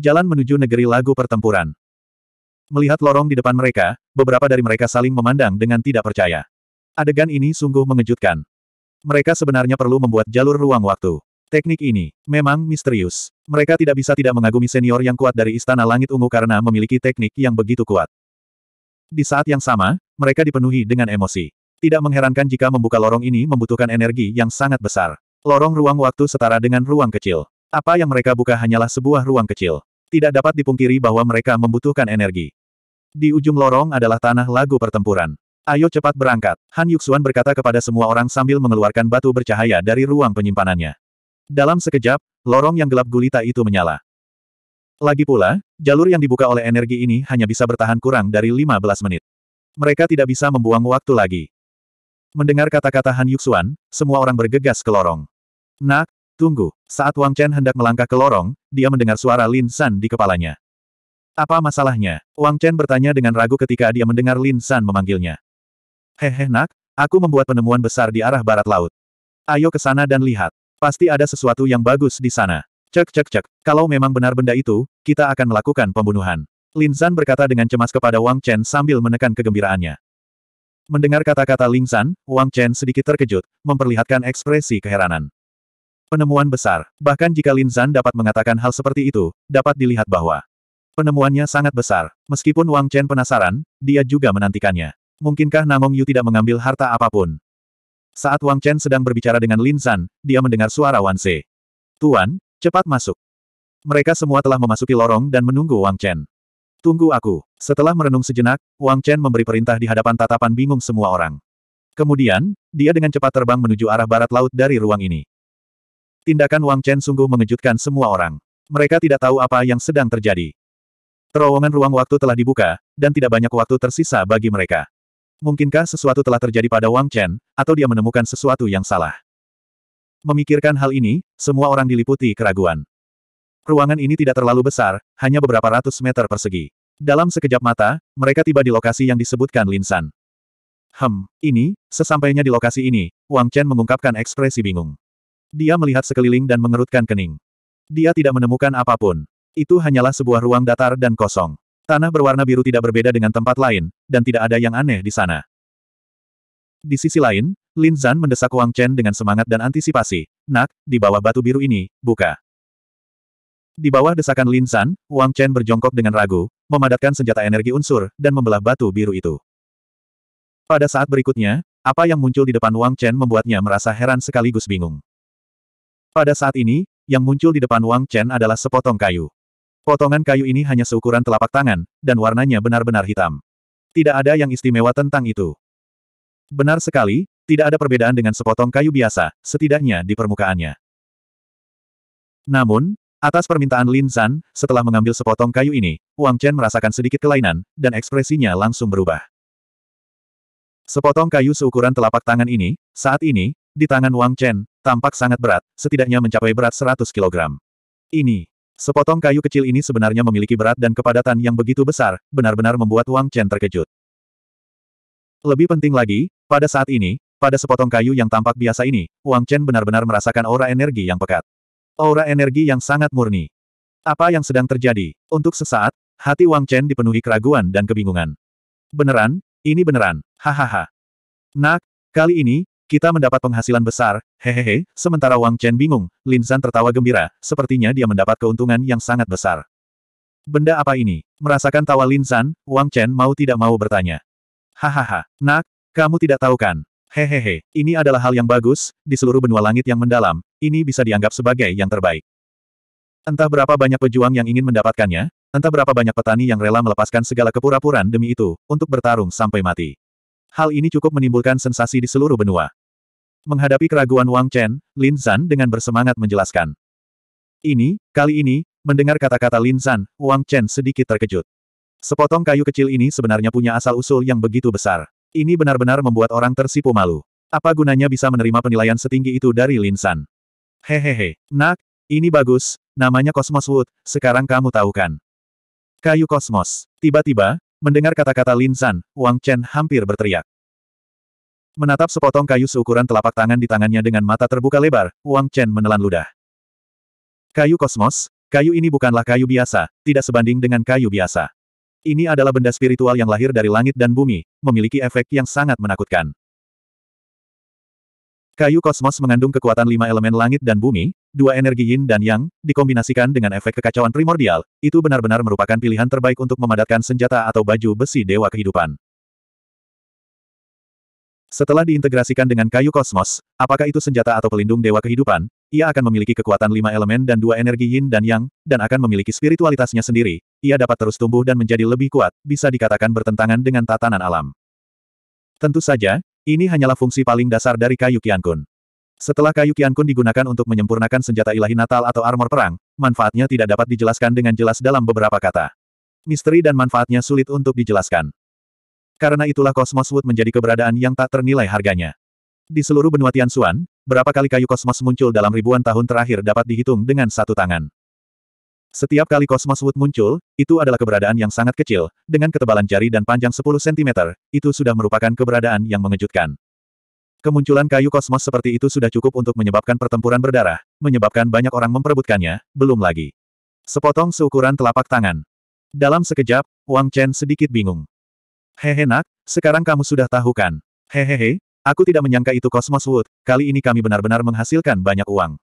Jalan menuju negeri lagu pertempuran. Melihat lorong di depan mereka, beberapa dari mereka saling memandang dengan tidak percaya. Adegan ini sungguh mengejutkan. Mereka sebenarnya perlu membuat jalur ruang waktu. Teknik ini memang misterius. Mereka tidak bisa tidak mengagumi senior yang kuat dari Istana Langit Ungu karena memiliki teknik yang begitu kuat. Di saat yang sama, mereka dipenuhi dengan emosi. Tidak mengherankan jika membuka lorong ini membutuhkan energi yang sangat besar. Lorong ruang waktu setara dengan ruang kecil. Apa yang mereka buka hanyalah sebuah ruang kecil. Tidak dapat dipungkiri bahwa mereka membutuhkan energi. Di ujung lorong adalah tanah lagu pertempuran. Ayo cepat berangkat, Han Yuxuan berkata kepada semua orang sambil mengeluarkan batu bercahaya dari ruang penyimpanannya. Dalam sekejap, lorong yang gelap gulita itu menyala. Lagi pula, jalur yang dibuka oleh energi ini hanya bisa bertahan kurang dari 15 menit. Mereka tidak bisa membuang waktu lagi. Mendengar kata-kata Han Yuxuan, semua orang bergegas ke lorong. Nak, tunggu. Saat Wang Chen hendak melangkah ke lorong, dia mendengar suara Lin San di kepalanya. Apa masalahnya? Wang Chen bertanya dengan ragu ketika dia mendengar Lin San memanggilnya. Hehe nak, aku membuat penemuan besar di arah barat laut. Ayo ke sana dan lihat. Pasti ada sesuatu yang bagus di sana. Cek cek cek, kalau memang benar benda itu, kita akan melakukan pembunuhan. Lin San berkata dengan cemas kepada Wang Chen sambil menekan kegembiraannya. Mendengar kata-kata Lin San, Wang Chen sedikit terkejut, memperlihatkan ekspresi keheranan. Penemuan besar, bahkan jika Lin San dapat mengatakan hal seperti itu, dapat dilihat bahwa penemuannya sangat besar. Meskipun Wang Chen penasaran, dia juga menantikannya. Mungkinkah namong Yu tidak mengambil harta apapun? Saat Wang Chen sedang berbicara dengan Lin San, dia mendengar suara Wan Se. Tuan, Cepat masuk. Mereka semua telah memasuki lorong dan menunggu Wang Chen. Tunggu aku. Setelah merenung sejenak, Wang Chen memberi perintah di hadapan tatapan bingung semua orang. Kemudian, dia dengan cepat terbang menuju arah barat laut dari ruang ini. Tindakan Wang Chen sungguh mengejutkan semua orang. Mereka tidak tahu apa yang sedang terjadi. Terowongan ruang waktu telah dibuka, dan tidak banyak waktu tersisa bagi mereka. Mungkinkah sesuatu telah terjadi pada Wang Chen, atau dia menemukan sesuatu yang salah? Memikirkan hal ini, semua orang diliputi keraguan. Ruangan ini tidak terlalu besar, hanya beberapa ratus meter persegi. Dalam sekejap mata, mereka tiba di lokasi yang disebutkan Linsan. Hem, ini, sesampainya di lokasi ini, Wang Chen mengungkapkan ekspresi bingung. Dia melihat sekeliling dan mengerutkan kening. Dia tidak menemukan apapun. Itu hanyalah sebuah ruang datar dan kosong. Tanah berwarna biru tidak berbeda dengan tempat lain, dan tidak ada yang aneh di sana. Di sisi lain, Lin Zan mendesak Wang Chen dengan semangat dan antisipasi. Nak, di bawah batu biru ini, buka. Di bawah desakan Lin Zan, Wang Chen berjongkok dengan ragu, memadatkan senjata energi unsur, dan membelah batu biru itu. Pada saat berikutnya, apa yang muncul di depan Wang Chen membuatnya merasa heran sekaligus bingung. Pada saat ini, yang muncul di depan Wang Chen adalah sepotong kayu. Potongan kayu ini hanya seukuran telapak tangan, dan warnanya benar-benar hitam. Tidak ada yang istimewa tentang itu. Benar sekali, tidak ada perbedaan dengan sepotong kayu biasa, setidaknya di permukaannya. Namun, atas permintaan Lin San, setelah mengambil sepotong kayu ini, Wang Chen merasakan sedikit kelainan, dan ekspresinya langsung berubah. Sepotong kayu seukuran telapak tangan ini, saat ini, di tangan Wang Chen, tampak sangat berat, setidaknya mencapai berat 100 kg. Ini, sepotong kayu kecil ini sebenarnya memiliki berat dan kepadatan yang begitu besar, benar-benar membuat Wang Chen terkejut. Lebih penting lagi, pada saat ini, pada sepotong kayu yang tampak biasa ini, Wang Chen benar-benar merasakan aura energi yang pekat. Aura energi yang sangat murni. Apa yang sedang terjadi? Untuk sesaat, hati Wang Chen dipenuhi keraguan dan kebingungan. Beneran? Ini beneran. Hahaha. Nak, kali ini, kita mendapat penghasilan besar, hehehe, sementara Wang Chen bingung, Lin San tertawa gembira, sepertinya dia mendapat keuntungan yang sangat besar. Benda apa ini? Merasakan tawa Lin San, Wang Chen mau tidak mau bertanya. Hahaha, nak, kamu tidak tahu kan, Hehehe, ini adalah hal yang bagus, di seluruh benua langit yang mendalam, ini bisa dianggap sebagai yang terbaik. Entah berapa banyak pejuang yang ingin mendapatkannya, entah berapa banyak petani yang rela melepaskan segala kepura-puraan demi itu, untuk bertarung sampai mati. Hal ini cukup menimbulkan sensasi di seluruh benua. Menghadapi keraguan Wang Chen, Lin Zan dengan bersemangat menjelaskan. Ini, kali ini, mendengar kata-kata Lin Zan, Wang Chen sedikit terkejut. Sepotong kayu kecil ini sebenarnya punya asal-usul yang begitu besar. Ini benar-benar membuat orang tersipu malu. Apa gunanya bisa menerima penilaian setinggi itu dari Linsan? Hehehe, nak, ini bagus, namanya Cosmos Wood, sekarang kamu tahu kan? Kayu Kosmos. Tiba-tiba, mendengar kata-kata Linsan, Wang Chen hampir berteriak. Menatap sepotong kayu seukuran telapak tangan di tangannya dengan mata terbuka lebar, Wang Chen menelan ludah. Kayu Kosmos, kayu ini bukanlah kayu biasa, tidak sebanding dengan kayu biasa. Ini adalah benda spiritual yang lahir dari langit dan bumi, memiliki efek yang sangat menakutkan. Kayu kosmos mengandung kekuatan lima elemen langit dan bumi, dua energi yin dan yang, dikombinasikan dengan efek kekacauan primordial, itu benar-benar merupakan pilihan terbaik untuk memadatkan senjata atau baju besi dewa kehidupan. Setelah diintegrasikan dengan kayu kosmos, apakah itu senjata atau pelindung dewa kehidupan, ia akan memiliki kekuatan lima elemen dan dua energi yin dan yang, dan akan memiliki spiritualitasnya sendiri, ia dapat terus tumbuh dan menjadi lebih kuat, bisa dikatakan bertentangan dengan tatanan alam. Tentu saja, ini hanyalah fungsi paling dasar dari kayu kiankun. Setelah kayu kiankun digunakan untuk menyempurnakan senjata ilahi natal atau armor perang, manfaatnya tidak dapat dijelaskan dengan jelas dalam beberapa kata. Misteri dan manfaatnya sulit untuk dijelaskan. Karena itulah Cosmos Wood menjadi keberadaan yang tak ternilai harganya. Di seluruh benua Tian Tianxuan, berapa kali kayu kosmos muncul dalam ribuan tahun terakhir dapat dihitung dengan satu tangan. Setiap kali kosmos wood muncul, itu adalah keberadaan yang sangat kecil, dengan ketebalan jari dan panjang 10 cm, itu sudah merupakan keberadaan yang mengejutkan. Kemunculan kayu kosmos seperti itu sudah cukup untuk menyebabkan pertempuran berdarah, menyebabkan banyak orang memperebutkannya, belum lagi. Sepotong seukuran telapak tangan. Dalam sekejap, Wang Chen sedikit bingung. Hehe nak, sekarang kamu sudah tahu kan? Hehehe, Aku tidak menyangka itu Cosmos Wood, kali ini kami benar-benar menghasilkan banyak uang.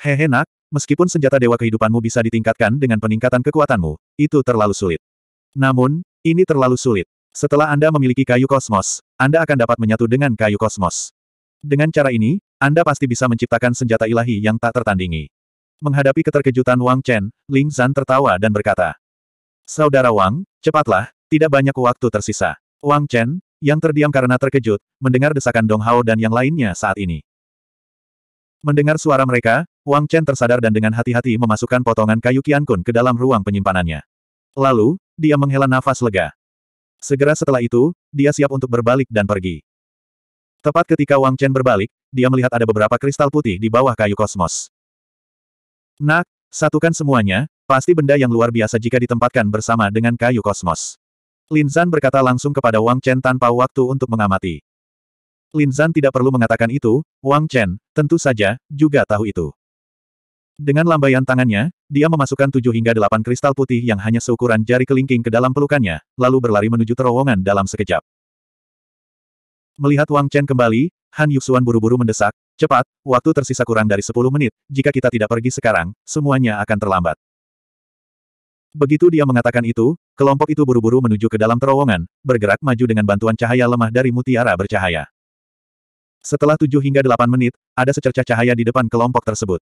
Hehe nak, meskipun senjata dewa kehidupanmu bisa ditingkatkan dengan peningkatan kekuatanmu, itu terlalu sulit. Namun, ini terlalu sulit. Setelah Anda memiliki kayu kosmos, Anda akan dapat menyatu dengan kayu kosmos. Dengan cara ini, Anda pasti bisa menciptakan senjata ilahi yang tak tertandingi. Menghadapi keterkejutan Wang Chen, Ling Zan tertawa dan berkata, Saudara Wang, cepatlah, tidak banyak waktu tersisa. Wang Chen, yang terdiam karena terkejut, mendengar desakan Dong Hao dan yang lainnya saat ini. Mendengar suara mereka, Wang Chen tersadar dan dengan hati-hati memasukkan potongan kayu Qiankun ke dalam ruang penyimpanannya. Lalu, dia menghela nafas lega. Segera setelah itu, dia siap untuk berbalik dan pergi. Tepat ketika Wang Chen berbalik, dia melihat ada beberapa kristal putih di bawah kayu kosmos. Nak, satukan semuanya, pasti benda yang luar biasa jika ditempatkan bersama dengan kayu kosmos. Lin Zan berkata langsung kepada Wang Chen tanpa waktu untuk mengamati. Lin Zan tidak perlu mengatakan itu, Wang Chen, tentu saja, juga tahu itu. Dengan lambaian tangannya, dia memasukkan tujuh hingga delapan kristal putih yang hanya seukuran jari kelingking ke dalam pelukannya, lalu berlari menuju terowongan dalam sekejap. Melihat Wang Chen kembali, Han Yuxuan buru-buru mendesak, cepat, waktu tersisa kurang dari sepuluh menit, jika kita tidak pergi sekarang, semuanya akan terlambat. Begitu dia mengatakan itu, kelompok itu buru-buru menuju ke dalam terowongan, bergerak maju dengan bantuan cahaya lemah dari mutiara bercahaya. Setelah tujuh hingga delapan menit, ada secercah cahaya di depan kelompok tersebut.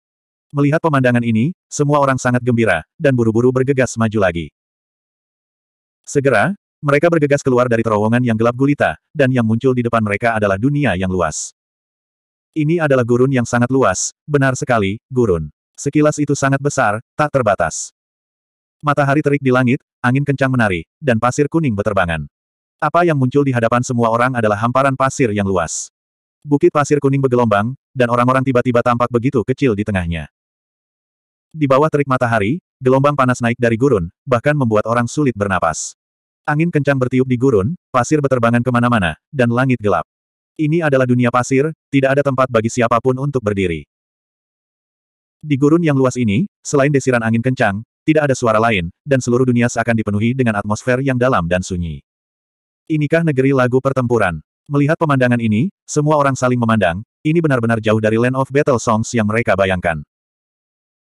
Melihat pemandangan ini, semua orang sangat gembira, dan buru-buru bergegas maju lagi. Segera, mereka bergegas keluar dari terowongan yang gelap gulita, dan yang muncul di depan mereka adalah dunia yang luas. Ini adalah gurun yang sangat luas, benar sekali, gurun. Sekilas itu sangat besar, tak terbatas. Matahari terik di langit, angin kencang menari, dan pasir kuning beterbangan. Apa yang muncul di hadapan semua orang adalah hamparan pasir yang luas. Bukit pasir kuning bergelombang, dan orang-orang tiba-tiba tampak begitu kecil di tengahnya. Di bawah terik matahari, gelombang panas naik dari gurun, bahkan membuat orang sulit bernapas. Angin kencang bertiup di gurun, pasir beterbangan kemana-mana, dan langit gelap. Ini adalah dunia pasir, tidak ada tempat bagi siapapun untuk berdiri. Di gurun yang luas ini, selain desiran angin kencang, tidak ada suara lain, dan seluruh dunia seakan dipenuhi dengan atmosfer yang dalam dan sunyi. Inikah negeri lagu pertempuran? Melihat pemandangan ini, semua orang saling memandang, ini benar-benar jauh dari Land of Battle Songs yang mereka bayangkan.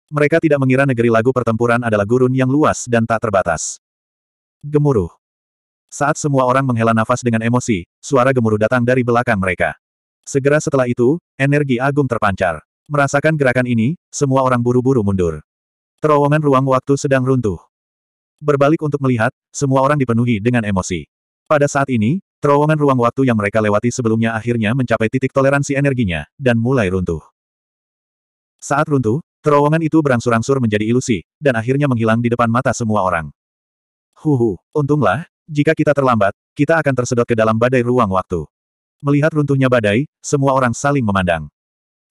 Mereka tidak mengira negeri lagu pertempuran adalah gurun yang luas dan tak terbatas. Gemuruh. Saat semua orang menghela nafas dengan emosi, suara gemuruh datang dari belakang mereka. Segera setelah itu, energi agung terpancar. Merasakan gerakan ini, semua orang buru-buru mundur. Terowongan ruang waktu sedang runtuh. Berbalik untuk melihat, semua orang dipenuhi dengan emosi. Pada saat ini, terowongan ruang waktu yang mereka lewati sebelumnya akhirnya mencapai titik toleransi energinya, dan mulai runtuh. Saat runtuh, terowongan itu berangsur-angsur menjadi ilusi, dan akhirnya menghilang di depan mata semua orang. Huhu, untunglah, jika kita terlambat, kita akan tersedot ke dalam badai ruang waktu. Melihat runtuhnya badai, semua orang saling memandang.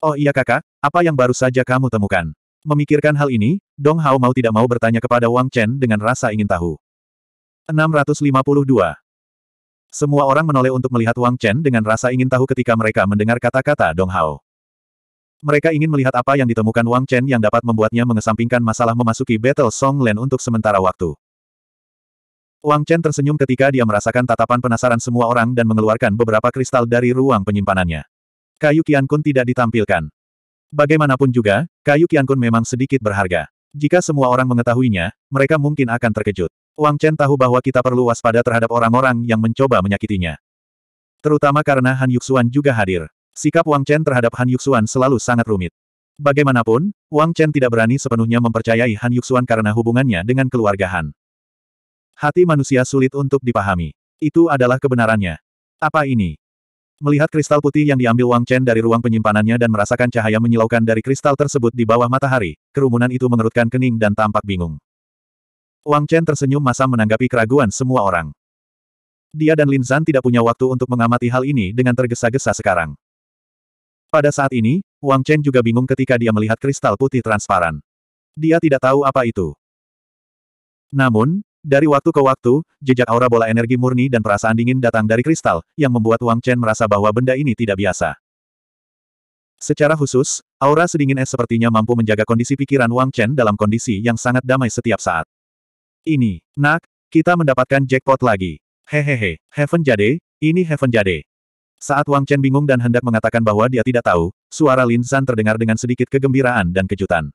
Oh iya kakak, apa yang baru saja kamu temukan? Memikirkan hal ini, Dong Hao mau tidak mau bertanya kepada Wang Chen dengan rasa ingin tahu. 652. Semua orang menoleh untuk melihat Wang Chen dengan rasa ingin tahu ketika mereka mendengar kata-kata Dong Hao. Mereka ingin melihat apa yang ditemukan Wang Chen yang dapat membuatnya mengesampingkan masalah memasuki Battle Song Land untuk sementara waktu. Wang Chen tersenyum ketika dia merasakan tatapan penasaran semua orang dan mengeluarkan beberapa kristal dari ruang penyimpanannya. Kayu Qian Kun tidak ditampilkan. Bagaimanapun juga, kayu Kiankun memang sedikit berharga. Jika semua orang mengetahuinya, mereka mungkin akan terkejut. Wang Chen tahu bahwa kita perlu waspada terhadap orang-orang yang mencoba menyakitinya. Terutama karena Han Yuxuan juga hadir. Sikap Wang Chen terhadap Han Yuxuan selalu sangat rumit. Bagaimanapun, Wang Chen tidak berani sepenuhnya mempercayai Han Yuxuan karena hubungannya dengan keluarga Han. Hati manusia sulit untuk dipahami. Itu adalah kebenarannya. Apa ini? Melihat kristal putih yang diambil Wang Chen dari ruang penyimpanannya dan merasakan cahaya menyilaukan dari kristal tersebut di bawah matahari, kerumunan itu mengerutkan kening dan tampak bingung. Wang Chen tersenyum masa menanggapi keraguan semua orang. Dia dan Lin Zan tidak punya waktu untuk mengamati hal ini dengan tergesa-gesa sekarang. Pada saat ini, Wang Chen juga bingung ketika dia melihat kristal putih transparan. Dia tidak tahu apa itu. Namun, dari waktu ke waktu, jejak aura bola energi murni dan perasaan dingin datang dari kristal, yang membuat Wang Chen merasa bahwa benda ini tidak biasa. Secara khusus, aura sedingin es sepertinya mampu menjaga kondisi pikiran Wang Chen dalam kondisi yang sangat damai setiap saat. Ini, nak, kita mendapatkan jackpot lagi. Hehehe, Heaven Jade, ini Heaven Jade. Saat Wang Chen bingung dan hendak mengatakan bahwa dia tidak tahu, suara Lin San terdengar dengan sedikit kegembiraan dan kejutan.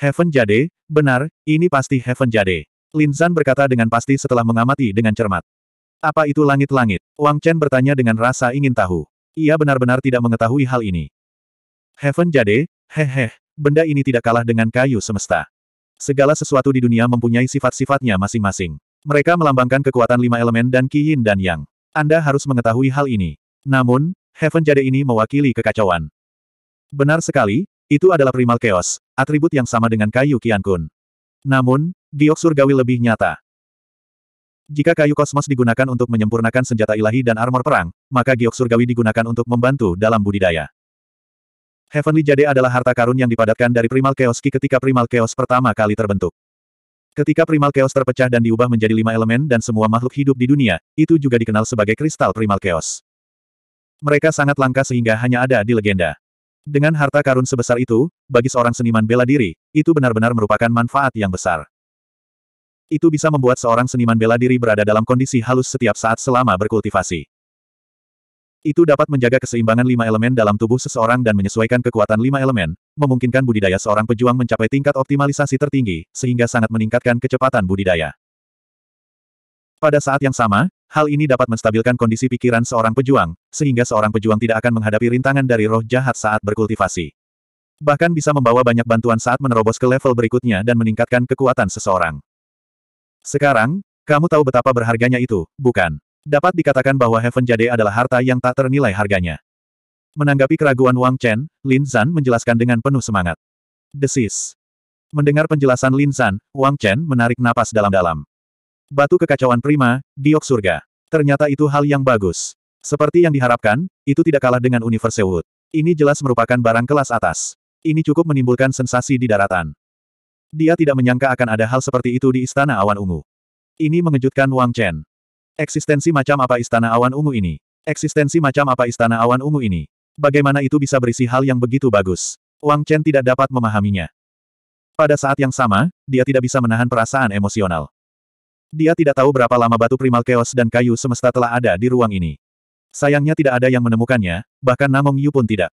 Heaven Jade, benar, ini pasti Heaven Jade. Lin Zhan berkata dengan pasti setelah mengamati dengan cermat. Apa itu langit-langit? Wang Chen bertanya dengan rasa ingin tahu. Ia benar-benar tidak mengetahui hal ini. Heaven Jade, hehe, benda ini tidak kalah dengan kayu semesta. Segala sesuatu di dunia mempunyai sifat-sifatnya masing-masing. Mereka melambangkan kekuatan lima elemen dan Qi Yin dan Yang. Anda harus mengetahui hal ini. Namun, Heaven Jade ini mewakili kekacauan. Benar sekali, itu adalah primal chaos, atribut yang sama dengan kayu Qian Kun. Namun, Giok surgawi lebih nyata. Jika kayu kosmos digunakan untuk menyempurnakan senjata ilahi dan armor perang, maka giok surgawi digunakan untuk membantu dalam budidaya. Heavenly Jade adalah harta karun yang dipadatkan dari Primal Chaos Ki ketika Primal Chaos pertama kali terbentuk. Ketika Primal Chaos terpecah dan diubah menjadi lima elemen dan semua makhluk hidup di dunia, itu juga dikenal sebagai kristal Primal Chaos. Mereka sangat langka sehingga hanya ada di legenda. Dengan harta karun sebesar itu, bagi seorang seniman bela diri, itu benar-benar merupakan manfaat yang besar. Itu bisa membuat seorang seniman bela diri berada dalam kondisi halus setiap saat selama berkultivasi. Itu dapat menjaga keseimbangan lima elemen dalam tubuh seseorang dan menyesuaikan kekuatan lima elemen, memungkinkan budidaya seorang pejuang mencapai tingkat optimalisasi tertinggi, sehingga sangat meningkatkan kecepatan budidaya. Pada saat yang sama, hal ini dapat menstabilkan kondisi pikiran seorang pejuang, sehingga seorang pejuang tidak akan menghadapi rintangan dari roh jahat saat berkultivasi. Bahkan bisa membawa banyak bantuan saat menerobos ke level berikutnya dan meningkatkan kekuatan seseorang. Sekarang, kamu tahu betapa berharganya itu, bukan? Dapat dikatakan bahwa Heaven Jade adalah harta yang tak ternilai harganya. Menanggapi keraguan Wang Chen, Lin Zan menjelaskan dengan penuh semangat. Desis. Mendengar penjelasan Lin Zan, Wang Chen menarik napas dalam-dalam. Batu kekacauan prima, diok surga. Ternyata itu hal yang bagus. Seperti yang diharapkan, itu tidak kalah dengan Universe Wood. Ini jelas merupakan barang kelas atas. Ini cukup menimbulkan sensasi di daratan. Dia tidak menyangka akan ada hal seperti itu di Istana Awan Ungu. Ini mengejutkan Wang Chen. Eksistensi macam apa Istana Awan Ungu ini? Eksistensi macam apa Istana Awan Ungu ini? Bagaimana itu bisa berisi hal yang begitu bagus? Wang Chen tidak dapat memahaminya. Pada saat yang sama, dia tidak bisa menahan perasaan emosional. Dia tidak tahu berapa lama batu primal keos dan kayu semesta telah ada di ruang ini. Sayangnya tidak ada yang menemukannya, bahkan Namong Yu pun tidak.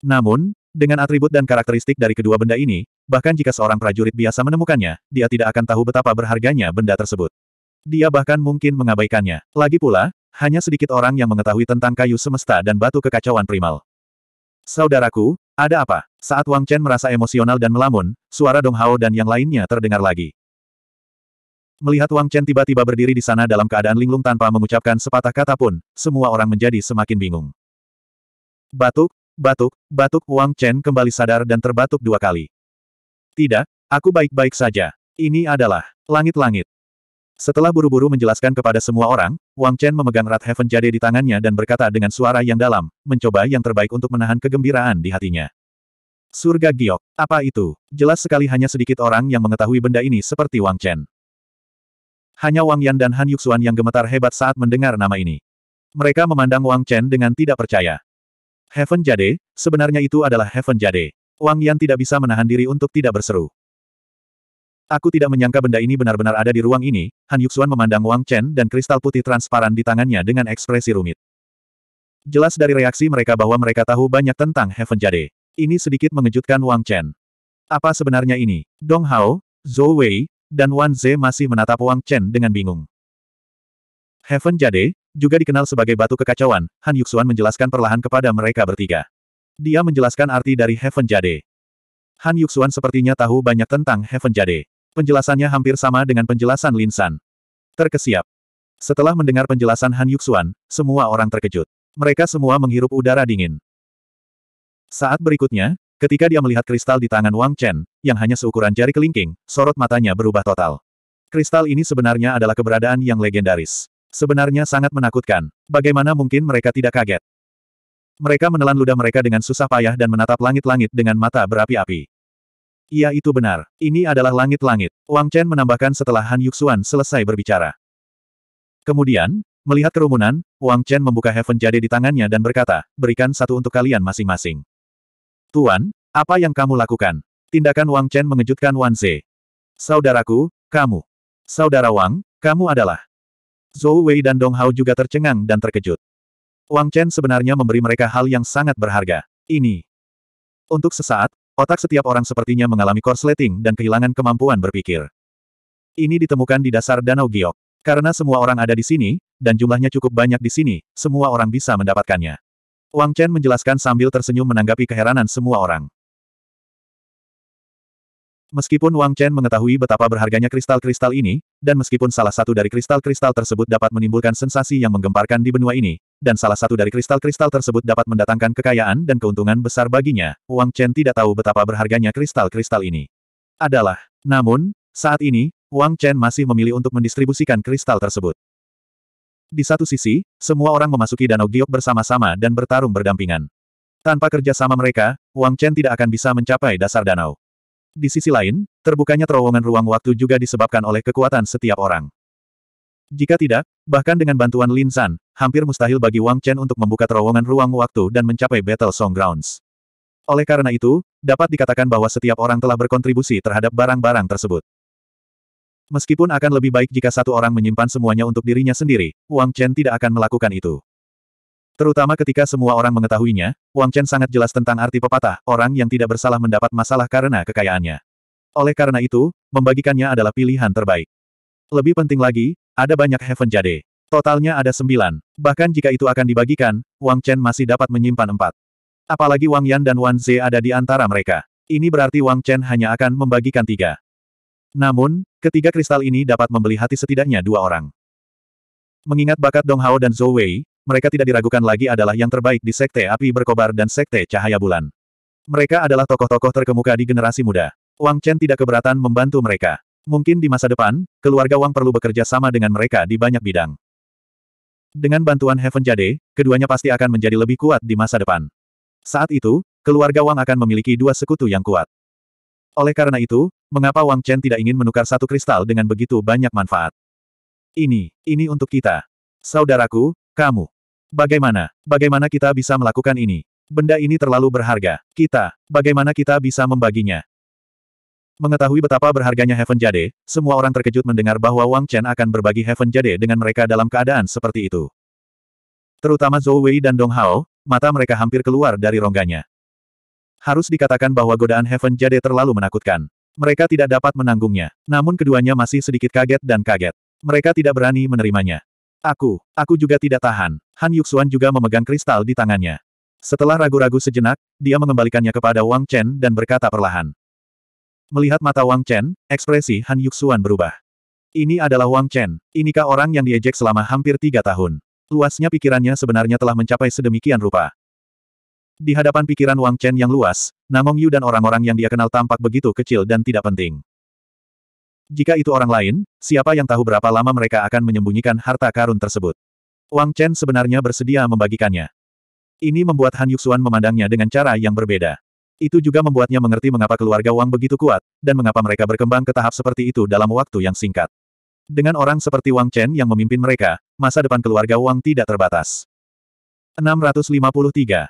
Namun, dengan atribut dan karakteristik dari kedua benda ini, bahkan jika seorang prajurit biasa menemukannya, dia tidak akan tahu betapa berharganya benda tersebut. Dia bahkan mungkin mengabaikannya. Lagi pula, hanya sedikit orang yang mengetahui tentang kayu semesta dan batu kekacauan primal. Saudaraku, ada apa? Saat Wang Chen merasa emosional dan melamun, suara Dong Hao dan yang lainnya terdengar lagi. Melihat Wang Chen tiba-tiba berdiri di sana dalam keadaan linglung tanpa mengucapkan sepatah kata pun, semua orang menjadi semakin bingung. Batuk, Batuk, batuk Wang Chen kembali sadar dan terbatuk dua kali. Tidak, aku baik-baik saja. Ini adalah langit-langit. Setelah buru-buru menjelaskan kepada semua orang, Wang Chen memegang Rat Heaven Jade di tangannya dan berkata dengan suara yang dalam, mencoba yang terbaik untuk menahan kegembiraan di hatinya. Surga giok, apa itu? Jelas sekali hanya sedikit orang yang mengetahui benda ini seperti Wang Chen. Hanya Wang Yan dan Han Yuxuan yang gemetar hebat saat mendengar nama ini. Mereka memandang Wang Chen dengan tidak percaya. Heaven Jade, sebenarnya itu adalah Heaven Jade. Wang Yan tidak bisa menahan diri untuk tidak berseru. Aku tidak menyangka benda ini benar-benar ada di ruang ini, Han Yuxuan memandang Wang Chen dan kristal putih transparan di tangannya dengan ekspresi rumit. Jelas dari reaksi mereka bahwa mereka tahu banyak tentang Heaven Jade. Ini sedikit mengejutkan Wang Chen. Apa sebenarnya ini? Dong Hao, Zhou Wei, dan Wan Ze masih menatap Wang Chen dengan bingung. Heaven Jade, juga dikenal sebagai batu kekacauan, Han Yuxuan menjelaskan perlahan kepada mereka bertiga. Dia menjelaskan arti dari Heaven Jade. Han Yuxuan sepertinya tahu banyak tentang Heaven Jade. Penjelasannya hampir sama dengan penjelasan Lin San. Terkesiap. Setelah mendengar penjelasan Han Yuxuan, semua orang terkejut. Mereka semua menghirup udara dingin. Saat berikutnya, ketika dia melihat kristal di tangan Wang Chen, yang hanya seukuran jari kelingking, sorot matanya berubah total. Kristal ini sebenarnya adalah keberadaan yang legendaris. Sebenarnya sangat menakutkan. Bagaimana mungkin mereka tidak kaget? Mereka menelan ludah mereka dengan susah payah dan menatap langit-langit dengan mata berapi-api. Iya itu benar, ini adalah langit-langit, Wang Chen menambahkan setelah Han Yuxuan selesai berbicara. Kemudian, melihat kerumunan, Wang Chen membuka Heaven Jade di tangannya dan berkata, berikan satu untuk kalian masing-masing. Tuan, apa yang kamu lakukan? Tindakan Wang Chen mengejutkan Wan Ze. Saudaraku, kamu. Saudara Wang, kamu adalah. Zhou Wei dan Dong Hao juga tercengang dan terkejut. Wang Chen sebenarnya memberi mereka hal yang sangat berharga. Ini. Untuk sesaat, otak setiap orang sepertinya mengalami korsleting dan kehilangan kemampuan berpikir. Ini ditemukan di dasar Danau Giok. Karena semua orang ada di sini, dan jumlahnya cukup banyak di sini, semua orang bisa mendapatkannya. Wang Chen menjelaskan sambil tersenyum menanggapi keheranan semua orang. Meskipun Wang Chen mengetahui betapa berharganya kristal-kristal ini, dan meskipun salah satu dari kristal-kristal tersebut dapat menimbulkan sensasi yang menggemparkan di benua ini, dan salah satu dari kristal-kristal tersebut dapat mendatangkan kekayaan dan keuntungan besar baginya, Wang Chen tidak tahu betapa berharganya kristal-kristal ini. Adalah. Namun, saat ini, Wang Chen masih memilih untuk mendistribusikan kristal tersebut. Di satu sisi, semua orang memasuki Danau Giok bersama-sama dan bertarung berdampingan. Tanpa kerjasama mereka, Wang Chen tidak akan bisa mencapai dasar danau. Di sisi lain, terbukanya terowongan ruang waktu juga disebabkan oleh kekuatan setiap orang. Jika tidak, bahkan dengan bantuan Lin San, hampir mustahil bagi Wang Chen untuk membuka terowongan ruang waktu dan mencapai Battle Song Grounds. Oleh karena itu, dapat dikatakan bahwa setiap orang telah berkontribusi terhadap barang-barang tersebut. Meskipun akan lebih baik jika satu orang menyimpan semuanya untuk dirinya sendiri, Wang Chen tidak akan melakukan itu. Terutama ketika semua orang mengetahuinya, Wang Chen sangat jelas tentang arti pepatah, orang yang tidak bersalah mendapat masalah karena kekayaannya. Oleh karena itu, membagikannya adalah pilihan terbaik. Lebih penting lagi, ada banyak Heaven Jade. Totalnya ada sembilan. Bahkan jika itu akan dibagikan, Wang Chen masih dapat menyimpan empat. Apalagi Wang Yan dan Wan Ze ada di antara mereka. Ini berarti Wang Chen hanya akan membagikan tiga. Namun, ketiga kristal ini dapat membeli hati setidaknya dua orang. Mengingat bakat Dong Hao dan Zhou Wei, mereka tidak diragukan lagi adalah yang terbaik di Sekte Api Berkobar dan Sekte Cahaya Bulan. Mereka adalah tokoh-tokoh terkemuka di generasi muda. Wang Chen tidak keberatan membantu mereka. Mungkin di masa depan, keluarga Wang perlu bekerja sama dengan mereka di banyak bidang. Dengan bantuan Heaven Jade, keduanya pasti akan menjadi lebih kuat di masa depan. Saat itu, keluarga Wang akan memiliki dua sekutu yang kuat. Oleh karena itu, mengapa Wang Chen tidak ingin menukar satu kristal dengan begitu banyak manfaat? Ini, ini untuk kita. Saudaraku, kamu. Bagaimana? Bagaimana kita bisa melakukan ini? Benda ini terlalu berharga. Kita, bagaimana kita bisa membaginya? Mengetahui betapa berharganya Heaven Jade, semua orang terkejut mendengar bahwa Wang Chen akan berbagi Heaven Jade dengan mereka dalam keadaan seperti itu. Terutama Zhou Wei dan Dong Hao, mata mereka hampir keluar dari rongganya. Harus dikatakan bahwa godaan Heaven Jade terlalu menakutkan. Mereka tidak dapat menanggungnya, namun keduanya masih sedikit kaget dan kaget. Mereka tidak berani menerimanya. Aku, aku juga tidak tahan. Han Yuxuan juga memegang kristal di tangannya. Setelah ragu-ragu sejenak, dia mengembalikannya kepada Wang Chen dan berkata perlahan. Melihat mata Wang Chen, ekspresi Han Yuxuan berubah. Ini adalah Wang Chen, inikah orang yang diejek selama hampir tiga tahun. Luasnya pikirannya sebenarnya telah mencapai sedemikian rupa. Di hadapan pikiran Wang Chen yang luas, Namong Yu dan orang-orang yang dia kenal tampak begitu kecil dan tidak penting. Jika itu orang lain, siapa yang tahu berapa lama mereka akan menyembunyikan harta karun tersebut. Wang Chen sebenarnya bersedia membagikannya. Ini membuat Han Yuxuan memandangnya dengan cara yang berbeda. Itu juga membuatnya mengerti mengapa keluarga Wang begitu kuat, dan mengapa mereka berkembang ke tahap seperti itu dalam waktu yang singkat. Dengan orang seperti Wang Chen yang memimpin mereka, masa depan keluarga Wang tidak terbatas. 653.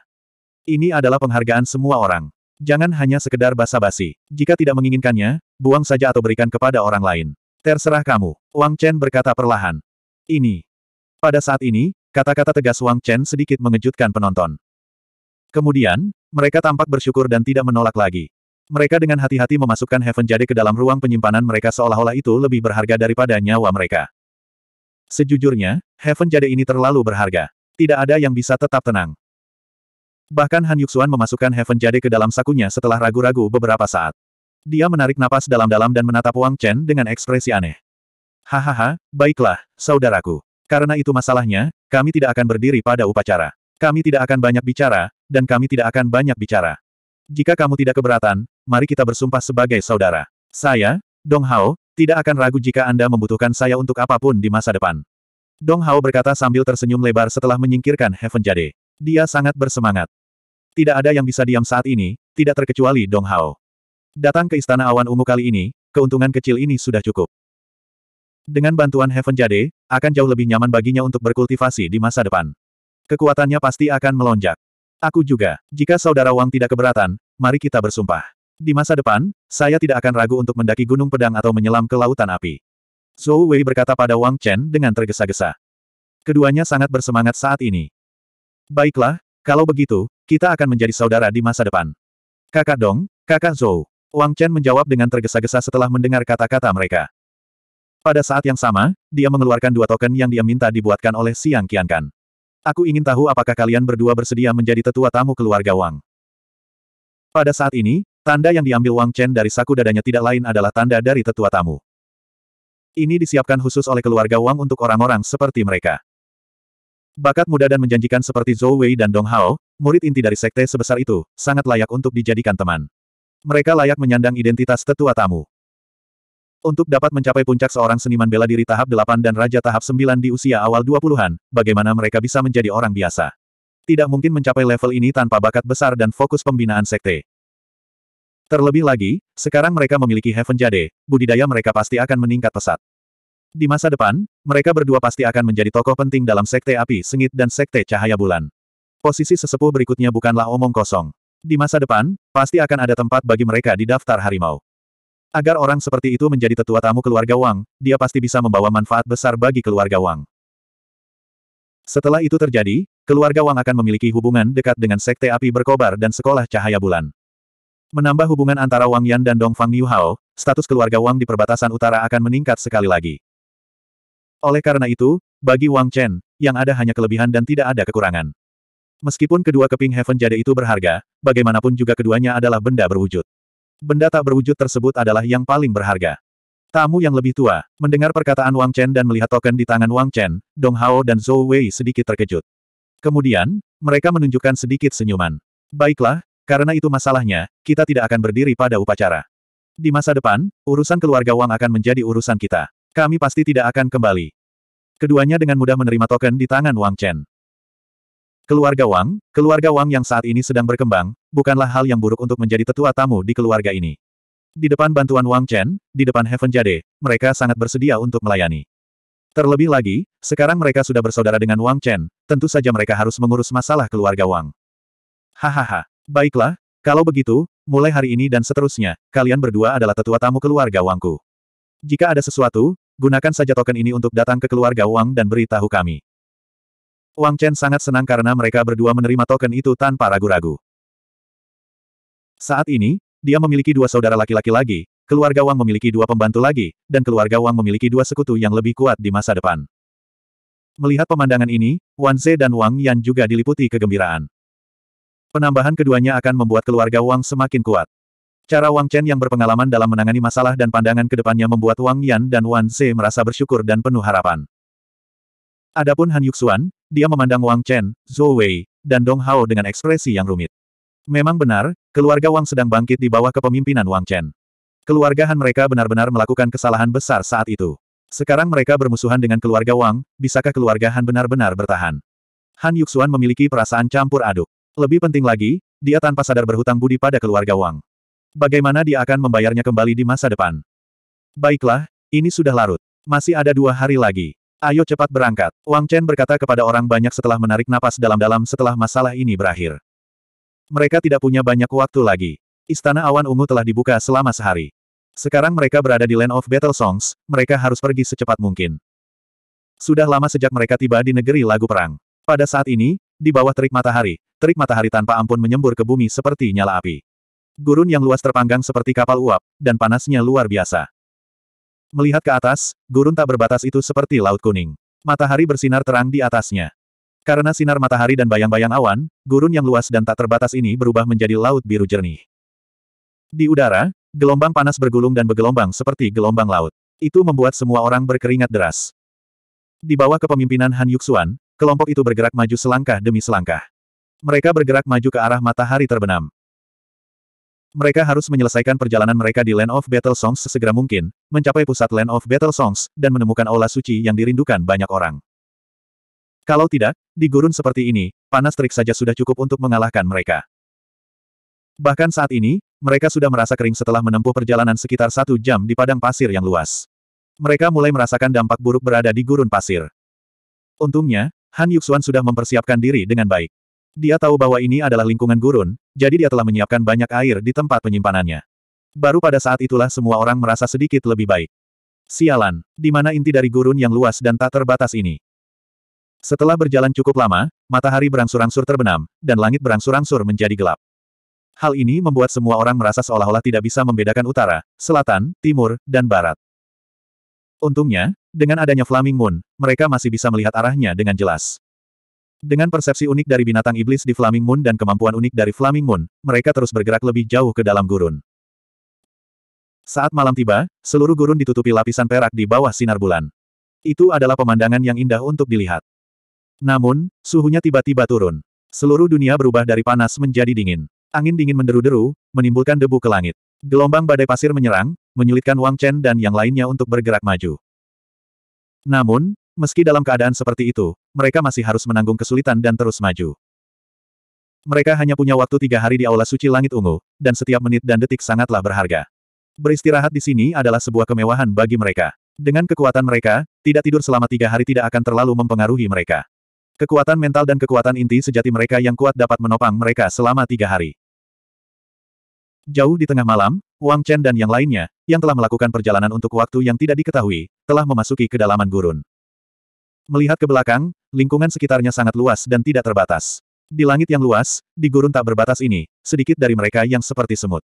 Ini adalah penghargaan semua orang. Jangan hanya sekedar basa-basi. Jika tidak menginginkannya, buang saja atau berikan kepada orang lain. Terserah kamu, Wang Chen berkata perlahan. Ini. Pada saat ini, kata-kata tegas Wang Chen sedikit mengejutkan penonton. Kemudian, mereka tampak bersyukur dan tidak menolak lagi. Mereka dengan hati-hati memasukkan Heaven Jade ke dalam ruang penyimpanan mereka seolah-olah itu lebih berharga daripada nyawa mereka. Sejujurnya, Heaven Jade ini terlalu berharga. Tidak ada yang bisa tetap tenang. Bahkan Han Yuxuan memasukkan Heaven Jade ke dalam sakunya setelah ragu-ragu beberapa saat. Dia menarik napas dalam-dalam dan menatap Wang Chen dengan ekspresi aneh. Hahaha, baiklah, saudaraku. Karena itu masalahnya, kami tidak akan berdiri pada upacara. Kami tidak akan banyak bicara, dan kami tidak akan banyak bicara. Jika kamu tidak keberatan, mari kita bersumpah sebagai saudara. Saya, Dong Hao, tidak akan ragu jika Anda membutuhkan saya untuk apapun di masa depan. Dong Hao berkata sambil tersenyum lebar setelah menyingkirkan Heaven Jade. Dia sangat bersemangat. Tidak ada yang bisa diam saat ini, tidak terkecuali Dong Hao. Datang ke Istana Awan Ungu kali ini, keuntungan kecil ini sudah cukup. Dengan bantuan Heaven Jade, akan jauh lebih nyaman baginya untuk berkultivasi di masa depan. Kekuatannya pasti akan melonjak. Aku juga, jika Saudara Wang tidak keberatan, mari kita bersumpah. Di masa depan, saya tidak akan ragu untuk mendaki gunung pedang atau menyelam ke lautan api. Zhou Wei berkata pada Wang Chen dengan tergesa-gesa. Keduanya sangat bersemangat saat ini. Baiklah, kalau begitu, kita akan menjadi saudara di masa depan. Kakak Dong, kakak Zhou. Wang Chen menjawab dengan tergesa-gesa setelah mendengar kata-kata mereka. Pada saat yang sama, dia mengeluarkan dua token yang dia minta dibuatkan oleh Siang Qiankan. Aku ingin tahu apakah kalian berdua bersedia menjadi tetua tamu keluarga Wang. Pada saat ini, tanda yang diambil Wang Chen dari saku dadanya tidak lain adalah tanda dari tetua tamu. Ini disiapkan khusus oleh keluarga Wang untuk orang-orang seperti mereka. Bakat muda dan menjanjikan seperti Zhou Wei dan Dong Hao, murid inti dari sekte sebesar itu, sangat layak untuk dijadikan teman. Mereka layak menyandang identitas tetua tamu. Untuk dapat mencapai puncak seorang seniman bela diri tahap 8 dan raja tahap 9 di usia awal 20-an, bagaimana mereka bisa menjadi orang biasa? Tidak mungkin mencapai level ini tanpa bakat besar dan fokus pembinaan sekte. Terlebih lagi, sekarang mereka memiliki Heaven Jade, budidaya mereka pasti akan meningkat pesat. Di masa depan, mereka berdua pasti akan menjadi tokoh penting dalam Sekte Api Sengit dan Sekte Cahaya Bulan. Posisi sesepuh berikutnya bukanlah omong kosong. Di masa depan, pasti akan ada tempat bagi mereka di daftar harimau. Agar orang seperti itu menjadi tetua tamu keluarga Wang, dia pasti bisa membawa manfaat besar bagi keluarga Wang. Setelah itu terjadi, keluarga Wang akan memiliki hubungan dekat dengan Sekte Api Berkobar dan Sekolah Cahaya Bulan. Menambah hubungan antara Wang Yan dan Dongfang Yu Hao, status keluarga Wang di perbatasan utara akan meningkat sekali lagi. Oleh karena itu, bagi Wang Chen, yang ada hanya kelebihan dan tidak ada kekurangan. Meskipun kedua keping Heaven Jade itu berharga, bagaimanapun juga keduanya adalah benda berwujud. Benda tak berwujud tersebut adalah yang paling berharga. Tamu yang lebih tua, mendengar perkataan Wang Chen dan melihat token di tangan Wang Chen, Dong Hao dan Zhou Wei sedikit terkejut. Kemudian, mereka menunjukkan sedikit senyuman. Baiklah, karena itu masalahnya, kita tidak akan berdiri pada upacara. Di masa depan, urusan keluarga Wang akan menjadi urusan kita. Kami pasti tidak akan kembali. Keduanya dengan mudah menerima token di tangan Wang Chen. Keluarga Wang, keluarga Wang yang saat ini sedang berkembang, bukanlah hal yang buruk untuk menjadi tetua tamu di keluarga ini. Di depan bantuan Wang Chen, di depan Heaven Jade, mereka sangat bersedia untuk melayani. Terlebih lagi, sekarang mereka sudah bersaudara dengan Wang Chen, tentu saja mereka harus mengurus masalah keluarga Wang. Hahaha, baiklah, kalau begitu, mulai hari ini dan seterusnya, kalian berdua adalah tetua tamu keluarga Wangku. Jika ada sesuatu, Gunakan saja token ini untuk datang ke keluarga Wang dan beritahu kami. Wang Chen sangat senang karena mereka berdua menerima token itu tanpa ragu-ragu. Saat ini, dia memiliki dua saudara laki-laki lagi, keluarga Wang memiliki dua pembantu lagi, dan keluarga Wang memiliki dua sekutu yang lebih kuat di masa depan. Melihat pemandangan ini, Wan Ze dan Wang Yan juga diliputi kegembiraan. Penambahan keduanya akan membuat keluarga Wang semakin kuat. Cara Wang Chen yang berpengalaman dalam menangani masalah dan pandangan ke depannya membuat Wang Yan dan Wan Ze merasa bersyukur dan penuh harapan. Adapun Han Yuxuan, dia memandang Wang Chen, Zhou Wei, dan Dong Hao dengan ekspresi yang rumit. Memang benar, keluarga Wang sedang bangkit di bawah kepemimpinan Wang Chen. Keluarga Han mereka benar-benar melakukan kesalahan besar saat itu. Sekarang mereka bermusuhan dengan keluarga Wang, bisakah keluarga Han benar-benar bertahan? Han Yuxuan memiliki perasaan campur aduk. Lebih penting lagi, dia tanpa sadar berhutang budi pada keluarga Wang. Bagaimana dia akan membayarnya kembali di masa depan? Baiklah, ini sudah larut. Masih ada dua hari lagi. Ayo cepat berangkat. Wang Chen berkata kepada orang banyak setelah menarik napas dalam-dalam setelah masalah ini berakhir. Mereka tidak punya banyak waktu lagi. Istana Awan Ungu telah dibuka selama sehari. Sekarang mereka berada di Land of Battle Songs, mereka harus pergi secepat mungkin. Sudah lama sejak mereka tiba di negeri lagu perang. Pada saat ini, di bawah terik matahari, terik matahari tanpa ampun menyembur ke bumi seperti nyala api. Gurun yang luas terpanggang seperti kapal uap, dan panasnya luar biasa. Melihat ke atas, gurun tak berbatas itu seperti laut kuning. Matahari bersinar terang di atasnya. Karena sinar matahari dan bayang-bayang awan, gurun yang luas dan tak terbatas ini berubah menjadi laut biru jernih. Di udara, gelombang panas bergulung dan bergelombang seperti gelombang laut. Itu membuat semua orang berkeringat deras. Di bawah kepemimpinan Han Yuxuan, kelompok itu bergerak maju selangkah demi selangkah. Mereka bergerak maju ke arah matahari terbenam. Mereka harus menyelesaikan perjalanan mereka di Land of Battle Songs sesegera mungkin, mencapai pusat Land of Battle Songs, dan menemukan aula suci yang dirindukan banyak orang. Kalau tidak, di gurun seperti ini, panas terik saja sudah cukup untuk mengalahkan mereka. Bahkan saat ini, mereka sudah merasa kering setelah menempuh perjalanan sekitar satu jam di padang pasir yang luas. Mereka mulai merasakan dampak buruk berada di gurun pasir. Untungnya, Han Yuxuan sudah mempersiapkan diri dengan baik. Dia tahu bahwa ini adalah lingkungan gurun, jadi dia telah menyiapkan banyak air di tempat penyimpanannya. Baru pada saat itulah semua orang merasa sedikit lebih baik. Sialan, di mana inti dari gurun yang luas dan tak terbatas ini? Setelah berjalan cukup lama, matahari berangsur-angsur terbenam, dan langit berangsur-angsur menjadi gelap. Hal ini membuat semua orang merasa seolah-olah tidak bisa membedakan utara, selatan, timur, dan barat. Untungnya, dengan adanya Flaming Moon, mereka masih bisa melihat arahnya dengan jelas. Dengan persepsi unik dari binatang iblis di Flaming Moon dan kemampuan unik dari Flaming Moon, mereka terus bergerak lebih jauh ke dalam gurun. Saat malam tiba, seluruh gurun ditutupi lapisan perak di bawah sinar bulan. Itu adalah pemandangan yang indah untuk dilihat. Namun, suhunya tiba-tiba turun. Seluruh dunia berubah dari panas menjadi dingin. Angin dingin menderu-deru, menimbulkan debu ke langit. Gelombang badai pasir menyerang, menyulitkan Wang Chen dan yang lainnya untuk bergerak maju. Namun, Meski dalam keadaan seperti itu, mereka masih harus menanggung kesulitan dan terus maju. Mereka hanya punya waktu tiga hari di Aula Suci Langit Ungu, dan setiap menit dan detik sangatlah berharga. Beristirahat di sini adalah sebuah kemewahan bagi mereka. Dengan kekuatan mereka, tidak tidur selama tiga hari tidak akan terlalu mempengaruhi mereka. Kekuatan mental dan kekuatan inti sejati mereka yang kuat dapat menopang mereka selama tiga hari. Jauh di tengah malam, Wang Chen dan yang lainnya, yang telah melakukan perjalanan untuk waktu yang tidak diketahui, telah memasuki kedalaman gurun. Melihat ke belakang, lingkungan sekitarnya sangat luas dan tidak terbatas. Di langit yang luas, di gurun tak berbatas ini, sedikit dari mereka yang seperti semut.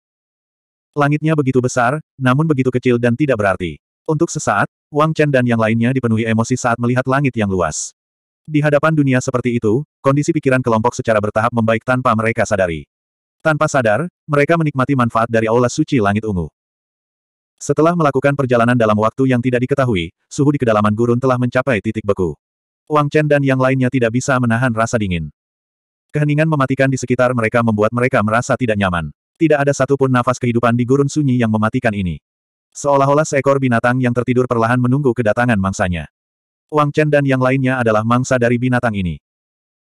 Langitnya begitu besar, namun begitu kecil dan tidak berarti. Untuk sesaat, Wang Chen dan yang lainnya dipenuhi emosi saat melihat langit yang luas. Di hadapan dunia seperti itu, kondisi pikiran kelompok secara bertahap membaik tanpa mereka sadari. Tanpa sadar, mereka menikmati manfaat dari aula suci langit ungu. Setelah melakukan perjalanan dalam waktu yang tidak diketahui, suhu di kedalaman gurun telah mencapai titik beku. Wang Chen dan yang lainnya tidak bisa menahan rasa dingin. Keheningan mematikan di sekitar mereka membuat mereka merasa tidak nyaman. Tidak ada satupun nafas kehidupan di gurun sunyi yang mematikan ini. Seolah-olah seekor binatang yang tertidur perlahan menunggu kedatangan mangsanya. Wang Chen dan yang lainnya adalah mangsa dari binatang ini.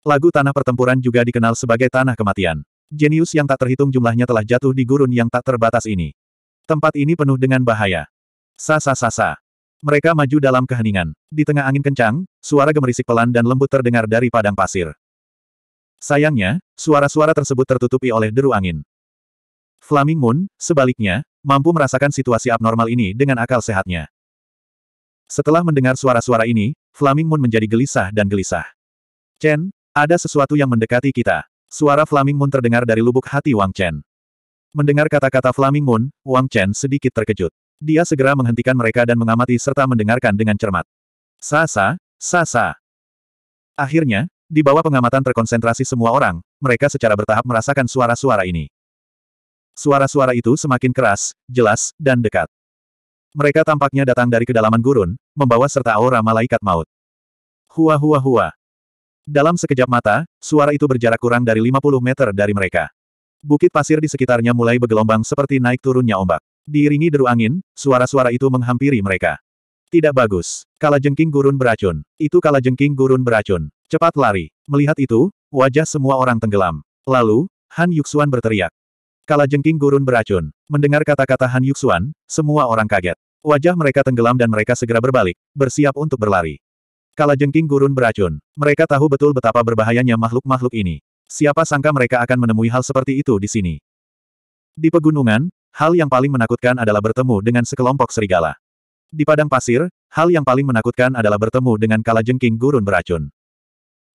Lagu Tanah Pertempuran juga dikenal sebagai Tanah Kematian. Jenius yang tak terhitung jumlahnya telah jatuh di gurun yang tak terbatas ini. Tempat ini penuh dengan bahaya. sa sa Mereka maju dalam keheningan. Di tengah angin kencang, suara gemerisik pelan dan lembut terdengar dari padang pasir. Sayangnya, suara-suara tersebut tertutupi oleh deru angin. Flaming Moon, sebaliknya, mampu merasakan situasi abnormal ini dengan akal sehatnya. Setelah mendengar suara-suara ini, Flaming Moon menjadi gelisah dan gelisah. Chen, ada sesuatu yang mendekati kita. Suara Flaming Moon terdengar dari lubuk hati Wang Chen. Mendengar kata-kata Flaming Moon, Wang Chen sedikit terkejut. Dia segera menghentikan mereka dan mengamati serta mendengarkan dengan cermat. Sasa, sasa. Akhirnya, di bawah pengamatan terkonsentrasi semua orang, mereka secara bertahap merasakan suara-suara ini. Suara-suara itu semakin keras, jelas, dan dekat. Mereka tampaknya datang dari kedalaman gurun, membawa serta aura malaikat maut. Hua hua hua. Dalam sekejap mata, suara itu berjarak kurang dari 50 meter dari mereka. Bukit pasir di sekitarnya mulai bergelombang seperti naik turunnya ombak. Diiringi deru angin, suara-suara itu menghampiri mereka. Tidak bagus. Kala jengking gurun beracun. Itu kala jengking gurun beracun. Cepat lari. Melihat itu, wajah semua orang tenggelam. Lalu, Han Yuxuan berteriak. Kala jengking gurun beracun. Mendengar kata-kata Han Yuxuan, semua orang kaget. Wajah mereka tenggelam dan mereka segera berbalik, bersiap untuk berlari. Kala jengking gurun beracun. Mereka tahu betul betapa berbahayanya makhluk-makhluk ini. Siapa sangka mereka akan menemui hal seperti itu di sini. Di pegunungan, hal yang paling menakutkan adalah bertemu dengan sekelompok serigala. Di padang pasir, hal yang paling menakutkan adalah bertemu dengan kalajengking gurun beracun.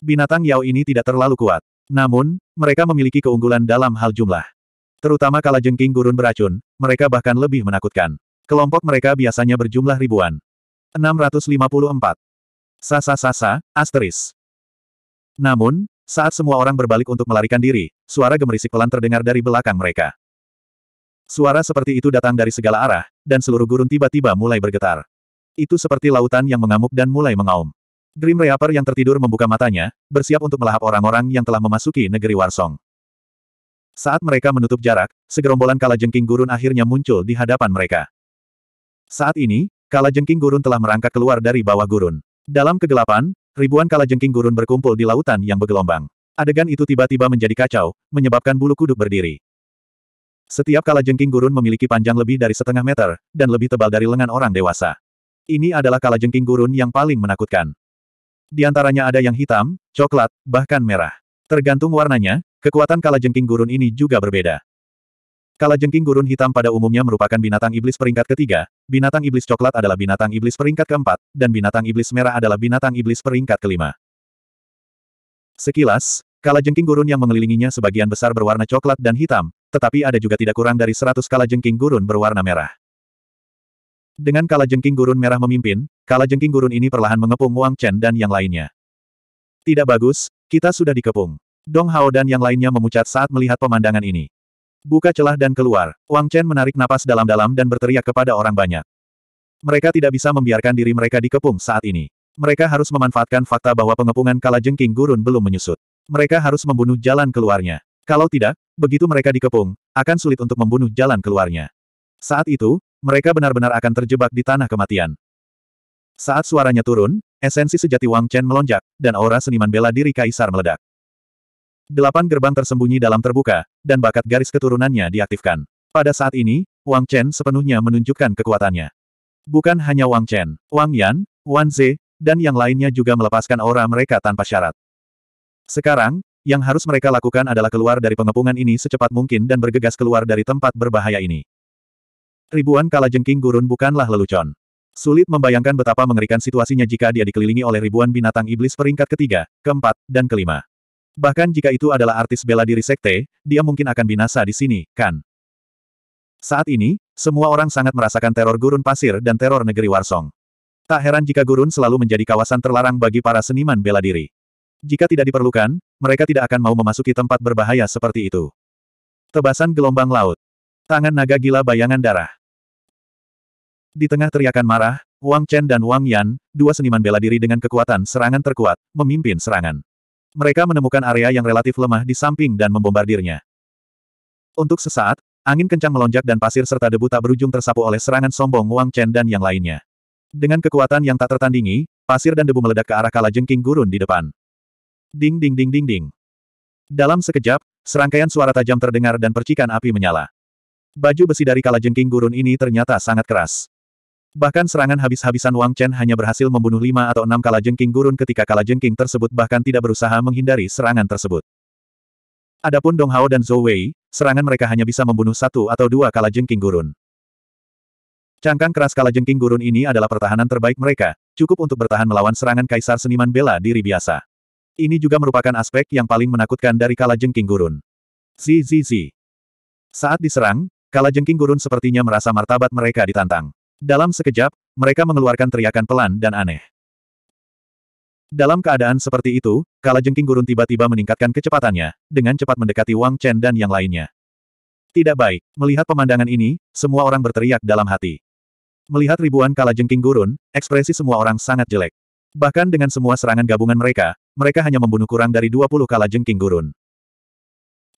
Binatang Yao ini tidak terlalu kuat. Namun, mereka memiliki keunggulan dalam hal jumlah. Terutama kalajengking gurun beracun, mereka bahkan lebih menakutkan. Kelompok mereka biasanya berjumlah ribuan. 654. Sasa-sasa, asteris. Namun, saat semua orang berbalik untuk melarikan diri, suara gemerisik pelan terdengar dari belakang mereka. Suara seperti itu datang dari segala arah, dan seluruh gurun tiba-tiba mulai bergetar. Itu seperti lautan yang mengamuk dan mulai mengaum. Dream Reaper yang tertidur membuka matanya, bersiap untuk melahap orang-orang yang telah memasuki negeri Warsong. Saat mereka menutup jarak, segerombolan kalajengking gurun akhirnya muncul di hadapan mereka. Saat ini, kalajengking gurun telah merangkak keluar dari bawah gurun. Dalam kegelapan, Ribuan kalajengking gurun berkumpul di lautan yang bergelombang. Adegan itu tiba-tiba menjadi kacau, menyebabkan bulu kuduk berdiri. Setiap kalajengking gurun memiliki panjang lebih dari setengah meter, dan lebih tebal dari lengan orang dewasa. Ini adalah kalajengking gurun yang paling menakutkan. Di antaranya ada yang hitam, coklat, bahkan merah. Tergantung warnanya, kekuatan kalajengking gurun ini juga berbeda jengking gurun hitam pada umumnya merupakan binatang iblis peringkat ketiga, binatang iblis coklat adalah binatang iblis peringkat keempat, dan binatang iblis merah adalah binatang iblis peringkat kelima. Sekilas, jengking gurun yang mengelilinginya sebagian besar berwarna coklat dan hitam, tetapi ada juga tidak kurang dari 100 jengking gurun berwarna merah. Dengan jengking gurun merah memimpin, jengking gurun ini perlahan mengepung Wang Chen dan yang lainnya. Tidak bagus, kita sudah dikepung. Dong Hao dan yang lainnya memucat saat melihat pemandangan ini. Buka celah dan keluar. Wang Chen menarik napas dalam-dalam dan berteriak kepada orang banyak. Mereka tidak bisa membiarkan diri mereka dikepung saat ini. Mereka harus memanfaatkan fakta bahwa pengepungan kala jengking gurun belum menyusut. Mereka harus membunuh jalan keluarnya. Kalau tidak, begitu mereka dikepung, akan sulit untuk membunuh jalan keluarnya. Saat itu, mereka benar-benar akan terjebak di tanah kematian. Saat suaranya turun, esensi sejati Wang Chen melonjak, dan aura seniman bela diri Kaisar meledak. Delapan gerbang tersembunyi dalam terbuka, dan bakat garis keturunannya diaktifkan. Pada saat ini, Wang Chen sepenuhnya menunjukkan kekuatannya. Bukan hanya Wang Chen, Wang Yan, Wan Ze, dan yang lainnya juga melepaskan aura mereka tanpa syarat. Sekarang, yang harus mereka lakukan adalah keluar dari pengepungan ini secepat mungkin dan bergegas keluar dari tempat berbahaya ini. Ribuan kalajengking gurun bukanlah lelucon. Sulit membayangkan betapa mengerikan situasinya jika dia dikelilingi oleh ribuan binatang iblis peringkat ketiga, keempat, dan kelima. Bahkan jika itu adalah artis bela diri sekte, dia mungkin akan binasa di sini, kan? Saat ini, semua orang sangat merasakan teror gurun pasir dan teror negeri Warsong. Tak heran jika gurun selalu menjadi kawasan terlarang bagi para seniman bela diri. Jika tidak diperlukan, mereka tidak akan mau memasuki tempat berbahaya seperti itu. Tebasan gelombang laut. Tangan naga gila bayangan darah. Di tengah teriakan marah, Wang Chen dan Wang Yan, dua seniman bela diri dengan kekuatan serangan terkuat, memimpin serangan. Mereka menemukan area yang relatif lemah di samping dan membombardirnya. Untuk sesaat, angin kencang melonjak dan pasir serta debu tak berujung tersapu oleh serangan sombong Wang Chen dan yang lainnya. Dengan kekuatan yang tak tertandingi, pasir dan debu meledak ke arah jengking gurun di depan. Ding ding ding ding ding. Dalam sekejap, serangkaian suara tajam terdengar dan percikan api menyala. Baju besi dari jengking gurun ini ternyata sangat keras. Bahkan serangan habis-habisan Wang Chen hanya berhasil membunuh lima atau enam kalajengking gurun ketika kalajengking tersebut bahkan tidak berusaha menghindari serangan tersebut. Adapun Dong Hao dan Zhou Wei, serangan mereka hanya bisa membunuh satu atau dua kalajengking gurun. Cangkang keras kalajengking gurun ini adalah pertahanan terbaik mereka, cukup untuk bertahan melawan serangan kaisar seniman bela diri biasa. Ini juga merupakan aspek yang paling menakutkan dari kalajengking gurun. Zi Zi Zi. Saat diserang, kalajengking gurun sepertinya merasa martabat mereka ditantang. Dalam sekejap, mereka mengeluarkan teriakan pelan dan aneh. Dalam keadaan seperti itu, Kala Jengking Gurun tiba-tiba meningkatkan kecepatannya, dengan cepat mendekati Wang Chen dan yang lainnya. Tidak baik, melihat pemandangan ini, semua orang berteriak dalam hati. Melihat ribuan Kala Jengking Gurun, ekspresi semua orang sangat jelek. Bahkan dengan semua serangan gabungan mereka, mereka hanya membunuh kurang dari 20 Kala Jengking Gurun.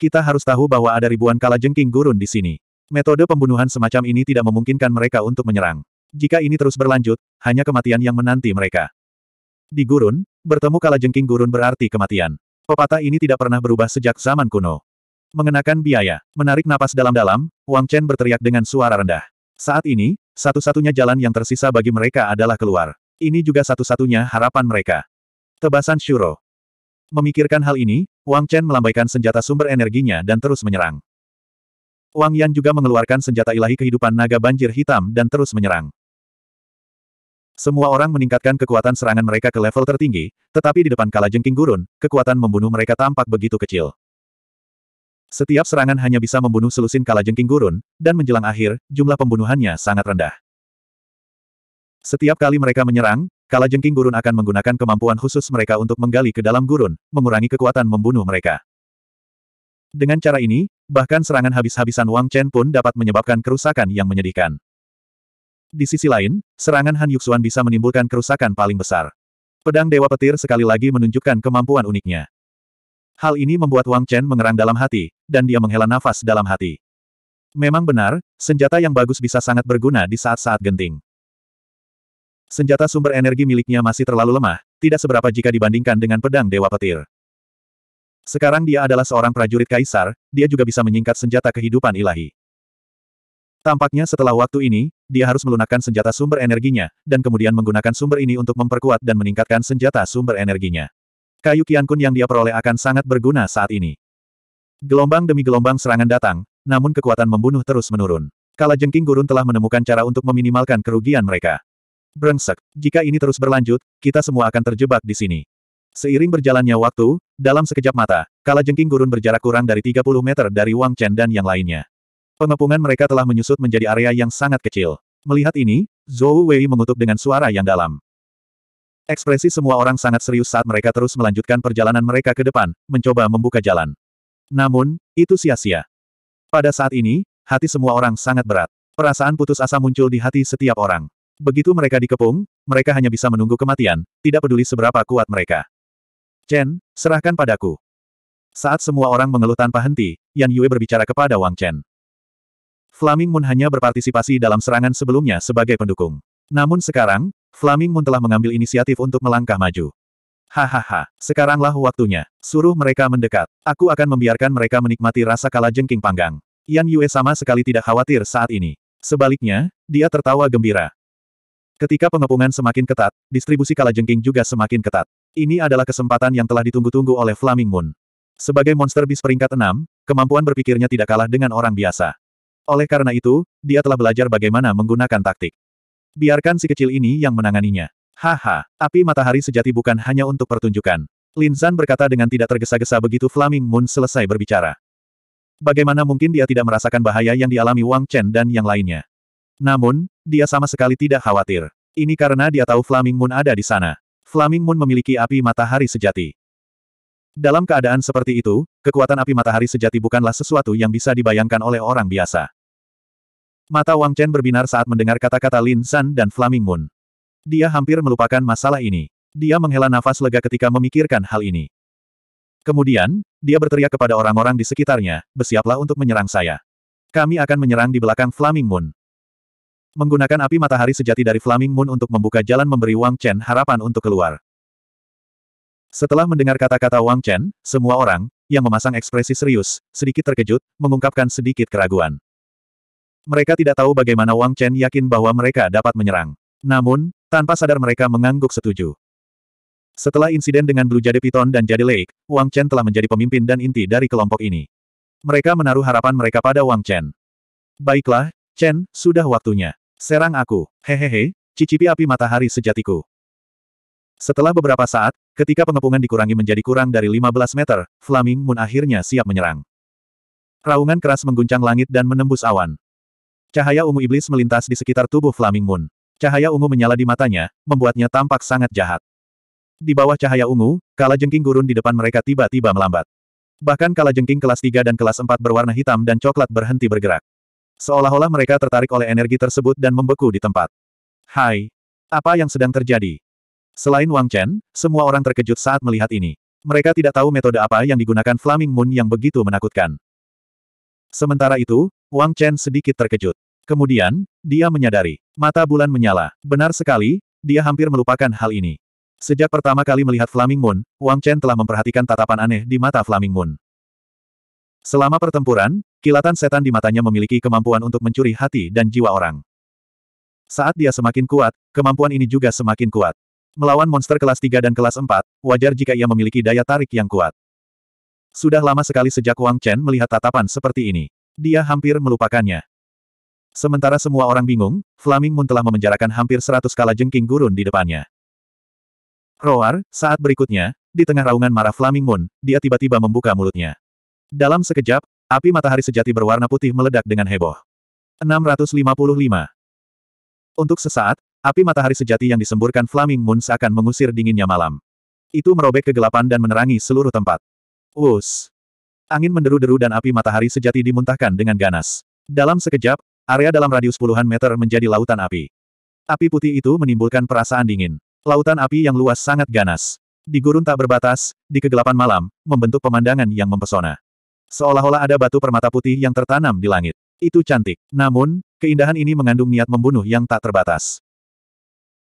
Kita harus tahu bahwa ada ribuan Kala Jengking Gurun di sini. Metode pembunuhan semacam ini tidak memungkinkan mereka untuk menyerang. Jika ini terus berlanjut, hanya kematian yang menanti mereka. Di gurun, bertemu kala jengking gurun berarti kematian. Pepatah ini tidak pernah berubah sejak zaman kuno. Mengenakan biaya, menarik napas dalam-dalam, Wang Chen berteriak dengan suara rendah. Saat ini, satu-satunya jalan yang tersisa bagi mereka adalah keluar. Ini juga satu-satunya harapan mereka. Tebasan Shuro. Memikirkan hal ini, Wang Chen melambaikan senjata sumber energinya dan terus menyerang. Wang Yan juga mengeluarkan senjata ilahi kehidupan naga banjir hitam dan terus menyerang. Semua orang meningkatkan kekuatan serangan mereka ke level tertinggi, tetapi di depan kala jengking gurun, kekuatan membunuh mereka tampak begitu kecil. Setiap serangan hanya bisa membunuh selusin kala jengking gurun, dan menjelang akhir, jumlah pembunuhannya sangat rendah. Setiap kali mereka menyerang, kala jengking gurun akan menggunakan kemampuan khusus mereka untuk menggali ke dalam gurun, mengurangi kekuatan membunuh mereka. Dengan cara ini, Bahkan serangan habis-habisan Wang Chen pun dapat menyebabkan kerusakan yang menyedihkan. Di sisi lain, serangan Han Yuxuan bisa menimbulkan kerusakan paling besar. Pedang Dewa Petir sekali lagi menunjukkan kemampuan uniknya. Hal ini membuat Wang Chen mengerang dalam hati, dan dia menghela nafas dalam hati. Memang benar, senjata yang bagus bisa sangat berguna di saat-saat genting. Senjata sumber energi miliknya masih terlalu lemah, tidak seberapa jika dibandingkan dengan pedang Dewa Petir. Sekarang dia adalah seorang prajurit kaisar, dia juga bisa menyingkat senjata kehidupan ilahi. Tampaknya setelah waktu ini, dia harus melunakkan senjata sumber energinya, dan kemudian menggunakan sumber ini untuk memperkuat dan meningkatkan senjata sumber energinya. Kayu Kiankun yang dia peroleh akan sangat berguna saat ini. Gelombang demi gelombang serangan datang, namun kekuatan membunuh terus menurun. Kala Jengking Gurun telah menemukan cara untuk meminimalkan kerugian mereka. Brengsek, jika ini terus berlanjut, kita semua akan terjebak di sini. Seiring berjalannya waktu, dalam sekejap mata, kalajengking gurun berjarak kurang dari 30 meter dari Wang Chen dan yang lainnya. Pengepungan mereka telah menyusut menjadi area yang sangat kecil. Melihat ini, Zhou Wei mengutuk dengan suara yang dalam. Ekspresi semua orang sangat serius saat mereka terus melanjutkan perjalanan mereka ke depan, mencoba membuka jalan. Namun, itu sia-sia. Pada saat ini, hati semua orang sangat berat. Perasaan putus asa muncul di hati setiap orang. Begitu mereka dikepung, mereka hanya bisa menunggu kematian, tidak peduli seberapa kuat mereka. Chen, serahkan padaku. Saat semua orang mengeluh tanpa henti, Yan Yue berbicara kepada Wang Chen. Flaming Moon hanya berpartisipasi dalam serangan sebelumnya sebagai pendukung. Namun sekarang, Flaming Moon telah mengambil inisiatif untuk melangkah maju. Hahaha, sekaranglah waktunya. Suruh mereka mendekat. Aku akan membiarkan mereka menikmati rasa kala jengking panggang. Yan Yue sama sekali tidak khawatir saat ini. Sebaliknya, dia tertawa gembira. Ketika pengepungan semakin ketat, distribusi kalajengking juga semakin ketat. Ini adalah kesempatan yang telah ditunggu-tunggu oleh Flaming Moon. Sebagai monster bis peringkat enam, kemampuan berpikirnya tidak kalah dengan orang biasa. Oleh karena itu, dia telah belajar bagaimana menggunakan taktik. Biarkan si kecil ini yang menanganinya. Haha, api matahari sejati bukan hanya untuk pertunjukan. Lin Zan berkata dengan tidak tergesa-gesa begitu Flaming Moon selesai berbicara. Bagaimana mungkin dia tidak merasakan bahaya yang dialami Wang Chen dan yang lainnya. Namun, dia sama sekali tidak khawatir. Ini karena dia tahu Flaming Moon ada di sana. Flaming Moon memiliki api matahari sejati. Dalam keadaan seperti itu, kekuatan api matahari sejati bukanlah sesuatu yang bisa dibayangkan oleh orang biasa. Mata Wang Chen berbinar saat mendengar kata-kata Lin San dan Flaming Moon. Dia hampir melupakan masalah ini. Dia menghela nafas lega ketika memikirkan hal ini. Kemudian, dia berteriak kepada orang-orang di sekitarnya, bersiaplah untuk menyerang saya. Kami akan menyerang di belakang Flaming Moon. Menggunakan api matahari sejati dari Flaming Moon untuk membuka jalan memberi Wang Chen harapan untuk keluar. Setelah mendengar kata-kata Wang Chen, semua orang, yang memasang ekspresi serius, sedikit terkejut, mengungkapkan sedikit keraguan. Mereka tidak tahu bagaimana Wang Chen yakin bahwa mereka dapat menyerang. Namun, tanpa sadar mereka mengangguk setuju. Setelah insiden dengan Blue Jade Piton dan Jade Lake, Wang Chen telah menjadi pemimpin dan inti dari kelompok ini. Mereka menaruh harapan mereka pada Wang Chen. Baiklah, Chen, sudah waktunya. Serang aku. Hehehe, cicipi api matahari sejatiku. Setelah beberapa saat, ketika pengepungan dikurangi menjadi kurang dari 15 meter, Flaming Moon akhirnya siap menyerang. Raungan keras mengguncang langit dan menembus awan. Cahaya ungu iblis melintas di sekitar tubuh Flaming Moon. Cahaya ungu menyala di matanya, membuatnya tampak sangat jahat. Di bawah cahaya ungu, kala jengking gurun di depan mereka tiba-tiba melambat. Bahkan kala jengking kelas 3 dan kelas 4 berwarna hitam dan coklat berhenti bergerak. Seolah-olah mereka tertarik oleh energi tersebut dan membeku di tempat. Hai! Apa yang sedang terjadi? Selain Wang Chen, semua orang terkejut saat melihat ini. Mereka tidak tahu metode apa yang digunakan Flaming Moon yang begitu menakutkan. Sementara itu, Wang Chen sedikit terkejut. Kemudian, dia menyadari. Mata bulan menyala. Benar sekali, dia hampir melupakan hal ini. Sejak pertama kali melihat Flaming Moon, Wang Chen telah memperhatikan tatapan aneh di mata Flaming Moon. Selama pertempuran, Kilatan setan di matanya memiliki kemampuan untuk mencuri hati dan jiwa orang. Saat dia semakin kuat, kemampuan ini juga semakin kuat. Melawan monster kelas 3 dan kelas 4, wajar jika ia memiliki daya tarik yang kuat. Sudah lama sekali sejak Wang Chen melihat tatapan seperti ini. Dia hampir melupakannya. Sementara semua orang bingung, Flaming Moon telah memenjarakan hampir 100 kala jengking gurun di depannya. Roar, saat berikutnya, di tengah raungan marah Flaming Moon, dia tiba-tiba membuka mulutnya. Dalam sekejap, Api matahari sejati berwarna putih meledak dengan heboh. 655. Untuk sesaat, api matahari sejati yang disemburkan Flaming Moon seakan mengusir dinginnya malam. Itu merobek kegelapan dan menerangi seluruh tempat. Wus! Angin menderu-deru dan api matahari sejati dimuntahkan dengan ganas. Dalam sekejap, area dalam radius puluhan meter menjadi lautan api. Api putih itu menimbulkan perasaan dingin. Lautan api yang luas sangat ganas. Di gurun tak berbatas, di kegelapan malam, membentuk pemandangan yang mempesona. Seolah-olah ada batu permata putih yang tertanam di langit. Itu cantik. Namun, keindahan ini mengandung niat membunuh yang tak terbatas.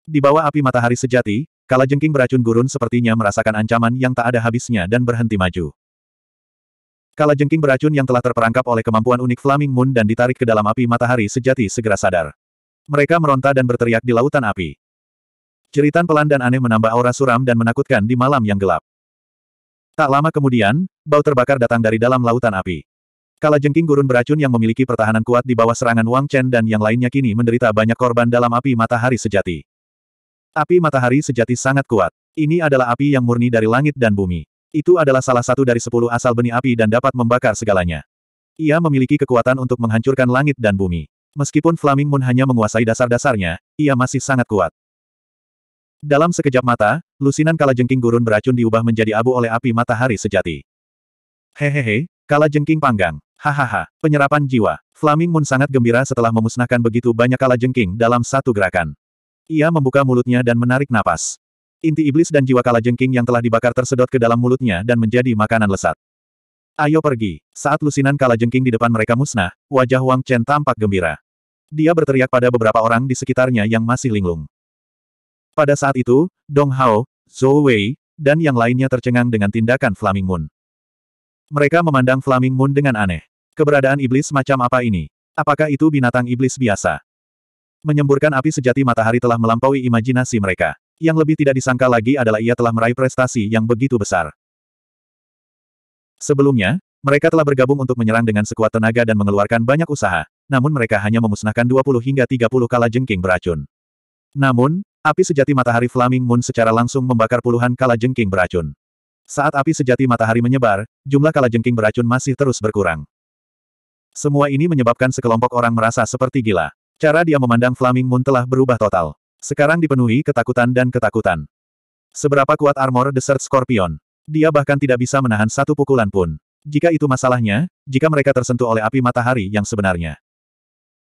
Di bawah api matahari sejati, kalajengking beracun gurun sepertinya merasakan ancaman yang tak ada habisnya dan berhenti maju. Kalajengking beracun yang telah terperangkap oleh kemampuan unik Flaming Moon dan ditarik ke dalam api matahari sejati segera sadar. Mereka meronta dan berteriak di lautan api. Ceritan pelan dan aneh menambah aura suram dan menakutkan di malam yang gelap. Tak lama kemudian, bau terbakar datang dari dalam lautan api. Kalajengking gurun beracun yang memiliki pertahanan kuat di bawah serangan Wang Chen dan yang lainnya kini menderita banyak korban dalam api matahari sejati. Api matahari sejati sangat kuat. Ini adalah api yang murni dari langit dan bumi. Itu adalah salah satu dari sepuluh asal benih api dan dapat membakar segalanya. Ia memiliki kekuatan untuk menghancurkan langit dan bumi. Meskipun Flaming Moon hanya menguasai dasar-dasarnya, ia masih sangat kuat. Dalam sekejap mata, lusinan kalajengking gurun beracun diubah menjadi abu oleh api matahari sejati. Hehehe, kalajengking panggang. Hahaha, penyerapan jiwa. Flaming Moon sangat gembira setelah memusnahkan begitu banyak kalajengking dalam satu gerakan. Ia membuka mulutnya dan menarik napas. Inti iblis dan jiwa kalajengking yang telah dibakar tersedot ke dalam mulutnya dan menjadi makanan lesat. Ayo pergi. Saat lusinan kalajengking di depan mereka musnah, wajah Wang Chen tampak gembira. Dia berteriak pada beberapa orang di sekitarnya yang masih linglung. Pada saat itu, Dong Hao, Zhou Wei, dan yang lainnya tercengang dengan tindakan Flaming Moon. Mereka memandang Flaming Moon dengan aneh. Keberadaan iblis macam apa ini? Apakah itu binatang iblis biasa? Menyemburkan api sejati matahari telah melampaui imajinasi mereka. Yang lebih tidak disangka lagi adalah ia telah meraih prestasi yang begitu besar. Sebelumnya, mereka telah bergabung untuk menyerang dengan sekuat tenaga dan mengeluarkan banyak usaha, namun mereka hanya memusnahkan 20 hingga 30 kala jengking beracun. Namun, Api sejati matahari Flaming Moon secara langsung membakar puluhan kala jengking beracun. Saat api sejati matahari menyebar, jumlah kala jengking beracun masih terus berkurang. Semua ini menyebabkan sekelompok orang merasa seperti gila. Cara dia memandang Flaming Moon telah berubah total. Sekarang dipenuhi ketakutan dan ketakutan. Seberapa kuat armor Desert Scorpion? Dia bahkan tidak bisa menahan satu pukulan pun. Jika itu masalahnya, jika mereka tersentuh oleh api matahari yang sebenarnya.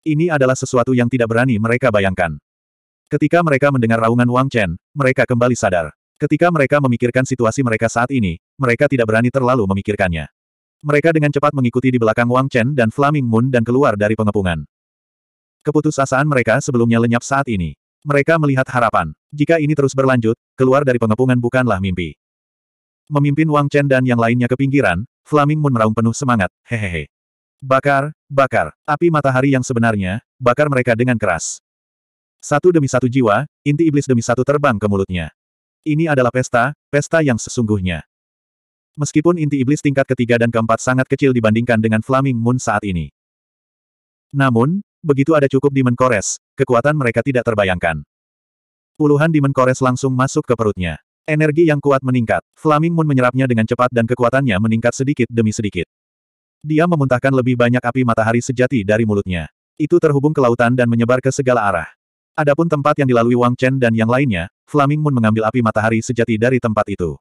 Ini adalah sesuatu yang tidak berani mereka bayangkan. Ketika mereka mendengar raungan Wang Chen, mereka kembali sadar. Ketika mereka memikirkan situasi mereka saat ini, mereka tidak berani terlalu memikirkannya. Mereka dengan cepat mengikuti di belakang Wang Chen dan Flaming Moon dan keluar dari pengepungan. Keputusasaan mereka sebelumnya lenyap saat ini. Mereka melihat harapan. Jika ini terus berlanjut, keluar dari pengepungan bukanlah mimpi. Memimpin Wang Chen dan yang lainnya ke pinggiran, Flaming Moon meraung penuh semangat, hehehe. Bakar, bakar, api matahari yang sebenarnya, bakar mereka dengan keras. Satu demi satu jiwa, inti iblis demi satu terbang ke mulutnya. Ini adalah pesta, pesta yang sesungguhnya. Meskipun inti iblis tingkat ketiga dan keempat sangat kecil dibandingkan dengan Flaming Moon saat ini. Namun, begitu ada cukup Demon Kores, kekuatan mereka tidak terbayangkan. Puluhan Demon Kores langsung masuk ke perutnya. Energi yang kuat meningkat. Flaming Moon menyerapnya dengan cepat dan kekuatannya meningkat sedikit demi sedikit. Dia memuntahkan lebih banyak api matahari sejati dari mulutnya. Itu terhubung ke lautan dan menyebar ke segala arah. Adapun tempat yang dilalui Wang Chen dan yang lainnya, Flaming Moon mengambil api matahari sejati dari tempat itu.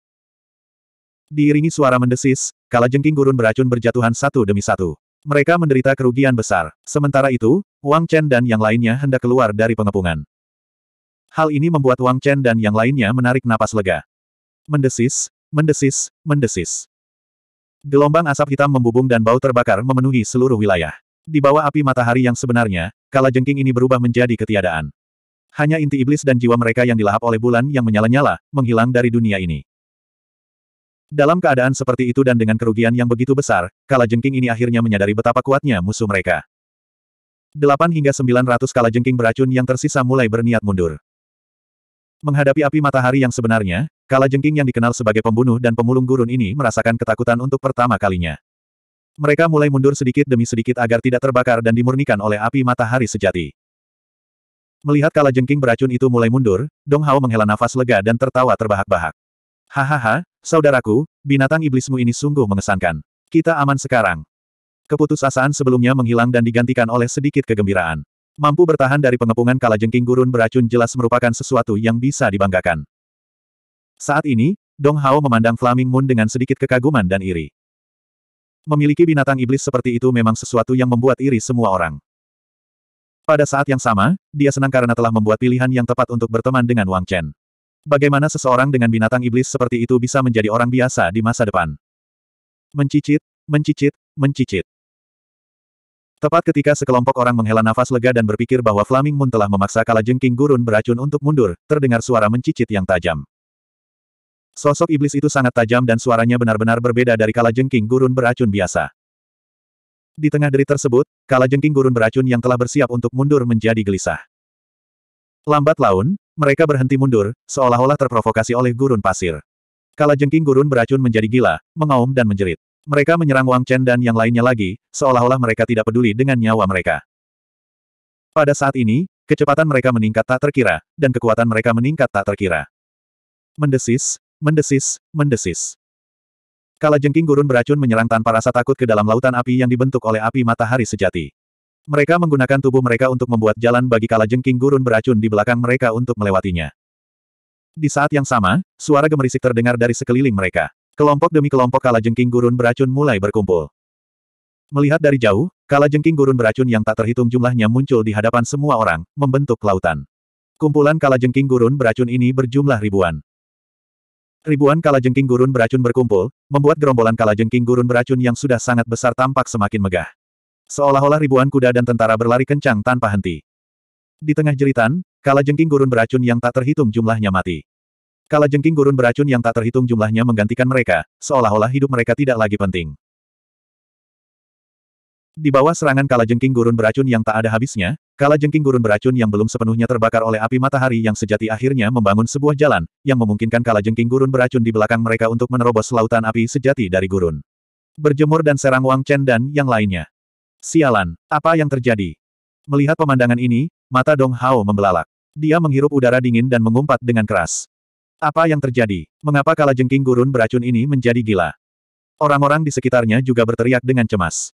Diiringi suara mendesis, kala jengking gurun beracun berjatuhan satu demi satu. Mereka menderita kerugian besar. Sementara itu, Wang Chen dan yang lainnya hendak keluar dari pengepungan. Hal ini membuat Wang Chen dan yang lainnya menarik napas lega. Mendesis, mendesis, mendesis. Gelombang asap hitam membubung dan bau terbakar memenuhi seluruh wilayah. Di bawah api matahari yang sebenarnya, kala jengking ini berubah menjadi ketiadaan. Hanya inti iblis dan jiwa mereka yang dilahap oleh bulan yang menyala-nyala, menghilang dari dunia ini. Dalam keadaan seperti itu dan dengan kerugian yang begitu besar, Kala Jengking ini akhirnya menyadari betapa kuatnya musuh mereka. 8 hingga 900 Kala Jengking beracun yang tersisa mulai berniat mundur. Menghadapi api matahari yang sebenarnya, Kala Jengking yang dikenal sebagai pembunuh dan pemulung gurun ini merasakan ketakutan untuk pertama kalinya. Mereka mulai mundur sedikit demi sedikit agar tidak terbakar dan dimurnikan oleh api matahari sejati. Melihat kala jengking beracun itu mulai mundur, Dong Hao menghela nafas lega dan tertawa terbahak-bahak. Hahaha, saudaraku, binatang iblismu ini sungguh mengesankan. Kita aman sekarang. Keputusasaan sebelumnya menghilang dan digantikan oleh sedikit kegembiraan. Mampu bertahan dari pengepungan kala jengking gurun beracun jelas merupakan sesuatu yang bisa dibanggakan. Saat ini, Dong Hao memandang Flaming Moon dengan sedikit kekaguman dan iri. Memiliki binatang iblis seperti itu memang sesuatu yang membuat iri semua orang. Pada saat yang sama, dia senang karena telah membuat pilihan yang tepat untuk berteman dengan Wang Chen. Bagaimana seseorang dengan binatang iblis seperti itu bisa menjadi orang biasa di masa depan? Mencicit, mencicit, mencicit. Tepat ketika sekelompok orang menghela nafas lega dan berpikir bahwa Flaming Moon telah memaksa Jengking gurun beracun untuk mundur, terdengar suara mencicit yang tajam. Sosok iblis itu sangat tajam dan suaranya benar-benar berbeda dari Jengking gurun beracun biasa. Di tengah deri tersebut, kalajengking gurun beracun yang telah bersiap untuk mundur menjadi gelisah. Lambat laun, mereka berhenti mundur, seolah-olah terprovokasi oleh gurun pasir. Kalajengking gurun beracun menjadi gila, mengaum dan menjerit. Mereka menyerang Wang Chen dan yang lainnya lagi, seolah-olah mereka tidak peduli dengan nyawa mereka. Pada saat ini, kecepatan mereka meningkat tak terkira, dan kekuatan mereka meningkat tak terkira. Mendesis, mendesis, mendesis. Kala jengking gurun beracun menyerang tanpa rasa takut ke dalam lautan api yang dibentuk oleh api matahari sejati. Mereka menggunakan tubuh mereka untuk membuat jalan bagi kala jengking gurun beracun di belakang mereka untuk melewatinya. Di saat yang sama, suara gemerisik terdengar dari sekeliling mereka. Kelompok demi kelompok kala jengking gurun beracun mulai berkumpul. Melihat dari jauh, kala jengking gurun beracun yang tak terhitung jumlahnya muncul di hadapan semua orang, membentuk lautan. Kumpulan kala jengking gurun beracun ini berjumlah ribuan. Ribuan kalajengking gurun beracun berkumpul, membuat gerombolan kalajengking gurun beracun yang sudah sangat besar tampak semakin megah. Seolah-olah ribuan kuda dan tentara berlari kencang tanpa henti. Di tengah jeritan, kalajengking gurun beracun yang tak terhitung jumlahnya mati. Kalajengking gurun beracun yang tak terhitung jumlahnya menggantikan mereka, seolah-olah hidup mereka tidak lagi penting. Di bawah serangan kalajengking gurun beracun yang tak ada habisnya, kalajengking gurun beracun yang belum sepenuhnya terbakar oleh api matahari yang sejati akhirnya membangun sebuah jalan, yang memungkinkan kalajengking gurun beracun di belakang mereka untuk menerobos lautan api sejati dari gurun. Berjemur dan serang Wang Chen dan yang lainnya. Sialan, apa yang terjadi? Melihat pemandangan ini, mata Dong Hao membelalak. Dia menghirup udara dingin dan mengumpat dengan keras. Apa yang terjadi? Mengapa kalajengking gurun beracun ini menjadi gila? Orang-orang di sekitarnya juga berteriak dengan cemas.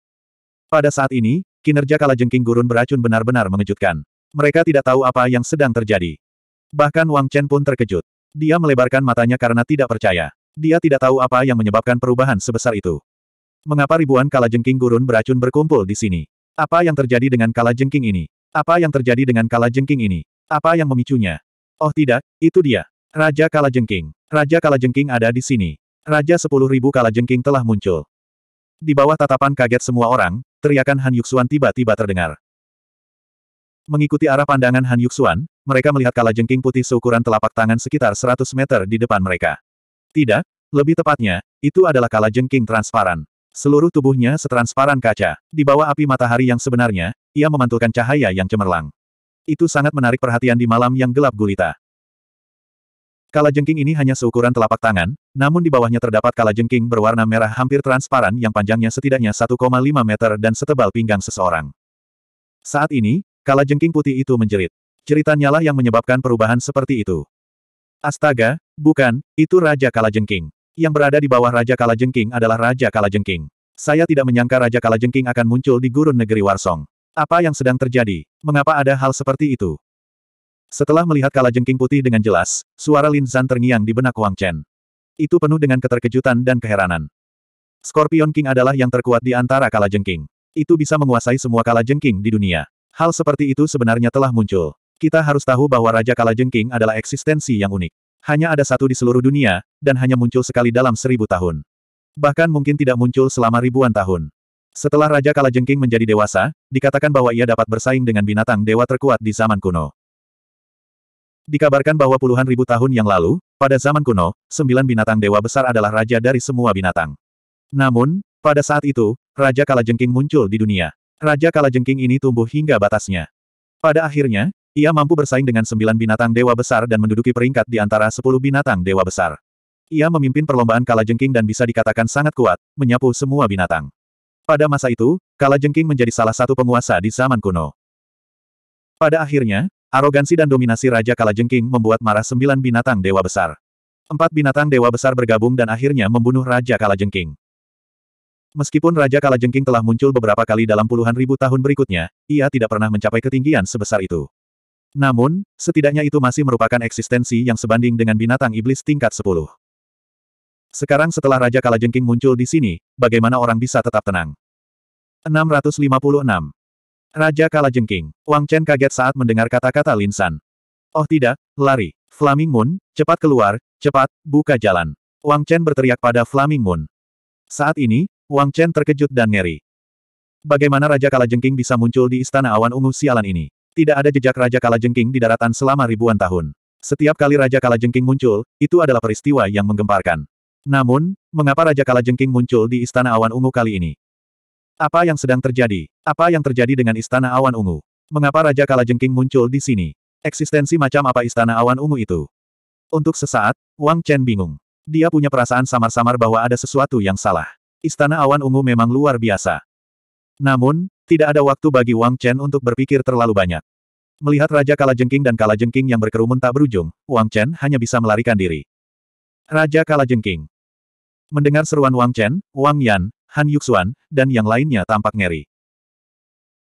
Pada saat ini, kinerja kalajengking gurun beracun benar-benar mengejutkan. Mereka tidak tahu apa yang sedang terjadi. Bahkan Wang Chen pun terkejut. Dia melebarkan matanya karena tidak percaya. Dia tidak tahu apa yang menyebabkan perubahan sebesar itu. Mengapa ribuan kalajengking gurun beracun berkumpul di sini? Apa yang terjadi dengan kalajengking ini? Apa yang terjadi dengan kalajengking ini? Apa yang memicunya? Oh tidak, itu dia. Raja Kalajengking. Raja Kalajengking ada di sini. Raja sepuluh ribu Kalajengking telah muncul. Di bawah tatapan kaget semua orang, teriakan Han Yuxuan tiba-tiba terdengar. Mengikuti arah pandangan Han Yuxuan, mereka melihat kala jengking putih seukuran telapak tangan sekitar 100 meter di depan mereka. Tidak, lebih tepatnya, itu adalah kala jengking transparan. Seluruh tubuhnya setransparan kaca. Di bawah api matahari yang sebenarnya, ia memantulkan cahaya yang cemerlang. Itu sangat menarik perhatian di malam yang gelap gulita. Kalajengking ini hanya seukuran telapak tangan, namun di bawahnya terdapat kalajengking berwarna merah hampir transparan yang panjangnya setidaknya 1,5 meter dan setebal pinggang seseorang. Saat ini, kalajengking putih itu menjerit. Ceritanya lah yang menyebabkan perubahan seperti itu. Astaga, bukan, itu Raja Kalajengking. Yang berada di bawah Raja Kalajengking adalah Raja Kalajengking. Saya tidak menyangka Raja Kalajengking akan muncul di gurun negeri Warsong. Apa yang sedang terjadi? Mengapa ada hal seperti itu? Setelah melihat jengking putih dengan jelas, suara Lin Zan terngiang di benak Wang Chen. Itu penuh dengan keterkejutan dan keheranan. Scorpion King adalah yang terkuat di antara jengking. Itu bisa menguasai semua jengking di dunia. Hal seperti itu sebenarnya telah muncul. Kita harus tahu bahwa Raja Kala Jengking adalah eksistensi yang unik. Hanya ada satu di seluruh dunia, dan hanya muncul sekali dalam seribu tahun. Bahkan mungkin tidak muncul selama ribuan tahun. Setelah Raja Kala Jengking menjadi dewasa, dikatakan bahwa ia dapat bersaing dengan binatang dewa terkuat di zaman kuno. Dikabarkan bahwa puluhan ribu tahun yang lalu, pada zaman kuno, sembilan binatang dewa besar adalah raja dari semua binatang. Namun, pada saat itu, Raja Kalajengking muncul di dunia. Raja Kalajengking ini tumbuh hingga batasnya. Pada akhirnya, ia mampu bersaing dengan sembilan binatang dewa besar dan menduduki peringkat di antara sepuluh binatang dewa besar. Ia memimpin perlombaan Kalajengking dan bisa dikatakan sangat kuat, menyapu semua binatang. Pada masa itu, Kalajengking menjadi salah satu penguasa di zaman kuno. Pada akhirnya, Arogansi dan dominasi Raja Kalajengking membuat marah sembilan binatang dewa besar. Empat binatang dewa besar bergabung dan akhirnya membunuh Raja Kalajengking. Meskipun Raja Kalajengking telah muncul beberapa kali dalam puluhan ribu tahun berikutnya, ia tidak pernah mencapai ketinggian sebesar itu. Namun, setidaknya itu masih merupakan eksistensi yang sebanding dengan binatang iblis tingkat 10. Sekarang setelah Raja Kalajengking muncul di sini, bagaimana orang bisa tetap tenang? 656 Raja Kalajengking. Wang Chen kaget saat mendengar kata-kata Lin San. Oh tidak, lari. Flaming Moon, cepat keluar, cepat, buka jalan. Wang Chen berteriak pada Flaming Moon. Saat ini, Wang Chen terkejut dan ngeri. Bagaimana Raja Kalajengking bisa muncul di Istana Awan Ungu sialan ini? Tidak ada jejak Raja Kalajengking di daratan selama ribuan tahun. Setiap kali Raja Kalajengking muncul, itu adalah peristiwa yang menggemparkan. Namun, mengapa Raja Kalajengking muncul di Istana Awan Ungu kali ini? Apa yang sedang terjadi? Apa yang terjadi dengan Istana Awan Ungu? Mengapa Raja Kalajengking muncul di sini? Eksistensi macam apa Istana Awan Ungu itu? Untuk sesaat, Wang Chen bingung. Dia punya perasaan samar-samar bahwa ada sesuatu yang salah. Istana Awan Ungu memang luar biasa. Namun, tidak ada waktu bagi Wang Chen untuk berpikir terlalu banyak. Melihat Raja Kalajengking dan Kalajengking yang berkerumun tak berujung, Wang Chen hanya bisa melarikan diri. Raja Kalajengking. Mendengar seruan Wang Chen, Wang Yan, Han Yuxuan, dan yang lainnya tampak ngeri.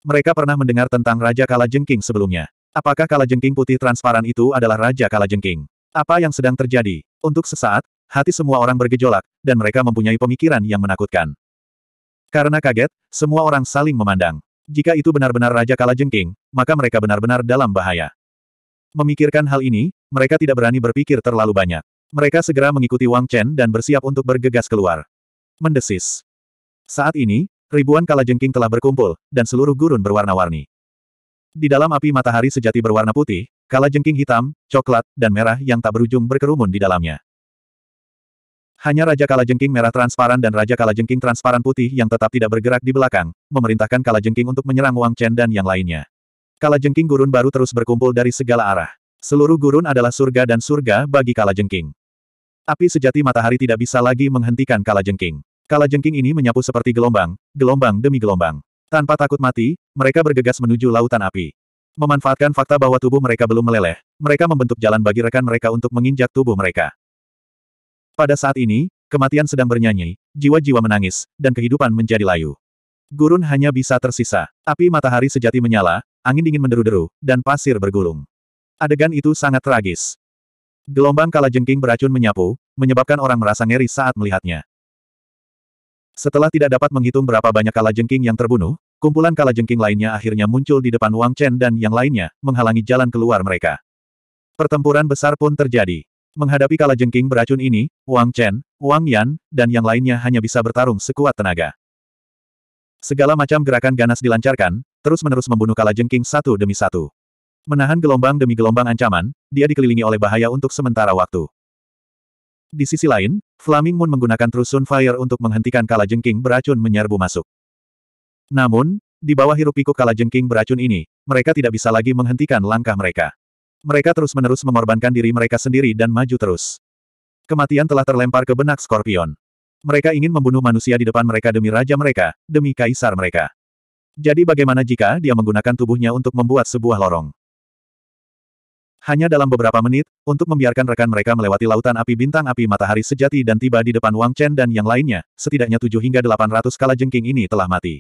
Mereka pernah mendengar tentang Raja Kalajengking sebelumnya. Apakah Kalajengking putih transparan itu adalah Raja Kalajengking? Apa yang sedang terjadi? Untuk sesaat, hati semua orang bergejolak, dan mereka mempunyai pemikiran yang menakutkan. Karena kaget, semua orang saling memandang. Jika itu benar-benar Raja Kalajengking, maka mereka benar-benar dalam bahaya. Memikirkan hal ini, mereka tidak berani berpikir terlalu banyak. Mereka segera mengikuti Wang Chen dan bersiap untuk bergegas keluar. Mendesis. Saat ini, ribuan kalajengking telah berkumpul, dan seluruh gurun berwarna-warni. Di dalam api matahari sejati berwarna putih, kalajengking hitam, coklat, dan merah yang tak berujung berkerumun di dalamnya. Hanya Raja Kalajengking merah transparan dan Raja Kalajengking transparan putih yang tetap tidak bergerak di belakang, memerintahkan Kalajengking untuk menyerang Wang Chen dan yang lainnya. Kalajengking gurun baru terus berkumpul dari segala arah. Seluruh gurun adalah surga dan surga bagi Kalajengking. Api sejati matahari tidak bisa lagi menghentikan Kalajengking. Kala jengking ini menyapu seperti gelombang, gelombang demi gelombang. Tanpa takut mati, mereka bergegas menuju lautan api. Memanfaatkan fakta bahwa tubuh mereka belum meleleh, mereka membentuk jalan bagi rekan mereka untuk menginjak tubuh mereka. Pada saat ini, kematian sedang bernyanyi, jiwa-jiwa menangis, dan kehidupan menjadi layu. Gurun hanya bisa tersisa. Api matahari sejati menyala, angin dingin menderu-deru, dan pasir bergulung. Adegan itu sangat tragis. Gelombang kala jengking beracun menyapu, menyebabkan orang merasa ngeri saat melihatnya. Setelah tidak dapat menghitung berapa banyak kalajengking yang terbunuh, kumpulan kalajengking lainnya akhirnya muncul di depan Wang Chen dan yang lainnya, menghalangi jalan keluar mereka. Pertempuran besar pun terjadi. Menghadapi kalajengking beracun ini, Wang Chen, Wang Yan, dan yang lainnya hanya bisa bertarung sekuat tenaga. Segala macam gerakan ganas dilancarkan, terus-menerus membunuh kalajengking satu demi satu. Menahan gelombang demi gelombang ancaman, dia dikelilingi oleh bahaya untuk sementara waktu. Di sisi lain, Flaming Moon menggunakan True Fire untuk menghentikan jengking beracun menyerbu masuk. Namun, di bawah hirup pikuk jengking beracun ini, mereka tidak bisa lagi menghentikan langkah mereka. Mereka terus-menerus mengorbankan diri mereka sendiri dan maju terus. Kematian telah terlempar ke benak Scorpion. Mereka ingin membunuh manusia di depan mereka demi raja mereka, demi kaisar mereka. Jadi bagaimana jika dia menggunakan tubuhnya untuk membuat sebuah lorong? Hanya dalam beberapa menit, untuk membiarkan rekan mereka melewati lautan api bintang api matahari sejati dan tiba di depan Wang Chen dan yang lainnya, setidaknya 7 hingga 800 kala jengking ini telah mati.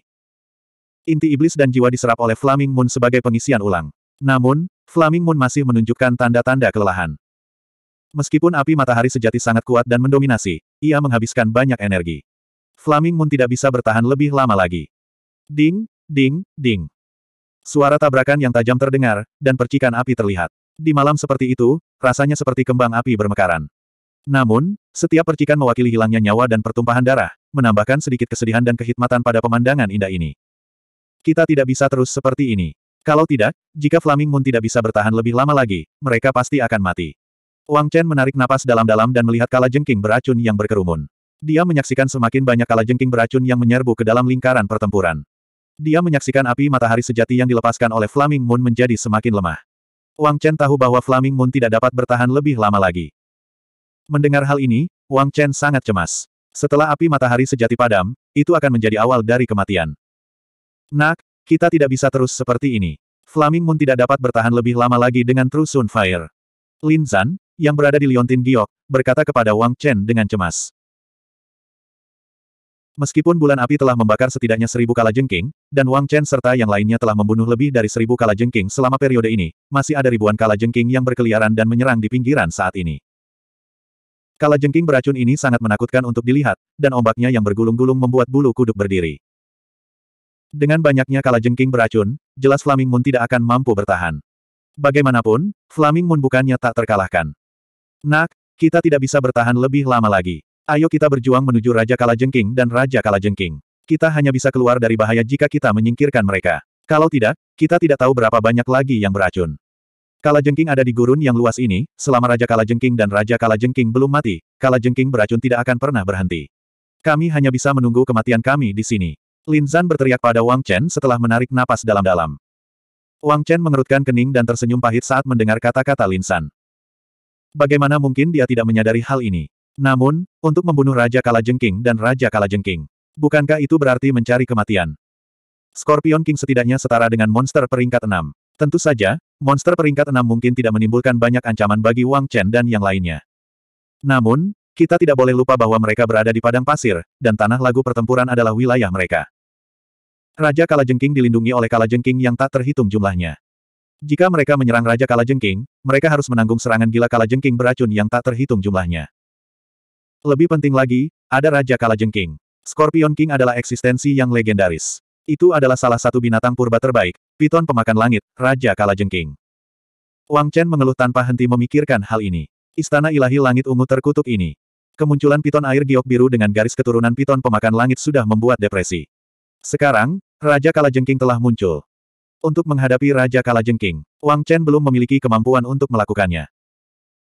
Inti iblis dan jiwa diserap oleh Flaming Moon sebagai pengisian ulang. Namun, Flaming Moon masih menunjukkan tanda-tanda kelelahan. Meskipun api matahari sejati sangat kuat dan mendominasi, ia menghabiskan banyak energi. Flaming Moon tidak bisa bertahan lebih lama lagi. Ding, ding, ding. Suara tabrakan yang tajam terdengar, dan percikan api terlihat. Di malam seperti itu, rasanya seperti kembang api bermekaran. Namun, setiap percikan mewakili hilangnya nyawa dan pertumpahan darah, menambahkan sedikit kesedihan dan kehikmatan pada pemandangan indah ini. Kita tidak bisa terus seperti ini. Kalau tidak, jika Flaming Moon tidak bisa bertahan lebih lama lagi, mereka pasti akan mati. Wang Chen menarik napas dalam-dalam dan melihat kala jengking beracun yang berkerumun. Dia menyaksikan semakin banyak kala jengking beracun yang menyerbu ke dalam lingkaran pertempuran. Dia menyaksikan api matahari sejati yang dilepaskan oleh Flaming Moon menjadi semakin lemah. Wang Chen tahu bahwa Flaming Moon tidak dapat bertahan lebih lama lagi. Mendengar hal ini, Wang Chen sangat cemas. Setelah api matahari sejati padam, itu akan menjadi awal dari kematian. Nak, kita tidak bisa terus seperti ini. Flaming Moon tidak dapat bertahan lebih lama lagi dengan True Sun Fire. Lin Zan, yang berada di Liontin Giok, berkata kepada Wang Chen dengan cemas. Meskipun bulan api telah membakar setidaknya seribu kala jengking, dan Wang Chen serta yang lainnya telah membunuh lebih dari seribu kala jengking selama periode ini, masih ada ribuan kala jengking yang berkeliaran dan menyerang di pinggiran saat ini. Kala jengking beracun ini sangat menakutkan untuk dilihat, dan ombaknya yang bergulung-gulung membuat bulu kuduk berdiri. Dengan banyaknya kala jengking beracun, jelas Flaming Moon tidak akan mampu bertahan. Bagaimanapun, Flaming Moon bukannya tak terkalahkan. Nak, kita tidak bisa bertahan lebih lama lagi. Ayo kita berjuang menuju Raja Kalajengking dan Raja Kalajengking. Kita hanya bisa keluar dari bahaya jika kita menyingkirkan mereka. Kalau tidak, kita tidak tahu berapa banyak lagi yang beracun. Kalajengking ada di gurun yang luas ini, selama Raja Kalajengking dan Raja Kalajengking belum mati, Kalajengking beracun tidak akan pernah berhenti. Kami hanya bisa menunggu kematian kami di sini. Lin Zan berteriak pada Wang Chen setelah menarik napas dalam-dalam. Wang Chen mengerutkan kening dan tersenyum pahit saat mendengar kata-kata Lin San. Bagaimana mungkin dia tidak menyadari hal ini? Namun, untuk membunuh Raja Kalajengking dan Raja Kalajengking. Bukankah itu berarti mencari kematian? Scorpion King setidaknya setara dengan monster peringkat 6. Tentu saja, monster peringkat 6 mungkin tidak menimbulkan banyak ancaman bagi Wang Chen dan yang lainnya. Namun, kita tidak boleh lupa bahwa mereka berada di padang pasir, dan tanah lagu pertempuran adalah wilayah mereka. Raja Kalajengking dilindungi oleh Kalajengking yang tak terhitung jumlahnya. Jika mereka menyerang Raja Kalajengking, mereka harus menanggung serangan gila Kalajengking beracun yang tak terhitung jumlahnya. Lebih penting lagi, ada Raja Kalajengking. Scorpion King adalah eksistensi yang legendaris. Itu adalah salah satu binatang purba terbaik, piton pemakan langit, Raja Kalajengking. Wang Chen mengeluh tanpa henti memikirkan hal ini. Istana ilahi langit ungu terkutuk ini. Kemunculan piton air giok biru dengan garis keturunan piton pemakan langit sudah membuat depresi. Sekarang, Raja Kalajengking telah muncul. Untuk menghadapi Raja Kalajengking, Wang Chen belum memiliki kemampuan untuk melakukannya.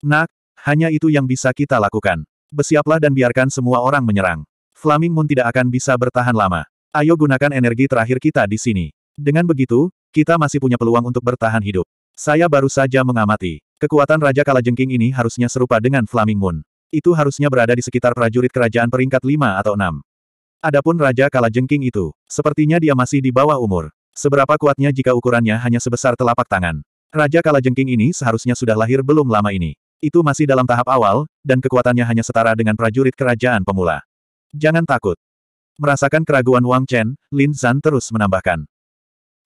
Nak, hanya itu yang bisa kita lakukan. Bersiaplah dan biarkan semua orang menyerang. Flaming Moon tidak akan bisa bertahan lama. Ayo gunakan energi terakhir kita di sini. Dengan begitu, kita masih punya peluang untuk bertahan hidup. Saya baru saja mengamati. Kekuatan Raja Kalajengking ini harusnya serupa dengan Flaming Moon. Itu harusnya berada di sekitar prajurit kerajaan peringkat 5 atau 6. Adapun Raja Kalajengking itu, sepertinya dia masih di bawah umur. Seberapa kuatnya jika ukurannya hanya sebesar telapak tangan. Raja Kalajengking ini seharusnya sudah lahir belum lama ini. Itu masih dalam tahap awal, dan kekuatannya hanya setara dengan prajurit kerajaan pemula. Jangan takut. Merasakan keraguan Wang Chen, Lin Zan terus menambahkan.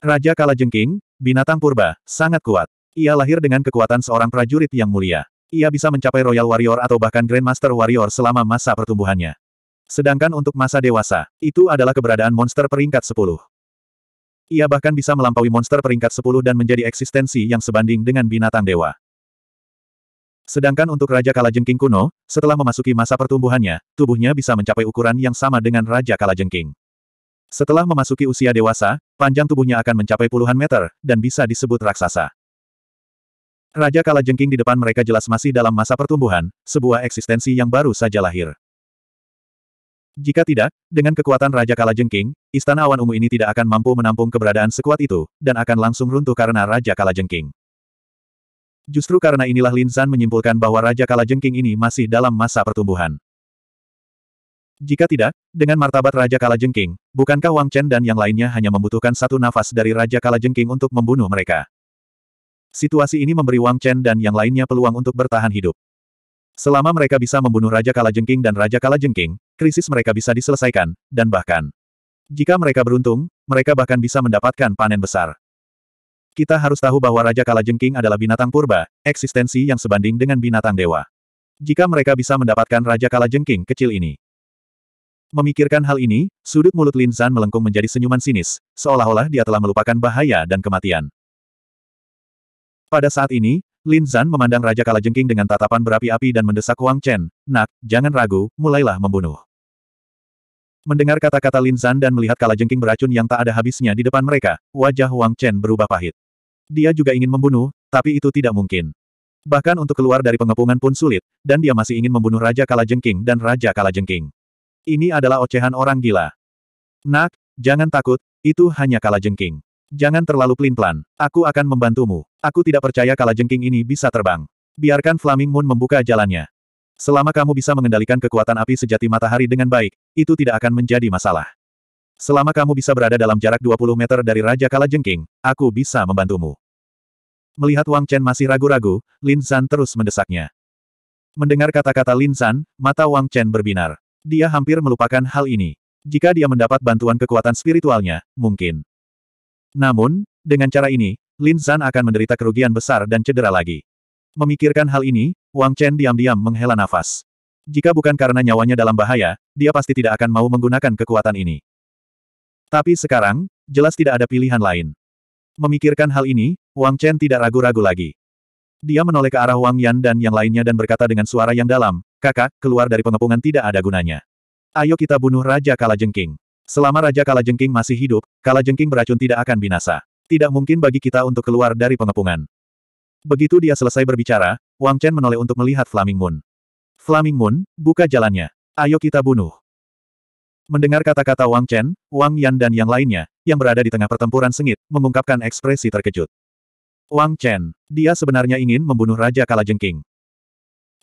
Raja Kala Jengking, binatang purba, sangat kuat. Ia lahir dengan kekuatan seorang prajurit yang mulia. Ia bisa mencapai Royal Warrior atau bahkan Grandmaster Warrior selama masa pertumbuhannya. Sedangkan untuk masa dewasa, itu adalah keberadaan monster peringkat 10. Ia bahkan bisa melampaui monster peringkat 10 dan menjadi eksistensi yang sebanding dengan binatang dewa. Sedangkan untuk Raja Kalajengking kuno, setelah memasuki masa pertumbuhannya, tubuhnya bisa mencapai ukuran yang sama dengan Raja Kalajengking. Setelah memasuki usia dewasa, panjang tubuhnya akan mencapai puluhan meter, dan bisa disebut raksasa. Raja Kalajengking di depan mereka jelas masih dalam masa pertumbuhan, sebuah eksistensi yang baru saja lahir. Jika tidak, dengan kekuatan Raja Kalajengking, Istana Awan Ungu ini tidak akan mampu menampung keberadaan sekuat itu, dan akan langsung runtuh karena Raja Kalajengking. Justru karena inilah Lin Zan menyimpulkan bahwa Raja Kalajengking ini masih dalam masa pertumbuhan. Jika tidak, dengan martabat Raja Kalajengking, bukankah Wang Chen dan yang lainnya hanya membutuhkan satu nafas dari Raja Kalajengking untuk membunuh mereka? Situasi ini memberi Wang Chen dan yang lainnya peluang untuk bertahan hidup. Selama mereka bisa membunuh Raja Kalajengking dan Raja Kalajengking, krisis mereka bisa diselesaikan, dan bahkan, jika mereka beruntung, mereka bahkan bisa mendapatkan panen besar. Kita harus tahu bahwa Raja Kalajengking adalah binatang purba, eksistensi yang sebanding dengan binatang dewa. Jika mereka bisa mendapatkan Raja Kalajengking kecil ini. Memikirkan hal ini, sudut mulut Lin Zan melengkung menjadi senyuman sinis, seolah-olah dia telah melupakan bahaya dan kematian. Pada saat ini, Lin Zan memandang Raja Kalajengking dengan tatapan berapi-api dan mendesak Wang Chen, Nak, jangan ragu, mulailah membunuh. Mendengar kata-kata Lin Zan dan melihat Kalajengking beracun yang tak ada habisnya di depan mereka, wajah Wang Chen berubah pahit. Dia juga ingin membunuh, tapi itu tidak mungkin. Bahkan untuk keluar dari pengepungan pun sulit, dan dia masih ingin membunuh Raja Kalajengking dan Raja Kalajengking. Ini adalah ocehan orang gila. Nak, jangan takut, itu hanya Kalajengking. Jangan terlalu pelin-pelan, aku akan membantumu. Aku tidak percaya Kalajengking ini bisa terbang. Biarkan Flaming Moon membuka jalannya. Selama kamu bisa mengendalikan kekuatan api sejati matahari dengan baik, itu tidak akan menjadi masalah. Selama kamu bisa berada dalam jarak 20 meter dari Raja Kala Jengking, aku bisa membantumu. Melihat Wang Chen masih ragu-ragu, Lin San terus mendesaknya. Mendengar kata-kata Lin San, mata Wang Chen berbinar. Dia hampir melupakan hal ini. Jika dia mendapat bantuan kekuatan spiritualnya, mungkin. Namun, dengan cara ini, Lin San akan menderita kerugian besar dan cedera lagi. Memikirkan hal ini, Wang Chen diam-diam menghela nafas. Jika bukan karena nyawanya dalam bahaya, dia pasti tidak akan mau menggunakan kekuatan ini. Tapi sekarang, jelas tidak ada pilihan lain. Memikirkan hal ini, Wang Chen tidak ragu-ragu lagi. Dia menoleh ke arah Wang Yan dan yang lainnya dan berkata dengan suara yang dalam, kakak, keluar dari pengepungan tidak ada gunanya. Ayo kita bunuh Raja Kalajengking. Selama Raja Kalajengking masih hidup, Kalajengking beracun tidak akan binasa. Tidak mungkin bagi kita untuk keluar dari pengepungan. Begitu dia selesai berbicara, Wang Chen menoleh untuk melihat Flaming Moon. Flaming Moon, buka jalannya. Ayo kita bunuh. Mendengar kata-kata Wang Chen, Wang Yan dan yang lainnya, yang berada di tengah pertempuran sengit, mengungkapkan ekspresi terkejut. Wang Chen, dia sebenarnya ingin membunuh Raja Kalajengking.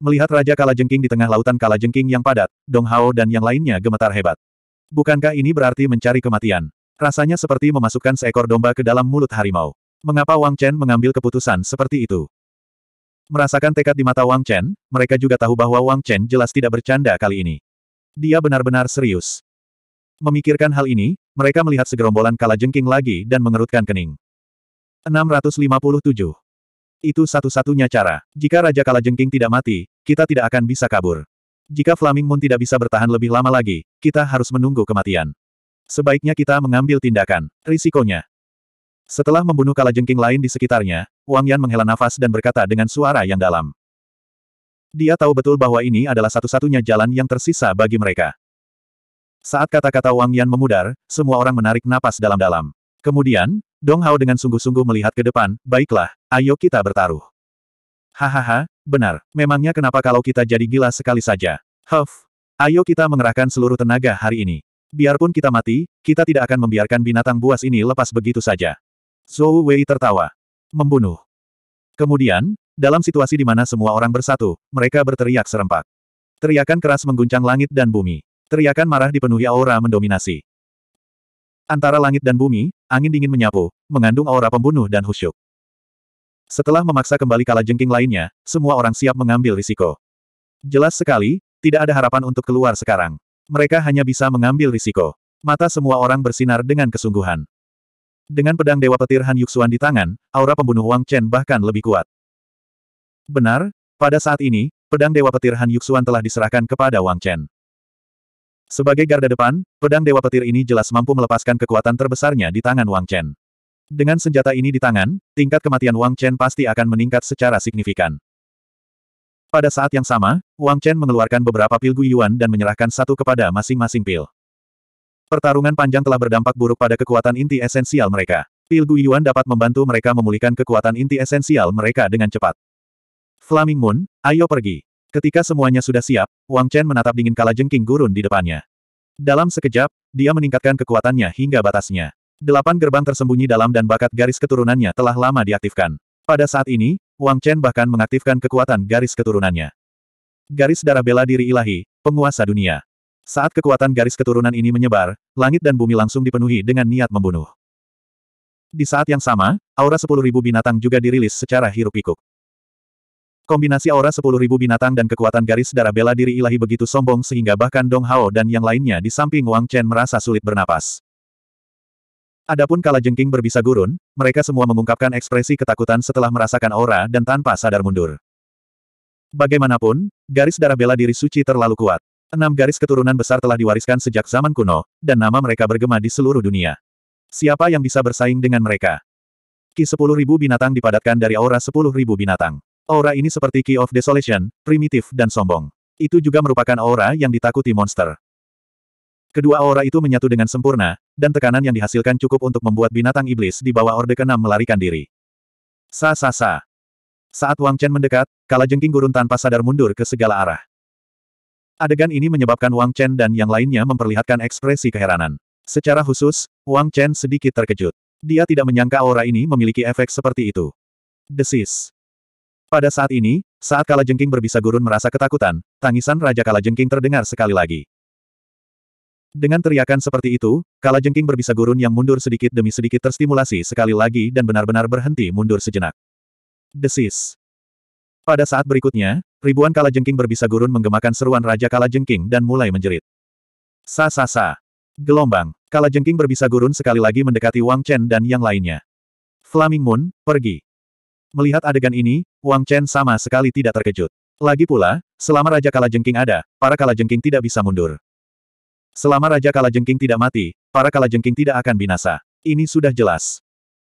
Melihat Raja Kalajengking di tengah lautan Kalajengking yang padat, Dong Hao dan yang lainnya gemetar hebat. Bukankah ini berarti mencari kematian? Rasanya seperti memasukkan seekor domba ke dalam mulut harimau. Mengapa Wang Chen mengambil keputusan seperti itu? Merasakan tekad di mata Wang Chen, mereka juga tahu bahwa Wang Chen jelas tidak bercanda kali ini. Dia benar-benar serius. Memikirkan hal ini, mereka melihat segerombolan kala jengking lagi dan mengerutkan kening. 657. Itu satu-satunya cara. Jika Raja Kala Jengking tidak mati, kita tidak akan bisa kabur. Jika Flaming Moon tidak bisa bertahan lebih lama lagi, kita harus menunggu kematian. Sebaiknya kita mengambil tindakan. Risikonya. Setelah membunuh kala jengking lain di sekitarnya, Wang Yan menghela nafas dan berkata dengan suara yang dalam. Dia tahu betul bahwa ini adalah satu-satunya jalan yang tersisa bagi mereka. Saat kata-kata Wang Yan memudar, semua orang menarik napas dalam-dalam. Kemudian, Dong Hao dengan sungguh-sungguh melihat ke depan, baiklah, ayo kita bertaruh. Hahaha, benar, memangnya kenapa kalau kita jadi gila sekali saja? Huff, ayo kita mengerahkan seluruh tenaga hari ini. Biarpun kita mati, kita tidak akan membiarkan binatang buas ini lepas begitu saja. Zhou Wei tertawa. Membunuh. Kemudian, dalam situasi di mana semua orang bersatu, mereka berteriak serempak. Teriakan keras mengguncang langit dan bumi. Teriakan marah dipenuhi aura mendominasi. Antara langit dan bumi, angin dingin menyapu, mengandung aura pembunuh dan husyuk. Setelah memaksa kembali kala jengking lainnya, semua orang siap mengambil risiko. Jelas sekali, tidak ada harapan untuk keluar sekarang. Mereka hanya bisa mengambil risiko. Mata semua orang bersinar dengan kesungguhan. Dengan pedang Dewa Petir Han Yuxuan di tangan, aura pembunuh Wang Chen bahkan lebih kuat. Benar, pada saat ini, pedang Dewa Petir Han Yuxuan telah diserahkan kepada Wang Chen. Sebagai garda depan, pedang Dewa Petir ini jelas mampu melepaskan kekuatan terbesarnya di tangan Wang Chen. Dengan senjata ini di tangan, tingkat kematian Wang Chen pasti akan meningkat secara signifikan. Pada saat yang sama, Wang Chen mengeluarkan beberapa pil Guiyuan dan menyerahkan satu kepada masing-masing pil. Pertarungan panjang telah berdampak buruk pada kekuatan inti esensial mereka. Pil Guiyuan dapat membantu mereka memulihkan kekuatan inti esensial mereka dengan cepat. Flaming Moon, ayo pergi. Ketika semuanya sudah siap, Wang Chen menatap dingin kala jengking gurun di depannya. Dalam sekejap, dia meningkatkan kekuatannya hingga batasnya. Delapan gerbang tersembunyi dalam dan bakat garis keturunannya telah lama diaktifkan. Pada saat ini, Wang Chen bahkan mengaktifkan kekuatan garis keturunannya. Garis darah bela diri ilahi, penguasa dunia. Saat kekuatan garis keturunan ini menyebar, langit dan bumi langsung dipenuhi dengan niat membunuh. Di saat yang sama, aura sepuluh ribu binatang juga dirilis secara hirup pikuk Kombinasi aura 10.000 binatang dan kekuatan garis darah bela diri ilahi begitu sombong sehingga bahkan Dong Hao dan yang lainnya di samping Wang Chen merasa sulit bernapas. Adapun kala jengking berbisa gurun, mereka semua mengungkapkan ekspresi ketakutan setelah merasakan aura dan tanpa sadar mundur. Bagaimanapun, garis darah bela diri suci terlalu kuat. Enam garis keturunan besar telah diwariskan sejak zaman kuno, dan nama mereka bergema di seluruh dunia. Siapa yang bisa bersaing dengan mereka? Ki 10.000 binatang dipadatkan dari aura 10.000 binatang. Aura ini seperti Key of Desolation, primitif dan sombong. Itu juga merupakan aura yang ditakuti monster. Kedua aura itu menyatu dengan sempurna, dan tekanan yang dihasilkan cukup untuk membuat binatang iblis di bawah Orde ke-6 melarikan diri. Sa-sa-sa. Saat Wang Chen mendekat, Kala Jengking gurun tanpa sadar mundur ke segala arah. Adegan ini menyebabkan Wang Chen dan yang lainnya memperlihatkan ekspresi keheranan. Secara khusus, Wang Chen sedikit terkejut. Dia tidak menyangka aura ini memiliki efek seperti itu. Desis. Pada saat ini, saat Jengking berbisa gurun merasa ketakutan, tangisan Raja Jengking terdengar sekali lagi. Dengan teriakan seperti itu, Jengking berbisa gurun yang mundur sedikit demi sedikit terstimulasi sekali lagi dan benar-benar berhenti mundur sejenak. Desis. Pada saat berikutnya, ribuan Jengking berbisa gurun menggemakan seruan Raja Jengking dan mulai menjerit. Sa-sa-sa. Gelombang. Kalajengking berbisa gurun sekali lagi mendekati Wang Chen dan yang lainnya. Flaming Moon, pergi. Melihat adegan ini, Wang Chen sama sekali tidak terkejut. Lagi pula, selama Raja Kalajengking ada, para Kalajengking tidak bisa mundur. Selama Raja Kalajengking tidak mati, para Kalajengking tidak akan binasa. Ini sudah jelas.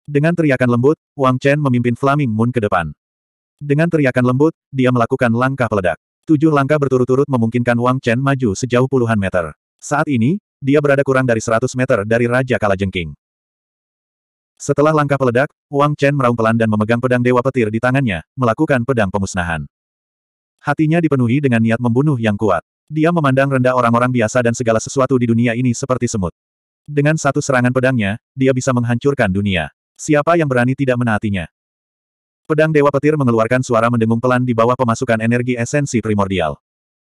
Dengan teriakan lembut, Wang Chen memimpin Flaming Moon ke depan. Dengan teriakan lembut, dia melakukan langkah peledak. Tujuh langkah berturut-turut memungkinkan Wang Chen maju sejauh puluhan meter. Saat ini, dia berada kurang dari 100 meter dari Raja Kalajengking. Setelah langkah peledak, Wang Chen meraung pelan dan memegang pedang Dewa Petir di tangannya, melakukan pedang pemusnahan. Hatinya dipenuhi dengan niat membunuh yang kuat. Dia memandang rendah orang-orang biasa dan segala sesuatu di dunia ini seperti semut. Dengan satu serangan pedangnya, dia bisa menghancurkan dunia. Siapa yang berani tidak menaatinya? Pedang Dewa Petir mengeluarkan suara mendengung pelan di bawah pemasukan energi esensi primordial.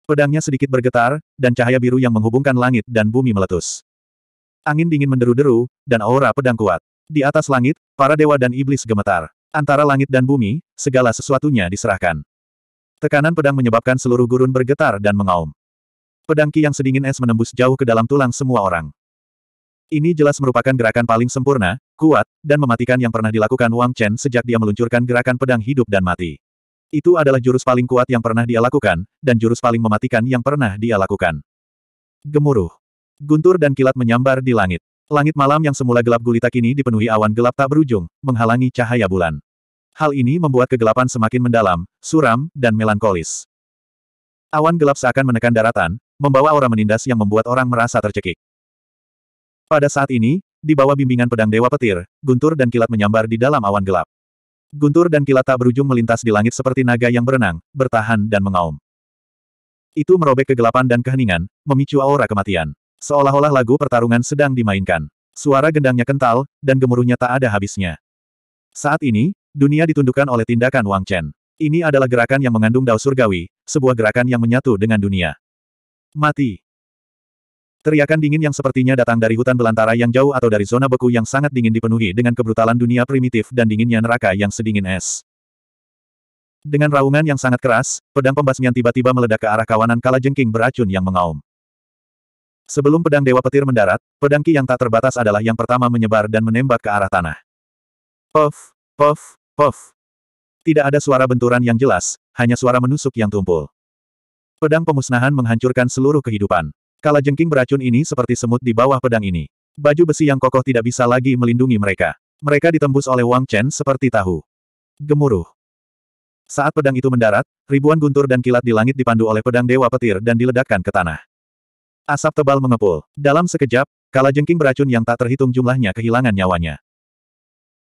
Pedangnya sedikit bergetar, dan cahaya biru yang menghubungkan langit dan bumi meletus. Angin dingin menderu-deru, dan aura pedang kuat. Di atas langit, para dewa dan iblis gemetar. Antara langit dan bumi, segala sesuatunya diserahkan. Tekanan pedang menyebabkan seluruh gurun bergetar dan mengaum. Pedang ki yang sedingin es menembus jauh ke dalam tulang semua orang. Ini jelas merupakan gerakan paling sempurna, kuat, dan mematikan yang pernah dilakukan Wang Chen sejak dia meluncurkan gerakan pedang hidup dan mati. Itu adalah jurus paling kuat yang pernah dia lakukan, dan jurus paling mematikan yang pernah dia lakukan. Gemuruh. Guntur dan kilat menyambar di langit. Langit malam yang semula gelap gulita kini dipenuhi awan gelap tak berujung, menghalangi cahaya bulan. Hal ini membuat kegelapan semakin mendalam, suram, dan melankolis. Awan gelap seakan menekan daratan, membawa aura menindas yang membuat orang merasa tercekik. Pada saat ini, di bawah bimbingan pedang Dewa Petir, guntur dan kilat menyambar di dalam awan gelap. Guntur dan kilat tak berujung melintas di langit seperti naga yang berenang, bertahan dan mengaum. Itu merobek kegelapan dan keheningan, memicu aura kematian. Seolah-olah lagu pertarungan sedang dimainkan. Suara gendangnya kental, dan gemuruhnya tak ada habisnya. Saat ini, dunia ditundukkan oleh tindakan Wang Chen. Ini adalah gerakan yang mengandung dao surgawi, sebuah gerakan yang menyatu dengan dunia. Mati. Teriakan dingin yang sepertinya datang dari hutan belantara yang jauh atau dari zona beku yang sangat dingin dipenuhi dengan kebrutalan dunia primitif dan dinginnya neraka yang sedingin es. Dengan raungan yang sangat keras, pedang pembasmian tiba-tiba meledak ke arah kawanan kalajengking beracun yang mengaum. Sebelum pedang Dewa Petir mendarat, pedang Ki yang tak terbatas adalah yang pertama menyebar dan menembak ke arah tanah. Puff, puff, puff. Tidak ada suara benturan yang jelas, hanya suara menusuk yang tumpul. Pedang pemusnahan menghancurkan seluruh kehidupan. Kala jengking beracun ini seperti semut di bawah pedang ini. Baju besi yang kokoh tidak bisa lagi melindungi mereka. Mereka ditembus oleh Wang Chen seperti tahu. Gemuruh. Saat pedang itu mendarat, ribuan guntur dan kilat di langit dipandu oleh pedang Dewa Petir dan diledakkan ke tanah. Asap tebal mengepul. Dalam sekejap, kalajengking beracun yang tak terhitung jumlahnya kehilangan nyawanya.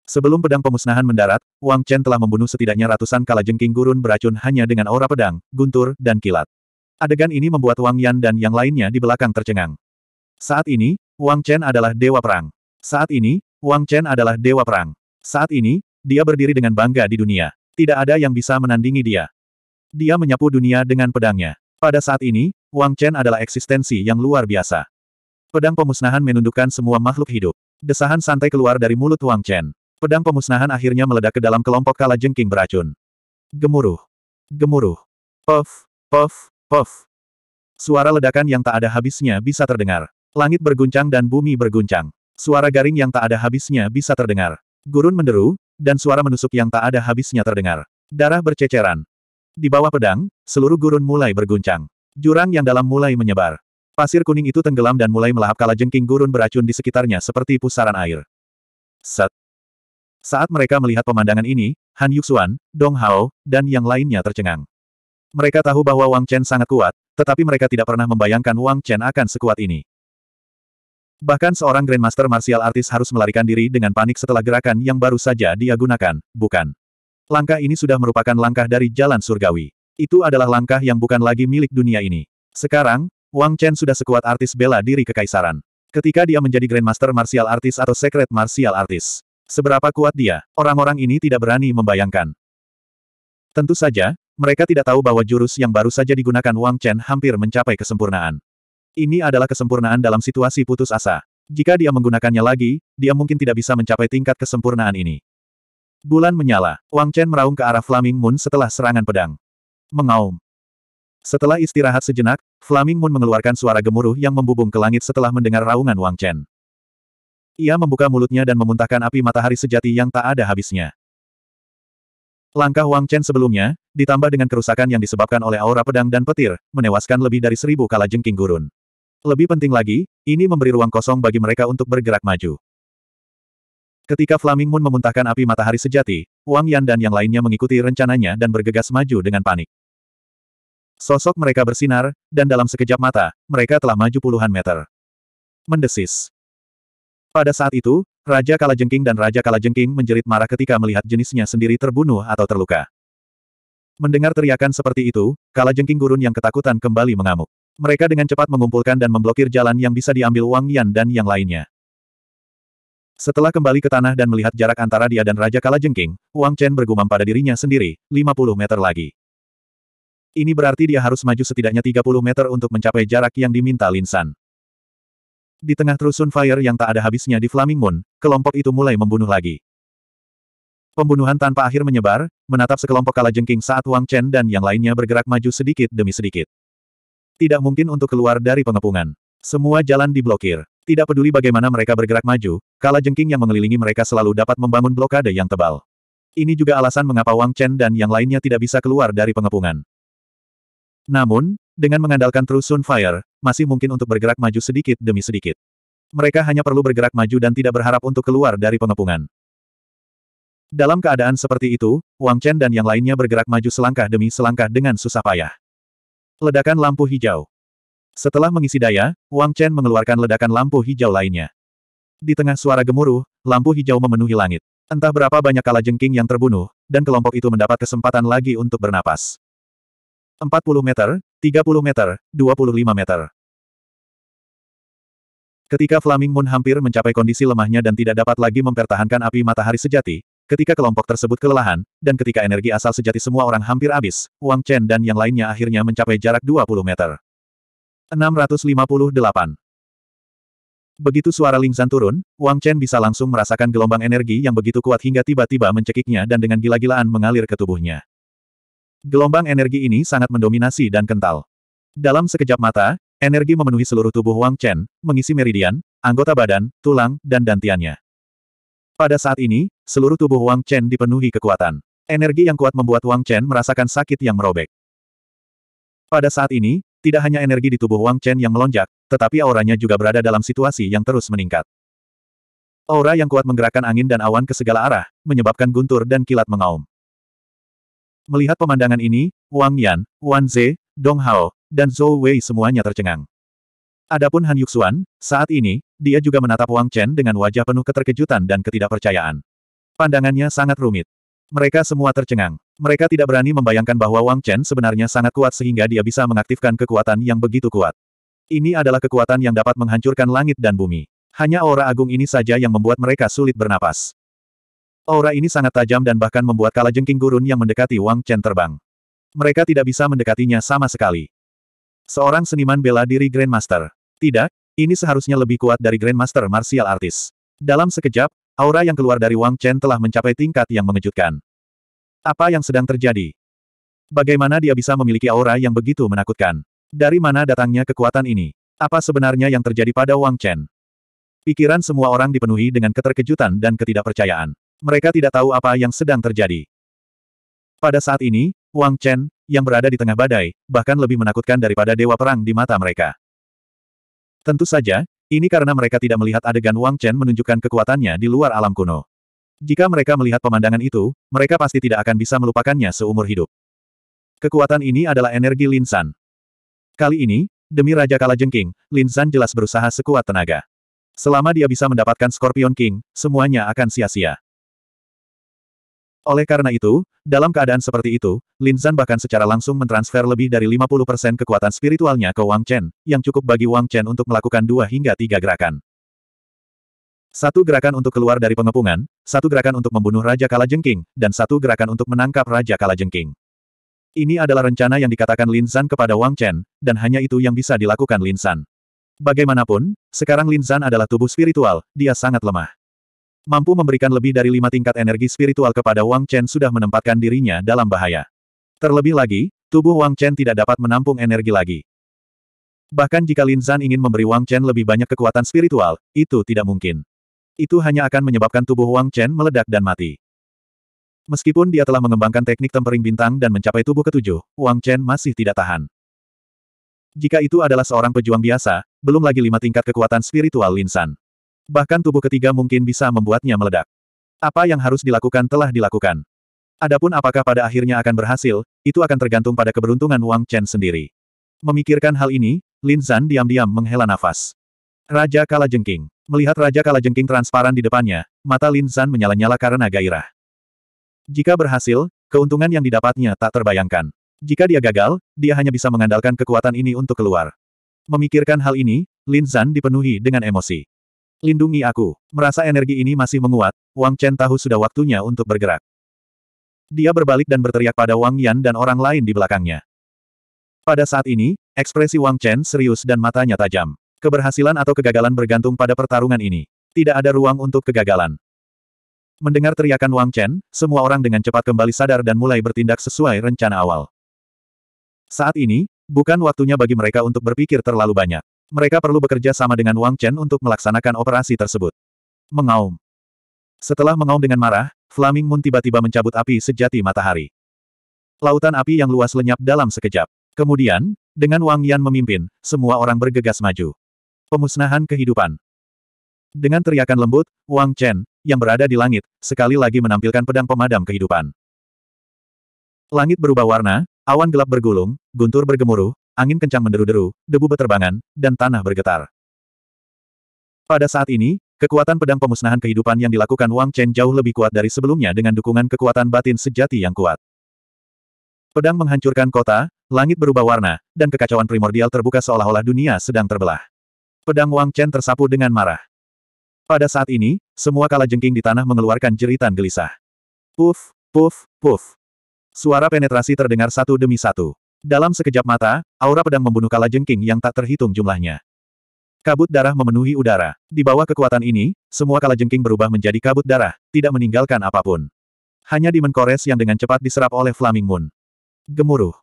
Sebelum pedang pemusnahan mendarat, Wang Chen telah membunuh setidaknya ratusan kalajengking gurun beracun hanya dengan aura pedang, guntur, dan kilat. Adegan ini membuat Wang Yan dan yang lainnya di belakang tercengang. Saat ini, Wang Chen adalah dewa perang. Saat ini, Wang Chen adalah dewa perang. Saat ini, dia berdiri dengan bangga di dunia. Tidak ada yang bisa menandingi dia. Dia menyapu dunia dengan pedangnya. Pada saat ini, Wang Chen adalah eksistensi yang luar biasa. Pedang pemusnahan menundukkan semua makhluk hidup. Desahan santai keluar dari mulut Wang Chen. Pedang pemusnahan akhirnya meledak ke dalam kelompok kala jengking beracun. Gemuruh. Gemuruh. Puff, puff, puff. Suara ledakan yang tak ada habisnya bisa terdengar. Langit berguncang dan bumi berguncang. Suara garing yang tak ada habisnya bisa terdengar. Gurun menderu, dan suara menusuk yang tak ada habisnya terdengar. Darah berceceran. Di bawah pedang, seluruh gurun mulai berguncang. Jurang yang dalam mulai menyebar. Pasir kuning itu tenggelam dan mulai melahap kala jengking gurun beracun di sekitarnya seperti pusaran air. Set. Saat mereka melihat pemandangan ini, Han Yuxuan, Dong Hao, dan yang lainnya tercengang. Mereka tahu bahwa Wang Chen sangat kuat, tetapi mereka tidak pernah membayangkan Wang Chen akan sekuat ini. Bahkan seorang Grandmaster Martial Artist harus melarikan diri dengan panik setelah gerakan yang baru saja dia gunakan, bukan? Langkah ini sudah merupakan langkah dari jalan surgawi. Itu adalah langkah yang bukan lagi milik dunia ini. Sekarang, Wang Chen sudah sekuat artis bela diri kekaisaran. Ketika dia menjadi Grandmaster Martial Artist atau Secret Martial Artist. Seberapa kuat dia, orang-orang ini tidak berani membayangkan. Tentu saja, mereka tidak tahu bahwa jurus yang baru saja digunakan Wang Chen hampir mencapai kesempurnaan. Ini adalah kesempurnaan dalam situasi putus asa. Jika dia menggunakannya lagi, dia mungkin tidak bisa mencapai tingkat kesempurnaan ini. Bulan menyala, Wang Chen meraung ke arah Flaming Moon setelah serangan pedang mengaum. Setelah istirahat sejenak, Flaming Moon mengeluarkan suara gemuruh yang membubung ke langit setelah mendengar raungan Wang Chen. Ia membuka mulutnya dan memuntahkan api matahari sejati yang tak ada habisnya. Langkah Wang Chen sebelumnya, ditambah dengan kerusakan yang disebabkan oleh aura pedang dan petir, menewaskan lebih dari seribu kala jengking gurun. Lebih penting lagi, ini memberi ruang kosong bagi mereka untuk bergerak maju. Ketika Flaming Moon memuntahkan api matahari sejati, Wang Yan dan yang lainnya mengikuti rencananya dan bergegas maju dengan panik. Sosok mereka bersinar, dan dalam sekejap mata, mereka telah maju puluhan meter. Mendesis. Pada saat itu, Raja Kalajengking dan Raja Kalajengking menjerit marah ketika melihat jenisnya sendiri terbunuh atau terluka. Mendengar teriakan seperti itu, Kalajengking gurun yang ketakutan kembali mengamuk. Mereka dengan cepat mengumpulkan dan memblokir jalan yang bisa diambil Wang Yan dan yang lainnya. Setelah kembali ke tanah dan melihat jarak antara dia dan Raja Kalajengking, Wang Chen bergumam pada dirinya sendiri, 50 meter lagi. Ini berarti dia harus maju setidaknya 30 meter untuk mencapai jarak yang diminta Linsan. Di tengah terusun fire yang tak ada habisnya di Flaming Moon, kelompok itu mulai membunuh lagi. Pembunuhan tanpa akhir menyebar, menatap sekelompok kala jengking saat Wang Chen dan yang lainnya bergerak maju sedikit demi sedikit. Tidak mungkin untuk keluar dari pengepungan. Semua jalan diblokir. Tidak peduli bagaimana mereka bergerak maju, kala jengking yang mengelilingi mereka selalu dapat membangun blokade yang tebal. Ini juga alasan mengapa Wang Chen dan yang lainnya tidak bisa keluar dari pengepungan. Namun, dengan mengandalkan True Sunfire, masih mungkin untuk bergerak maju sedikit demi sedikit. Mereka hanya perlu bergerak maju dan tidak berharap untuk keluar dari pengepungan. Dalam keadaan seperti itu, Wang Chen dan yang lainnya bergerak maju selangkah demi selangkah dengan susah payah. Ledakan lampu hijau. Setelah mengisi daya, Wang Chen mengeluarkan ledakan lampu hijau lainnya. Di tengah suara gemuruh, lampu hijau memenuhi langit. Entah berapa banyak kalajengking yang terbunuh, dan kelompok itu mendapat kesempatan lagi untuk bernapas. 40 meter, 30 meter, 25 meter. Ketika Flaming Moon hampir mencapai kondisi lemahnya dan tidak dapat lagi mempertahankan api matahari sejati, ketika kelompok tersebut kelelahan, dan ketika energi asal sejati semua orang hampir habis, Wang Chen dan yang lainnya akhirnya mencapai jarak 20 meter. 658 Begitu suara Ling Zan turun, Wang Chen bisa langsung merasakan gelombang energi yang begitu kuat hingga tiba-tiba mencekiknya dan dengan gila-gilaan mengalir ke tubuhnya. Gelombang energi ini sangat mendominasi dan kental. Dalam sekejap mata, energi memenuhi seluruh tubuh Wang Chen, mengisi meridian, anggota badan, tulang, dan dantiannya. Pada saat ini, seluruh tubuh Wang Chen dipenuhi kekuatan. Energi yang kuat membuat Wang Chen merasakan sakit yang merobek. Pada saat ini, tidak hanya energi di tubuh Wang Chen yang melonjak, tetapi auranya juga berada dalam situasi yang terus meningkat. Aura yang kuat menggerakkan angin dan awan ke segala arah, menyebabkan guntur dan kilat mengaum. Melihat pemandangan ini, Wang Yan, Wan Ze, Dong Hao, dan Zhou Wei semuanya tercengang. Adapun Han Yuxuan, saat ini, dia juga menatap Wang Chen dengan wajah penuh keterkejutan dan ketidakpercayaan. Pandangannya sangat rumit. Mereka semua tercengang. Mereka tidak berani membayangkan bahwa Wang Chen sebenarnya sangat kuat sehingga dia bisa mengaktifkan kekuatan yang begitu kuat. Ini adalah kekuatan yang dapat menghancurkan langit dan bumi. Hanya aura agung ini saja yang membuat mereka sulit bernapas. Aura ini sangat tajam dan bahkan membuat kalajengking gurun yang mendekati Wang Chen terbang. Mereka tidak bisa mendekatinya sama sekali. Seorang seniman bela diri Grandmaster. Tidak, ini seharusnya lebih kuat dari Grandmaster Martial Artist. Dalam sekejap, aura yang keluar dari Wang Chen telah mencapai tingkat yang mengejutkan. Apa yang sedang terjadi? Bagaimana dia bisa memiliki aura yang begitu menakutkan? Dari mana datangnya kekuatan ini? Apa sebenarnya yang terjadi pada Wang Chen? Pikiran semua orang dipenuhi dengan keterkejutan dan ketidakpercayaan mereka tidak tahu apa yang sedang terjadi. Pada saat ini, Wang Chen, yang berada di tengah badai, bahkan lebih menakutkan daripada dewa perang di mata mereka. Tentu saja, ini karena mereka tidak melihat adegan Wang Chen menunjukkan kekuatannya di luar alam kuno. Jika mereka melihat pemandangan itu, mereka pasti tidak akan bisa melupakannya seumur hidup. Kekuatan ini adalah energi Lin San. Kali ini, demi Raja Kala Jengking, San jelas berusaha sekuat tenaga. Selama dia bisa mendapatkan Scorpion King, semuanya akan sia-sia. Oleh karena itu, dalam keadaan seperti itu, Lin Zan bahkan secara langsung mentransfer lebih dari 50% kekuatan spiritualnya ke Wang Chen, yang cukup bagi Wang Chen untuk melakukan dua hingga tiga gerakan. Satu gerakan untuk keluar dari pengepungan, satu gerakan untuk membunuh Raja Kalajengking, dan satu gerakan untuk menangkap Raja Kalajengking. Ini adalah rencana yang dikatakan Lin Zan kepada Wang Chen, dan hanya itu yang bisa dilakukan Lin Zan. Bagaimanapun, sekarang Lin Zan adalah tubuh spiritual, dia sangat lemah. Mampu memberikan lebih dari lima tingkat energi spiritual kepada Wang Chen sudah menempatkan dirinya dalam bahaya. Terlebih lagi, tubuh Wang Chen tidak dapat menampung energi lagi. Bahkan jika Lin Zan ingin memberi Wang Chen lebih banyak kekuatan spiritual, itu tidak mungkin. Itu hanya akan menyebabkan tubuh Wang Chen meledak dan mati. Meskipun dia telah mengembangkan teknik tempering bintang dan mencapai tubuh ketujuh, Wang Chen masih tidak tahan. Jika itu adalah seorang pejuang biasa, belum lagi lima tingkat kekuatan spiritual Lin Zhan. Bahkan tubuh ketiga mungkin bisa membuatnya meledak. Apa yang harus dilakukan telah dilakukan. Adapun apakah pada akhirnya akan berhasil, itu akan tergantung pada keberuntungan Wang Chen sendiri. Memikirkan hal ini, Lin Zan diam-diam menghela nafas. Raja Jengking Melihat Raja Jengking transparan di depannya, mata Lin Zan menyala-nyala karena gairah. Jika berhasil, keuntungan yang didapatnya tak terbayangkan. Jika dia gagal, dia hanya bisa mengandalkan kekuatan ini untuk keluar. Memikirkan hal ini, Lin Zan dipenuhi dengan emosi. Lindungi aku. Merasa energi ini masih menguat, Wang Chen tahu sudah waktunya untuk bergerak. Dia berbalik dan berteriak pada Wang Yan dan orang lain di belakangnya. Pada saat ini, ekspresi Wang Chen serius dan matanya tajam. Keberhasilan atau kegagalan bergantung pada pertarungan ini. Tidak ada ruang untuk kegagalan. Mendengar teriakan Wang Chen, semua orang dengan cepat kembali sadar dan mulai bertindak sesuai rencana awal. Saat ini, bukan waktunya bagi mereka untuk berpikir terlalu banyak. Mereka perlu bekerja sama dengan Wang Chen untuk melaksanakan operasi tersebut. Mengaum. Setelah mengaum dengan marah, Flaming Moon tiba-tiba mencabut api sejati matahari. Lautan api yang luas lenyap dalam sekejap. Kemudian, dengan Wang Yan memimpin, semua orang bergegas maju. Pemusnahan kehidupan. Dengan teriakan lembut, Wang Chen, yang berada di langit, sekali lagi menampilkan pedang pemadam kehidupan. Langit berubah warna, awan gelap bergulung, guntur bergemuruh, angin kencang menderu-deru, debu berterbangan, dan tanah bergetar. Pada saat ini, kekuatan pedang pemusnahan kehidupan yang dilakukan Wang Chen jauh lebih kuat dari sebelumnya dengan dukungan kekuatan batin sejati yang kuat. Pedang menghancurkan kota, langit berubah warna, dan kekacauan primordial terbuka seolah-olah dunia sedang terbelah. Pedang Wang Chen tersapu dengan marah. Pada saat ini, semua kala jengking di tanah mengeluarkan jeritan gelisah. Puf, puf, puf. Suara penetrasi terdengar satu demi satu. Dalam sekejap mata, aura pedang membunuh kala jengking yang tak terhitung jumlahnya. Kabut darah memenuhi udara. Di bawah kekuatan ini, semua kala jengking berubah menjadi kabut darah, tidak meninggalkan apapun. Hanya Demon Kores yang dengan cepat diserap oleh Flaming Moon. Gemuruh.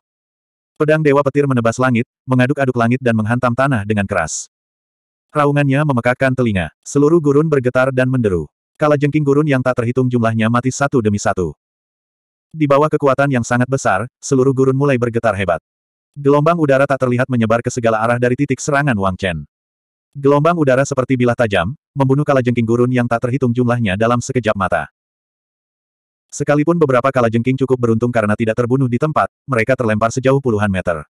Pedang Dewa Petir menebas langit, mengaduk-aduk langit dan menghantam tanah dengan keras. Raungannya memekakkan telinga. Seluruh gurun bergetar dan menderu. Kala jengking gurun yang tak terhitung jumlahnya mati satu demi satu. Di bawah kekuatan yang sangat besar, seluruh gurun mulai bergetar hebat. Gelombang udara tak terlihat menyebar ke segala arah dari titik serangan Wang Chen. Gelombang udara seperti bilah tajam, membunuh kalajengking gurun yang tak terhitung jumlahnya dalam sekejap mata. Sekalipun beberapa kalajengking cukup beruntung karena tidak terbunuh di tempat, mereka terlempar sejauh puluhan meter.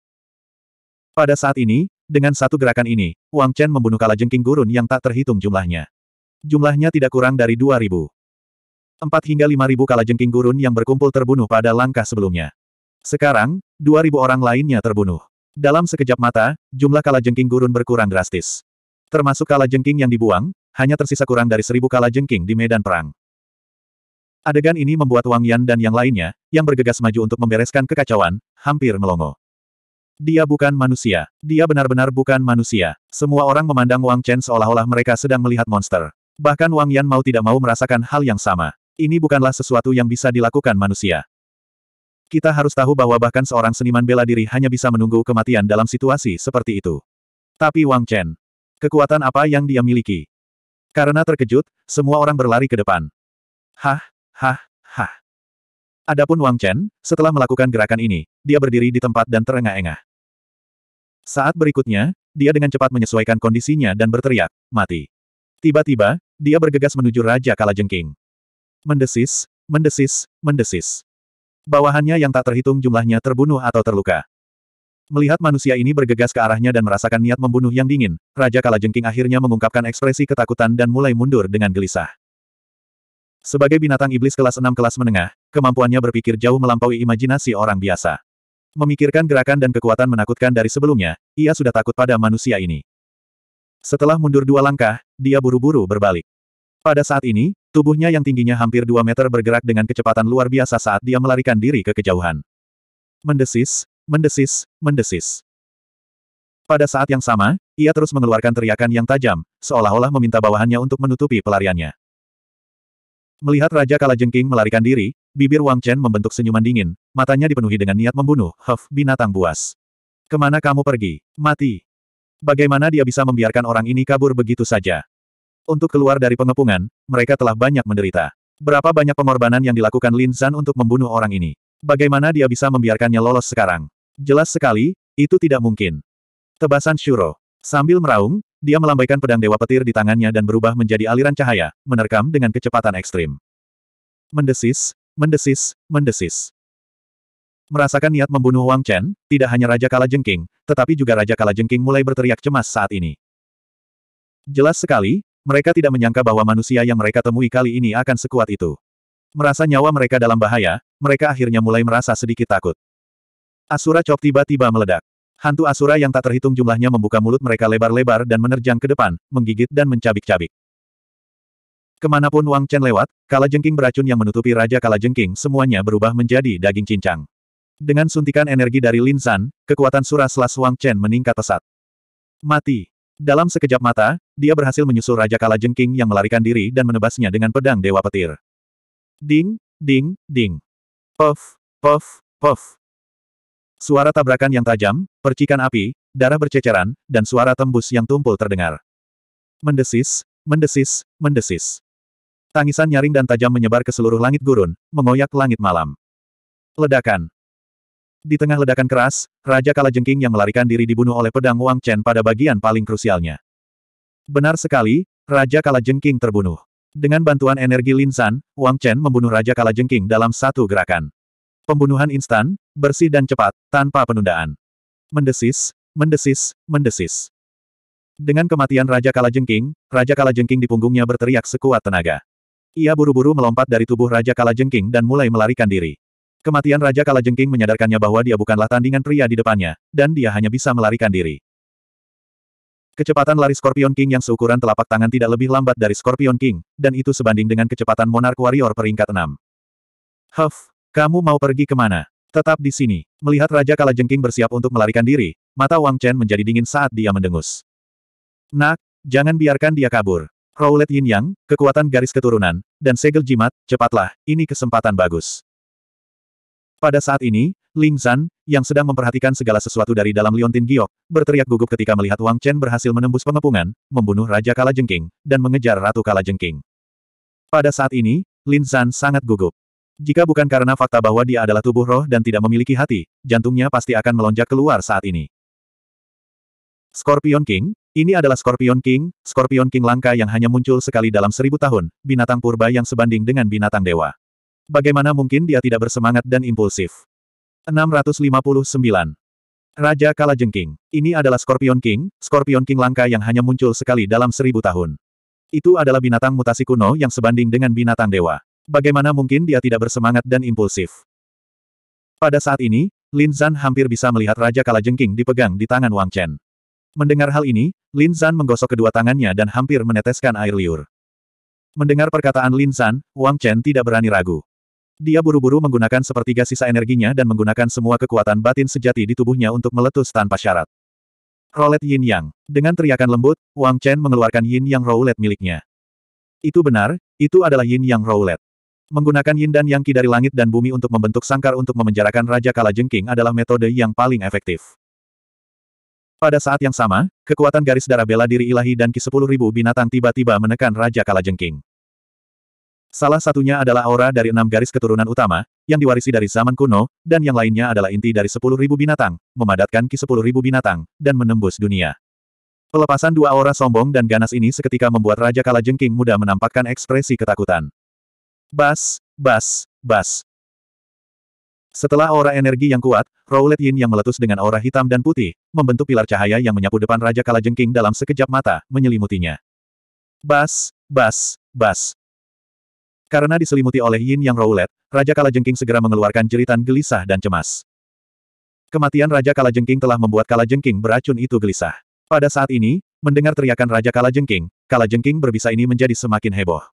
Pada saat ini, dengan satu gerakan ini, Wang Chen membunuh kalajengking gurun yang tak terhitung jumlahnya. Jumlahnya tidak kurang dari 2000. Empat hingga lima ribu kalajengking gurun yang berkumpul terbunuh pada langkah sebelumnya. Sekarang, dua ribu orang lainnya terbunuh. Dalam sekejap mata, jumlah kalajengking gurun berkurang drastis. Termasuk kalajengking yang dibuang, hanya tersisa kurang dari seribu kalajengking di medan perang. Adegan ini membuat Wang Yan dan yang lainnya, yang bergegas maju untuk membereskan kekacauan, hampir melongo. Dia bukan manusia. Dia benar-benar bukan manusia. Semua orang memandang Wang Chen seolah-olah mereka sedang melihat monster. Bahkan Wang Yan mau tidak mau merasakan hal yang sama. Ini bukanlah sesuatu yang bisa dilakukan manusia. Kita harus tahu bahwa bahkan seorang seniman bela diri hanya bisa menunggu kematian dalam situasi seperti itu. Tapi Wang Chen, kekuatan apa yang dia miliki? Karena terkejut, semua orang berlari ke depan. Hah, hah, hah. Adapun Wang Chen, setelah melakukan gerakan ini, dia berdiri di tempat dan terengah-engah. Saat berikutnya, dia dengan cepat menyesuaikan kondisinya dan berteriak, mati. Tiba-tiba, dia bergegas menuju Raja Kalajengking mendesis, mendesis, mendesis. Bawahannya yang tak terhitung jumlahnya terbunuh atau terluka. Melihat manusia ini bergegas ke arahnya dan merasakan niat membunuh yang dingin, Raja Kalajengking akhirnya mengungkapkan ekspresi ketakutan dan mulai mundur dengan gelisah. Sebagai binatang iblis kelas 6 kelas menengah, kemampuannya berpikir jauh melampaui imajinasi orang biasa. Memikirkan gerakan dan kekuatan menakutkan dari sebelumnya, ia sudah takut pada manusia ini. Setelah mundur dua langkah, dia buru-buru berbalik. Pada saat ini, tubuhnya yang tingginya hampir 2 meter bergerak dengan kecepatan luar biasa saat dia melarikan diri ke kejauhan. Mendesis, mendesis, mendesis. Pada saat yang sama, ia terus mengeluarkan teriakan yang tajam, seolah-olah meminta bawahannya untuk menutupi pelariannya. Melihat Raja Kalajengking melarikan diri, bibir Wang Chen membentuk senyuman dingin, matanya dipenuhi dengan niat membunuh, huff, binatang buas. Kemana kamu pergi? Mati. Bagaimana dia bisa membiarkan orang ini kabur begitu saja? Untuk keluar dari pengepungan, mereka telah banyak menderita. Berapa banyak pengorbanan yang dilakukan Lin Zan untuk membunuh orang ini? Bagaimana dia bisa membiarkannya lolos sekarang? Jelas sekali, itu tidak mungkin. Tebasan Shuro. Sambil meraung, dia melambaikan pedang dewa petir di tangannya dan berubah menjadi aliran cahaya, menerkam dengan kecepatan ekstrim. Mendesis, mendesis, mendesis. Merasakan niat membunuh Wang Chen, tidak hanya Raja Kala Jengking, tetapi juga Raja Kala Jengking mulai berteriak cemas saat ini. Jelas sekali, mereka tidak menyangka bahwa manusia yang mereka temui kali ini akan sekuat itu. Merasa nyawa mereka dalam bahaya, mereka akhirnya mulai merasa sedikit takut. Asura Chop tiba-tiba meledak. Hantu Asura yang tak terhitung jumlahnya membuka mulut mereka lebar-lebar dan menerjang ke depan, menggigit dan mencabik-cabik. Kemanapun Wang Chen lewat, kala jengking beracun yang menutupi Raja Kala Jengking semuanya berubah menjadi daging cincang. Dengan suntikan energi dari Lin San, kekuatan surah selas Wang Chen meningkat pesat. Mati. Dalam sekejap mata, dia berhasil menyusul Raja Kala Jengking yang melarikan diri dan menebasnya dengan pedang Dewa Petir. Ding, ding, ding. Puff, puff, puff. Suara tabrakan yang tajam, percikan api, darah berceceran, dan suara tembus yang tumpul terdengar. Mendesis, mendesis, mendesis. Tangisan nyaring dan tajam menyebar ke seluruh langit gurun, mengoyak langit malam. Ledakan. Di tengah ledakan keras, Raja Kalajengking yang melarikan diri dibunuh oleh pedang Wang Chen pada bagian paling krusialnya. Benar sekali, Raja Kalajengking terbunuh. Dengan bantuan energi Linsan, Wang Chen membunuh Raja Kalajengking dalam satu gerakan. Pembunuhan instan, bersih dan cepat, tanpa penundaan. Mendesis, mendesis, mendesis. Dengan kematian Raja Kalajengking, Raja Kalajengking di punggungnya berteriak sekuat tenaga. Ia buru-buru melompat dari tubuh Raja Kalajengking dan mulai melarikan diri. Kematian Raja Kalajengking menyadarkannya bahwa dia bukanlah tandingan pria di depannya, dan dia hanya bisa melarikan diri. Kecepatan lari Scorpion King yang seukuran telapak tangan tidak lebih lambat dari Scorpion King, dan itu sebanding dengan kecepatan Monarch Warrior peringkat 6. Huff, kamu mau pergi kemana? Tetap di sini. Melihat Raja Kalajengking bersiap untuk melarikan diri, mata Wang Chen menjadi dingin saat dia mendengus. Nak, jangan biarkan dia kabur. Roulette Yin Yang, kekuatan garis keturunan, dan segel jimat, cepatlah, ini kesempatan bagus. Pada saat ini, Ling Zan, yang sedang memperhatikan segala sesuatu dari dalam liontin giok, berteriak gugup ketika melihat Wang Chen berhasil menembus pengepungan, membunuh Raja Kalajengking, dan mengejar Ratu Kalajengking. Pada saat ini, Lin Zan sangat gugup. Jika bukan karena fakta bahwa dia adalah tubuh roh dan tidak memiliki hati, jantungnya pasti akan melonjak keluar saat ini. Scorpion King, ini adalah Scorpion King, Scorpion King langka yang hanya muncul sekali dalam seribu tahun, binatang purba yang sebanding dengan binatang dewa. Bagaimana mungkin dia tidak bersemangat dan impulsif? 659. Raja Kalajengking. Ini adalah Scorpion King, Scorpion King langka yang hanya muncul sekali dalam seribu tahun. Itu adalah binatang mutasi kuno yang sebanding dengan binatang dewa. Bagaimana mungkin dia tidak bersemangat dan impulsif? Pada saat ini, Lin Zhan hampir bisa melihat Raja Kalajengking dipegang di tangan Wang Chen. Mendengar hal ini, Lin Zhan menggosok kedua tangannya dan hampir meneteskan air liur. Mendengar perkataan Lin Zhan, Wang Chen tidak berani ragu. Dia buru-buru menggunakan sepertiga sisa energinya dan menggunakan semua kekuatan batin sejati di tubuhnya untuk meletus tanpa syarat. Rolet Yin Yang. Dengan teriakan lembut, Wang Chen mengeluarkan Yin Yang Roulette miliknya. Itu benar, itu adalah Yin Yang Roulette. Menggunakan yin dan yang ki dari langit dan bumi untuk membentuk sangkar untuk memenjarakan Raja Kala Jengking adalah metode yang paling efektif. Pada saat yang sama, kekuatan garis darah bela diri ilahi dan ki 10.000 binatang tiba-tiba menekan Raja Kala Jengking. Salah satunya adalah aura dari enam garis keturunan utama, yang diwarisi dari zaman kuno, dan yang lainnya adalah inti dari sepuluh ribu binatang, memadatkan ki sepuluh ribu binatang, dan menembus dunia. Pelepasan dua aura sombong dan ganas ini seketika membuat Raja Kalajengking muda menampakkan ekspresi ketakutan. Bas, bas, bas. Setelah aura energi yang kuat, Rowlet Yin yang meletus dengan aura hitam dan putih, membentuk pilar cahaya yang menyapu depan Raja Kalajengking dalam sekejap mata, menyelimutinya. Bas, bas, bas. Karena diselimuti oleh yin yang Roulette, Raja Kalajengking segera mengeluarkan jeritan gelisah dan cemas. Kematian Raja Kalajengking telah membuat Kalajengking beracun itu gelisah. Pada saat ini, mendengar teriakan Raja Kalajengking, Kalajengking berbisa ini menjadi semakin heboh.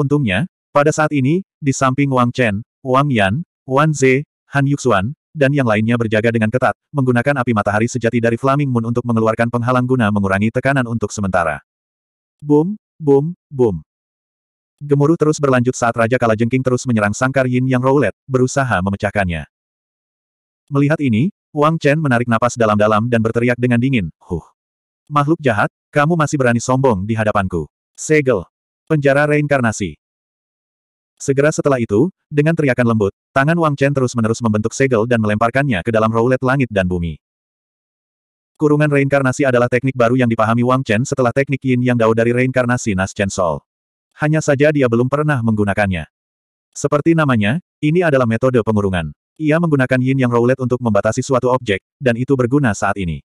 Untungnya, pada saat ini, di samping Wang Chen, Wang Yan, Wan Ze, Han Yuxuan, dan yang lainnya berjaga dengan ketat, menggunakan api matahari sejati dari Flaming Moon untuk mengeluarkan penghalang guna mengurangi tekanan untuk sementara. Boom, boom, boom. Gemuruh terus berlanjut saat Raja Kalajengking terus menyerang sangkar Yin Yang Roulette berusaha memecahkannya. Melihat ini, Wang Chen menarik napas dalam-dalam dan berteriak dengan dingin, Huh! Makhluk jahat, kamu masih berani sombong di hadapanku. Segel! Penjara reinkarnasi. Segera setelah itu, dengan teriakan lembut, tangan Wang Chen terus-menerus membentuk segel dan melemparkannya ke dalam Roulette langit dan bumi. Kurungan reinkarnasi adalah teknik baru yang dipahami Wang Chen setelah teknik yin yang dao dari reinkarnasi Nas Chen Sol hanya saja dia belum pernah menggunakannya. Seperti namanya, ini adalah metode pengurungan. Ia menggunakan yin yang roulette untuk membatasi suatu objek, dan itu berguna saat ini.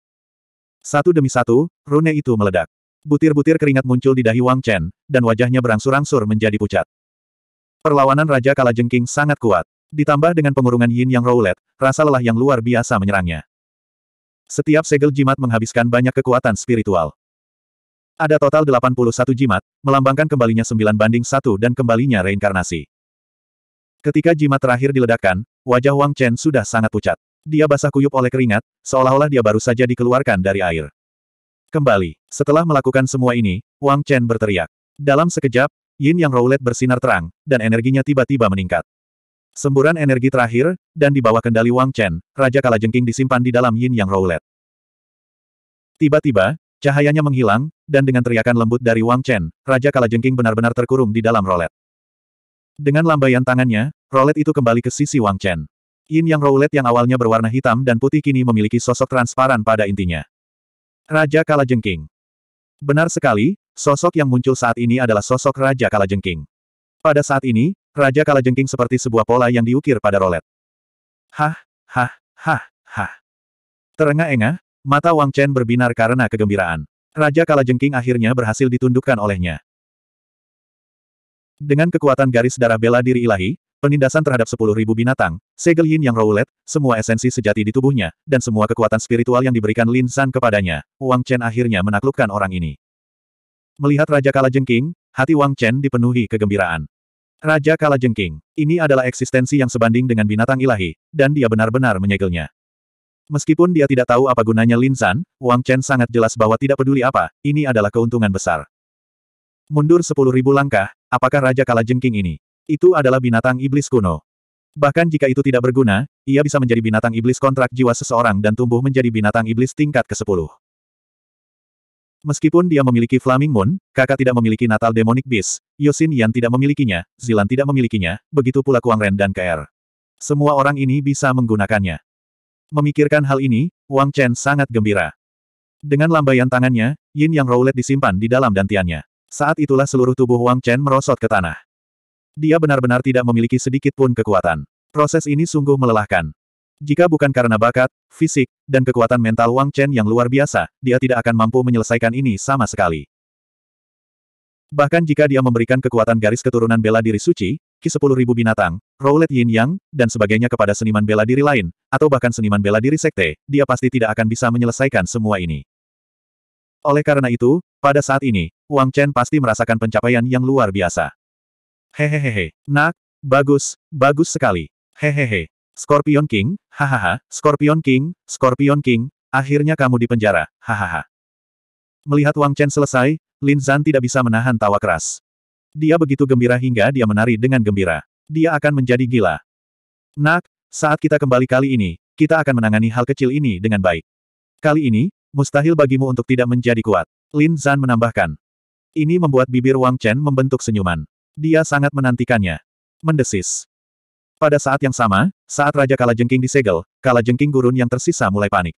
Satu demi satu, rune itu meledak. Butir-butir keringat muncul di dahi Wang Chen, dan wajahnya berangsur-angsur menjadi pucat. Perlawanan Raja Kalajengking sangat kuat. Ditambah dengan pengurungan yin yang roulette, rasa lelah yang luar biasa menyerangnya. Setiap segel jimat menghabiskan banyak kekuatan spiritual. Ada total 81 jimat, melambangkan kembalinya 9 banding 1 dan kembalinya reinkarnasi. Ketika jimat terakhir diledakkan, wajah Wang Chen sudah sangat pucat. Dia basah kuyup oleh keringat, seolah-olah dia baru saja dikeluarkan dari air. Kembali. Setelah melakukan semua ini, Wang Chen berteriak. Dalam sekejap, yin yang roulet bersinar terang, dan energinya tiba-tiba meningkat. Semburan energi terakhir, dan di bawah kendali Wang Chen, Raja Kalajengking disimpan di dalam yin yang roulet. Tiba-tiba, Cahayanya menghilang, dan dengan teriakan lembut dari Wang Chen, Raja Kalajengking benar-benar terkurung di dalam rolet. Dengan lambaian tangannya, rolet itu kembali ke sisi Wang Chen. Yin yang rolet yang awalnya berwarna hitam dan putih kini memiliki sosok transparan pada intinya. Raja Kalajengking. Benar sekali, sosok yang muncul saat ini adalah sosok Raja Kalajengking. Pada saat ini, Raja Kalajengking seperti sebuah pola yang diukir pada rolet. Hah, hah, hah, hah. Terengah-engah, Mata Wang Chen berbinar karena kegembiraan. Raja Kalajengking akhirnya berhasil ditundukkan olehnya. Dengan kekuatan garis darah bela diri ilahi, penindasan terhadap sepuluh ribu binatang, segel yin yang Roulette, semua esensi sejati di tubuhnya, dan semua kekuatan spiritual yang diberikan Lin San kepadanya, Wang Chen akhirnya menaklukkan orang ini. Melihat Raja Kalajengking, hati Wang Chen dipenuhi kegembiraan. Raja Kalajengking, ini adalah eksistensi yang sebanding dengan binatang ilahi, dan dia benar-benar menyegelnya. Meskipun dia tidak tahu apa gunanya Lin San, Wang Chen sangat jelas bahwa tidak peduli apa, ini adalah keuntungan besar. Mundur sepuluh ribu langkah, apakah Raja Kala Jengking ini? Itu adalah binatang iblis kuno. Bahkan jika itu tidak berguna, ia bisa menjadi binatang iblis kontrak jiwa seseorang dan tumbuh menjadi binatang iblis tingkat ke-10. Meskipun dia memiliki Flaming Moon, kakak tidak memiliki Natal Demonic Beast, Yosin Yan tidak memilikinya, Zilan tidak memilikinya, begitu pula Kuang Ren dan KR. Semua orang ini bisa menggunakannya. Memikirkan hal ini, Wang Chen sangat gembira. Dengan lambaian tangannya, Yin Yang Roulette disimpan di dalam dantiannya. Saat itulah seluruh tubuh Wang Chen merosot ke tanah. Dia benar-benar tidak memiliki sedikit pun kekuatan. Proses ini sungguh melelahkan. Jika bukan karena bakat, fisik, dan kekuatan mental Wang Chen yang luar biasa, dia tidak akan mampu menyelesaikan ini sama sekali. Bahkan jika dia memberikan kekuatan garis keturunan bela diri suci, Ki 10.000 binatang, roulette yin yang, dan sebagainya kepada seniman bela diri lain, atau bahkan seniman bela diri sekte, dia pasti tidak akan bisa menyelesaikan semua ini. Oleh karena itu, pada saat ini, Wang Chen pasti merasakan pencapaian yang luar biasa. Hehehehe, nak, bagus, bagus sekali. Hehehe, Scorpion King, hahaha, Scorpion King, Scorpion King, akhirnya kamu dipenjara, hahaha. Melihat Wang Chen selesai, Lin Zhan tidak bisa menahan tawa keras. Dia begitu gembira hingga dia menari dengan gembira. Dia akan menjadi gila. Nak, saat kita kembali kali ini, kita akan menangani hal kecil ini dengan baik. Kali ini, mustahil bagimu untuk tidak menjadi kuat. Lin Zan menambahkan. Ini membuat bibir Wang Chen membentuk senyuman. Dia sangat menantikannya. Mendesis. Pada saat yang sama, saat Raja Kalajengking disegel, Kalajengking gurun yang tersisa mulai panik.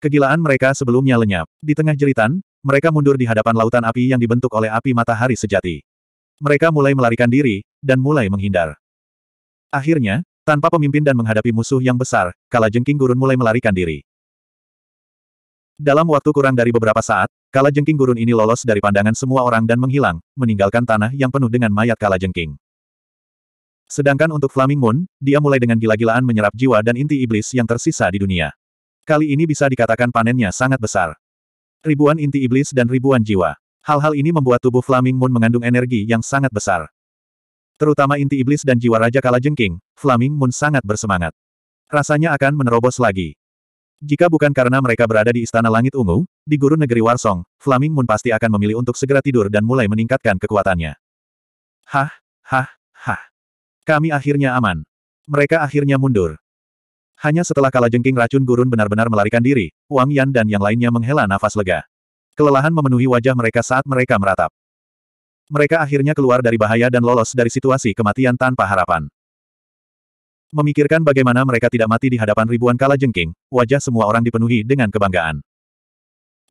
Kegilaan mereka sebelumnya lenyap. Di tengah jeritan, mereka mundur di hadapan lautan api yang dibentuk oleh api matahari sejati. Mereka mulai melarikan diri, dan mulai menghindar. Akhirnya, tanpa pemimpin dan menghadapi musuh yang besar, Kala Jengking Gurun mulai melarikan diri. Dalam waktu kurang dari beberapa saat, Kala Jengking Gurun ini lolos dari pandangan semua orang dan menghilang, meninggalkan tanah yang penuh dengan mayat Kala Jengking. Sedangkan untuk Flaming Moon, dia mulai dengan gila-gilaan menyerap jiwa dan inti iblis yang tersisa di dunia. Kali ini bisa dikatakan panennya sangat besar. Ribuan inti iblis dan ribuan jiwa. Hal-hal ini membuat tubuh Flaming Moon mengandung energi yang sangat besar terutama inti iblis dan jiwa Raja Kala Jengking, Flaming Moon sangat bersemangat. Rasanya akan menerobos lagi. Jika bukan karena mereka berada di Istana Langit Ungu, di Gurun Negeri Warsong, Flaming Moon pasti akan memilih untuk segera tidur dan mulai meningkatkan kekuatannya. Hah, hah, hah. Kami akhirnya aman. Mereka akhirnya mundur. Hanya setelah Kala Jengking racun gurun benar-benar melarikan diri, Wang Yan dan yang lainnya menghela nafas lega. Kelelahan memenuhi wajah mereka saat mereka meratap. Mereka akhirnya keluar dari bahaya dan lolos dari situasi kematian tanpa harapan. Memikirkan bagaimana mereka tidak mati di hadapan ribuan kala jengking, wajah semua orang dipenuhi dengan kebanggaan.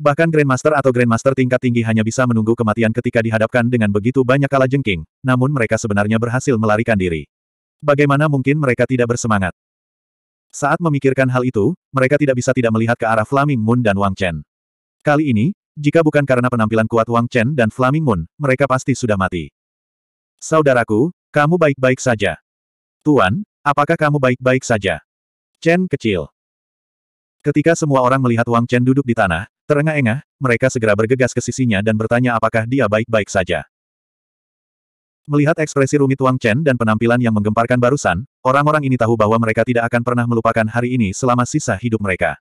Bahkan Grandmaster atau Grandmaster tingkat tinggi hanya bisa menunggu kematian ketika dihadapkan dengan begitu banyak kala jengking, namun mereka sebenarnya berhasil melarikan diri. Bagaimana mungkin mereka tidak bersemangat? Saat memikirkan hal itu, mereka tidak bisa tidak melihat ke arah Flaming Moon dan Wang Chen. Kali ini, jika bukan karena penampilan kuat Wang Chen dan Flaming Moon, mereka pasti sudah mati. Saudaraku, kamu baik-baik saja. Tuan, apakah kamu baik-baik saja? Chen kecil. Ketika semua orang melihat Wang Chen duduk di tanah, terengah-engah, mereka segera bergegas ke sisinya dan bertanya apakah dia baik-baik saja. Melihat ekspresi rumit Wang Chen dan penampilan yang menggemparkan barusan, orang-orang ini tahu bahwa mereka tidak akan pernah melupakan hari ini selama sisa hidup mereka.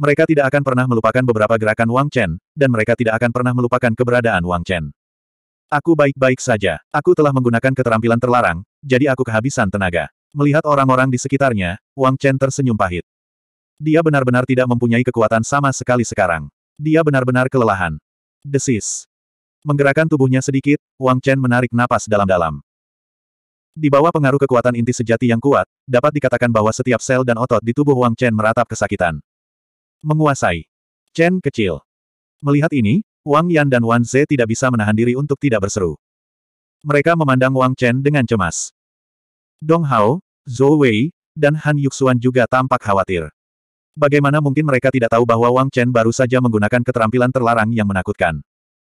Mereka tidak akan pernah melupakan beberapa gerakan Wang Chen, dan mereka tidak akan pernah melupakan keberadaan Wang Chen. Aku baik-baik saja. Aku telah menggunakan keterampilan terlarang, jadi aku kehabisan tenaga. Melihat orang-orang di sekitarnya, Wang Chen tersenyum pahit. Dia benar-benar tidak mempunyai kekuatan sama sekali sekarang. Dia benar-benar kelelahan. Desis. Menggerakkan tubuhnya sedikit, Wang Chen menarik napas dalam-dalam. Di bawah pengaruh kekuatan inti sejati yang kuat, dapat dikatakan bahwa setiap sel dan otot di tubuh Wang Chen meratap kesakitan. Menguasai. Chen kecil. Melihat ini, Wang Yan dan Wan Ze tidak bisa menahan diri untuk tidak berseru. Mereka memandang Wang Chen dengan cemas. Dong Hao, Zhou Wei, dan Han Yuxuan juga tampak khawatir. Bagaimana mungkin mereka tidak tahu bahwa Wang Chen baru saja menggunakan keterampilan terlarang yang menakutkan.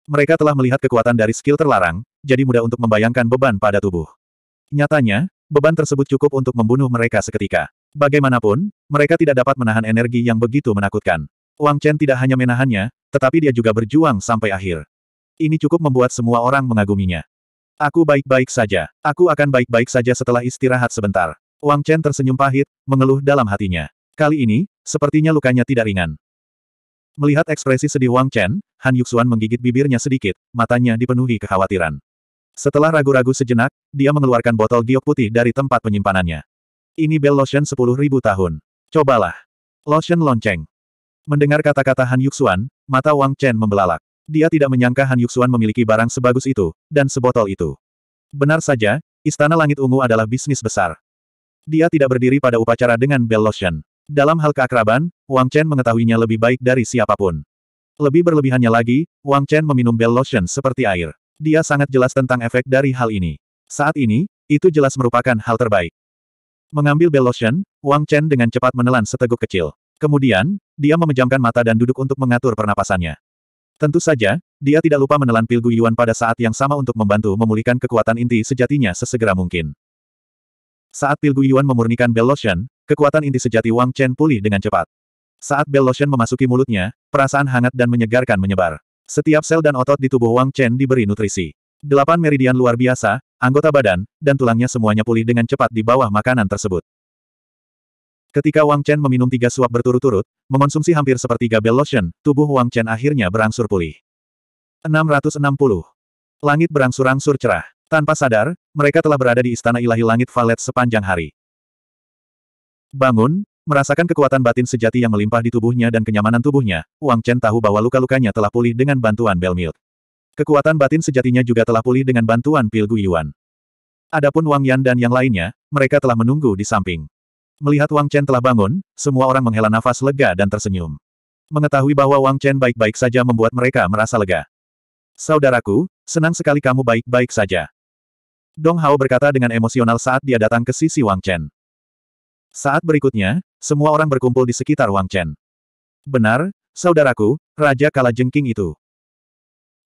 Mereka telah melihat kekuatan dari skill terlarang, jadi mudah untuk membayangkan beban pada tubuh. Nyatanya, beban tersebut cukup untuk membunuh mereka seketika. Bagaimanapun, mereka tidak dapat menahan energi yang begitu menakutkan. Wang Chen tidak hanya menahannya, tetapi dia juga berjuang sampai akhir. Ini cukup membuat semua orang mengaguminya. Aku baik-baik saja. Aku akan baik-baik saja setelah istirahat sebentar. Wang Chen tersenyum pahit, mengeluh dalam hatinya. Kali ini, sepertinya lukanya tidak ringan. Melihat ekspresi sedih Wang Chen, Han Yuxuan menggigit bibirnya sedikit, matanya dipenuhi kekhawatiran. Setelah ragu-ragu sejenak, dia mengeluarkan botol giok putih dari tempat penyimpanannya. Ini bel lotion 10.000 tahun. Cobalah. Lotion lonceng. Mendengar kata-kata Han Yuxuan, mata Wang Chen membelalak. Dia tidak menyangka Han Yuxuan memiliki barang sebagus itu, dan sebotol itu. Benar saja, Istana Langit Ungu adalah bisnis besar. Dia tidak berdiri pada upacara dengan bel lotion. Dalam hal keakraban, Wang Chen mengetahuinya lebih baik dari siapapun. Lebih berlebihannya lagi, Wang Chen meminum bel lotion seperti air. Dia sangat jelas tentang efek dari hal ini. Saat ini, itu jelas merupakan hal terbaik. Mengambil bell lotion, Wang Chen dengan cepat menelan seteguk kecil. Kemudian, dia memejamkan mata dan duduk untuk mengatur pernapasannya. Tentu saja, dia tidak lupa menelan pil Guyuan pada saat yang sama untuk membantu memulihkan kekuatan inti sejatinya sesegera mungkin. Saat pil Guyuan memurnikan bell lotion, kekuatan inti sejati Wang Chen pulih dengan cepat. Saat bell lotion memasuki mulutnya, perasaan hangat dan menyegarkan menyebar. Setiap sel dan otot di tubuh Wang Chen diberi nutrisi. Delapan meridian luar biasa, anggota badan, dan tulangnya semuanya pulih dengan cepat di bawah makanan tersebut. Ketika Wang Chen meminum tiga suap berturut-turut, mengonsumsi hampir sepertiga bell lotion, tubuh Wang Chen akhirnya berangsur pulih. 660. Langit berangsur-angsur cerah. Tanpa sadar, mereka telah berada di Istana Ilahi Langit Valet sepanjang hari. Bangun, merasakan kekuatan batin sejati yang melimpah di tubuhnya dan kenyamanan tubuhnya, Wang Chen tahu bahwa luka-lukanya telah pulih dengan bantuan bel Milk. Kekuatan batin sejatinya juga telah pulih dengan bantuan pil Guiyuan. Adapun Wang Yan dan yang lainnya, mereka telah menunggu di samping. Melihat Wang Chen telah bangun, semua orang menghela nafas lega dan tersenyum. Mengetahui bahwa Wang Chen baik-baik saja membuat mereka merasa lega. Saudaraku, senang sekali kamu baik-baik saja. Dong Hao berkata dengan emosional saat dia datang ke sisi Wang Chen. Saat berikutnya, semua orang berkumpul di sekitar Wang Chen. Benar, saudaraku, Raja Kalajengking itu.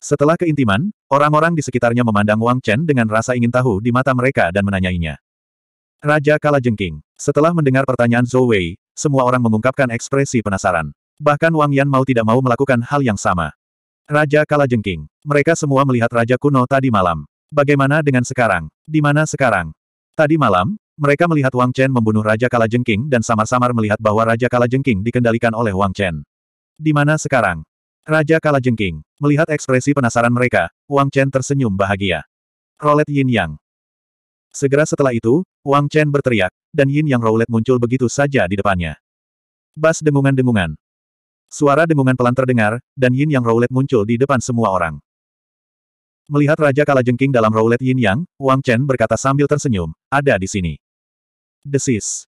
Setelah keintiman, orang-orang di sekitarnya memandang Wang Chen dengan rasa ingin tahu di mata mereka dan menanyainya. Raja Kala Jengking. Setelah mendengar pertanyaan Zhou Wei, semua orang mengungkapkan ekspresi penasaran. Bahkan Wang Yan mau tidak mau melakukan hal yang sama. Raja Kala Jengking. Mereka semua melihat Raja Kuno tadi malam. Bagaimana dengan sekarang? Di mana sekarang? Tadi malam, mereka melihat Wang Chen membunuh Raja Kala Jengking dan samar-samar melihat bahwa Raja Kala Jengking dikendalikan oleh Wang Chen. Di mana sekarang? Raja Kala Jengking Melihat ekspresi penasaran mereka, Wang Chen tersenyum bahagia. Rolet Yin Yang. Segera setelah itu, Wang Chen berteriak, dan Yin Yang Rolet muncul begitu saja di depannya. Bas dengungan-dengungan. Suara dengungan pelan terdengar, dan Yin Yang Rolet muncul di depan semua orang. Melihat Raja Kala Jengking dalam Rolet Yin Yang, Wang Chen berkata sambil tersenyum, ada di sini. Desis.